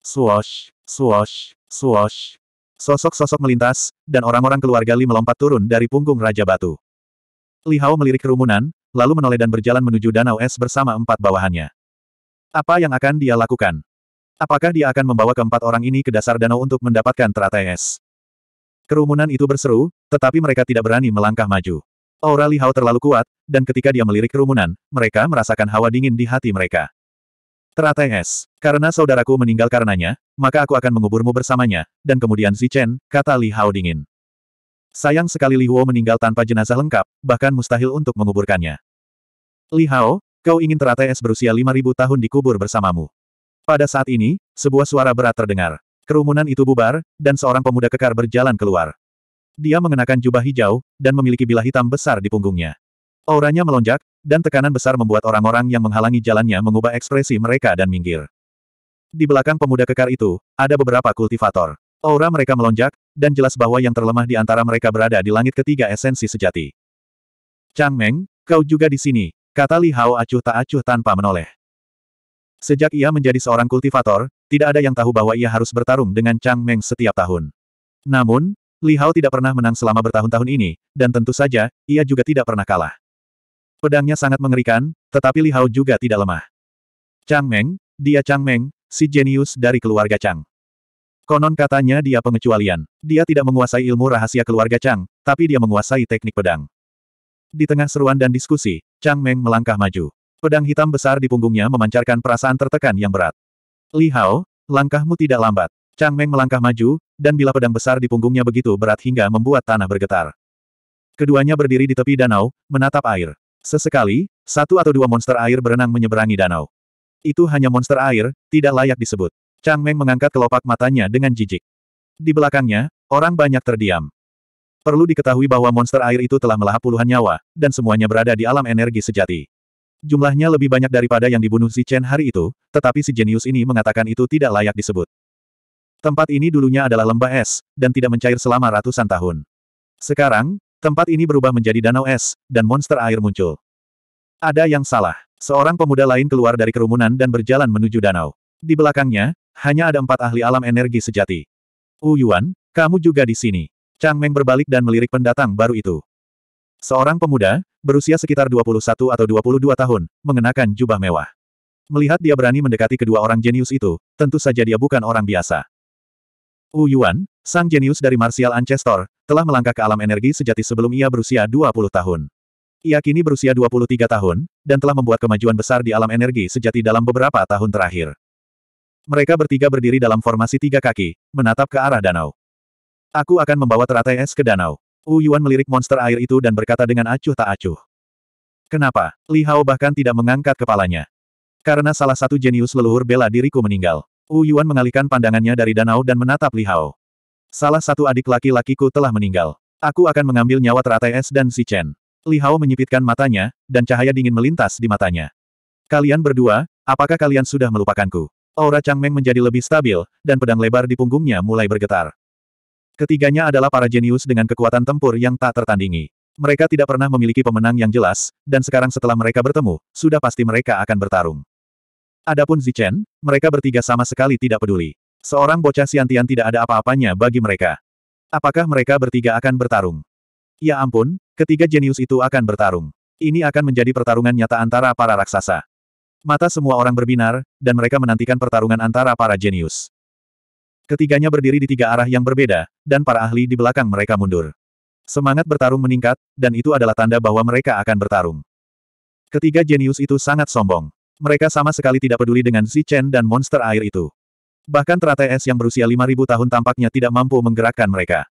Swosh, swosh, swosh. Sosok-sosok melintas, dan orang-orang keluarga Li melompat turun dari punggung Raja Batu. Li Hao melirik kerumunan, lalu menoleh dan berjalan menuju danau es bersama empat bawahannya. Apa yang akan dia lakukan? Apakah dia akan membawa keempat orang ini ke dasar danau untuk mendapatkan teratai es? Kerumunan itu berseru, tetapi mereka tidak berani melangkah maju. Aura Li Hao terlalu kuat, dan ketika dia melirik kerumunan, mereka merasakan hawa dingin di hati mereka. Teratai es. Karena saudaraku meninggal karenanya, maka aku akan menguburmu bersamanya, dan kemudian Zichen, kata Li Hao dingin. Sayang sekali Li Huo meninggal tanpa jenazah lengkap, bahkan mustahil untuk menguburkannya. Li Hao, kau ingin teratai es berusia 5000 tahun dikubur bersamamu. Pada saat ini, sebuah suara berat terdengar. Kerumunan itu bubar, dan seorang pemuda kekar berjalan keluar. Dia mengenakan jubah hijau, dan memiliki bilah hitam besar di punggungnya. Auranya melonjak, dan tekanan besar membuat orang-orang yang menghalangi jalannya mengubah ekspresi mereka dan minggir. Di belakang pemuda kekar itu, ada beberapa kultivator. Aura mereka melonjak, dan jelas bahwa yang terlemah di antara mereka berada di langit ketiga esensi sejati. Chang Meng, kau juga di sini, kata Li Hao acuh tak acuh tanpa menoleh. Sejak ia menjadi seorang kultivator, tidak ada yang tahu bahwa ia harus bertarung dengan Chang Meng setiap tahun. Namun, Li Hao tidak pernah menang selama bertahun-tahun ini, dan tentu saja, ia juga tidak pernah kalah. Pedangnya sangat mengerikan, tetapi Li Hao juga tidak lemah. Chang Meng, dia Chang Meng, si jenius dari keluarga Chang. Konon katanya dia pengecualian. Dia tidak menguasai ilmu rahasia keluarga Chang, tapi dia menguasai teknik pedang. Di tengah seruan dan diskusi, Chang Meng melangkah maju. Pedang hitam besar di punggungnya memancarkan perasaan tertekan yang berat. Li Hao, langkahmu tidak lambat. Chang Meng melangkah maju, dan bila pedang besar di punggungnya begitu berat hingga membuat tanah bergetar. Keduanya berdiri di tepi danau, menatap air. Sesekali, satu atau dua monster air berenang menyeberangi danau. Itu hanya monster air, tidak layak disebut. Chang Meng mengangkat kelopak matanya dengan jijik. Di belakangnya, orang banyak terdiam. Perlu diketahui bahwa monster air itu telah melahap puluhan nyawa, dan semuanya berada di alam energi sejati. Jumlahnya lebih banyak daripada yang dibunuh Zichen Chen hari itu, tetapi si jenius ini mengatakan itu tidak layak disebut. Tempat ini dulunya adalah lembah es, dan tidak mencair selama ratusan tahun. Sekarang, tempat ini berubah menjadi danau es, dan monster air muncul. Ada yang salah. Seorang pemuda lain keluar dari kerumunan dan berjalan menuju danau. Di belakangnya, hanya ada empat ahli alam energi sejati. Wu Yuan, kamu juga di sini. Chang Meng berbalik dan melirik pendatang baru itu. Seorang pemuda, berusia sekitar 21 atau 22 tahun, mengenakan jubah mewah. Melihat dia berani mendekati kedua orang jenius itu, tentu saja dia bukan orang biasa. Wu Yuan, sang jenius dari Martial Ancestor, telah melangkah ke alam energi sejati sebelum ia berusia 20 tahun. Ia kini berusia 23 tahun, dan telah membuat kemajuan besar di alam energi sejati dalam beberapa tahun terakhir. Mereka bertiga berdiri dalam formasi tiga kaki, menatap ke arah danau. Aku akan membawa teratai es ke danau. Wu Yuan melirik monster air itu dan berkata dengan acuh tak acuh. Kenapa? Li Hao bahkan tidak mengangkat kepalanya. Karena salah satu jenius leluhur bela diriku meninggal. Wu Yuan mengalihkan pandangannya dari danau dan menatap Li Hao. Salah satu adik laki-lakiku telah meninggal. Aku akan mengambil nyawa teratai es dan si Chen. Li Hao menyipitkan matanya, dan cahaya dingin melintas di matanya. Kalian berdua, apakah kalian sudah melupakanku? Aura Chang Meng menjadi lebih stabil, dan pedang lebar di punggungnya mulai bergetar. Ketiganya adalah para jenius dengan kekuatan tempur yang tak tertandingi. Mereka tidak pernah memiliki pemenang yang jelas, dan sekarang setelah mereka bertemu, sudah pasti mereka akan bertarung. Adapun Zichen, mereka bertiga sama sekali tidak peduli. Seorang bocah siantian tidak ada apa-apanya bagi mereka. Apakah mereka bertiga akan bertarung? Ya ampun, ketiga jenius itu akan bertarung. Ini akan menjadi pertarungan nyata antara para raksasa. Mata semua orang berbinar, dan mereka menantikan pertarungan antara para jenius. Ketiganya berdiri di tiga arah yang berbeda, dan para ahli di belakang mereka mundur. Semangat bertarung meningkat, dan itu adalah tanda bahwa mereka akan bertarung. Ketiga jenius itu sangat sombong. Mereka sama sekali tidak peduli dengan Xi Chen dan monster air itu. Bahkan teratai es yang berusia 5.000 tahun tampaknya tidak mampu menggerakkan mereka.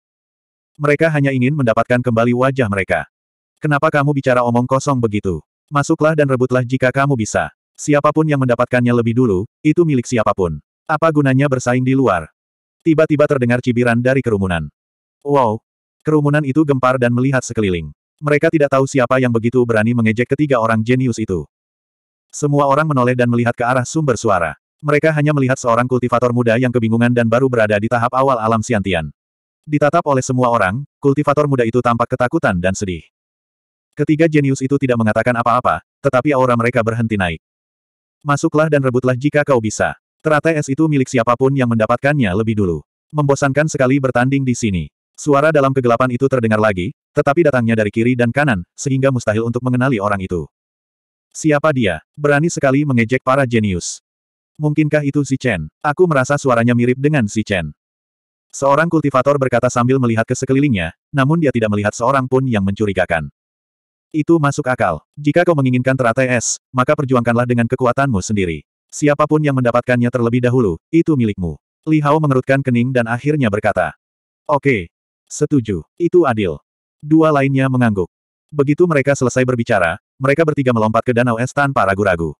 Mereka hanya ingin mendapatkan kembali wajah mereka. Kenapa kamu bicara omong kosong begitu? Masuklah dan rebutlah jika kamu bisa. Siapapun yang mendapatkannya lebih dulu, itu milik siapapun. Apa gunanya bersaing di luar? Tiba-tiba terdengar cibiran dari kerumunan. Wow! Kerumunan itu gempar dan melihat sekeliling. Mereka tidak tahu siapa yang begitu berani mengejek ketiga orang jenius itu. Semua orang menoleh dan melihat ke arah sumber suara. Mereka hanya melihat seorang kultivator muda yang kebingungan dan baru berada di tahap awal alam siantian. Ditatap oleh semua orang, kultivator muda itu tampak ketakutan dan sedih. Ketiga jenius itu tidak mengatakan apa-apa, tetapi aura mereka berhenti naik. Masuklah dan rebutlah jika kau bisa. Teratai es itu milik siapapun yang mendapatkannya lebih dulu. Membosankan sekali bertanding di sini. Suara dalam kegelapan itu terdengar lagi, tetapi datangnya dari kiri dan kanan, sehingga mustahil untuk mengenali orang itu. Siapa dia? Berani sekali mengejek para jenius. Mungkinkah itu si Chen? Aku merasa suaranya mirip dengan si Chen. Seorang kultivator berkata sambil melihat ke sekelilingnya, namun dia tidak melihat seorang pun yang mencurigakan. Itu masuk akal. Jika kau menginginkan teratai es, maka perjuangkanlah dengan kekuatanmu sendiri. Siapapun yang mendapatkannya terlebih dahulu, itu milikmu. Li Hao mengerutkan kening dan akhirnya berkata. Oke. Setuju. Itu adil. Dua lainnya mengangguk. Begitu mereka selesai berbicara, mereka bertiga melompat ke danau es tanpa ragu-ragu.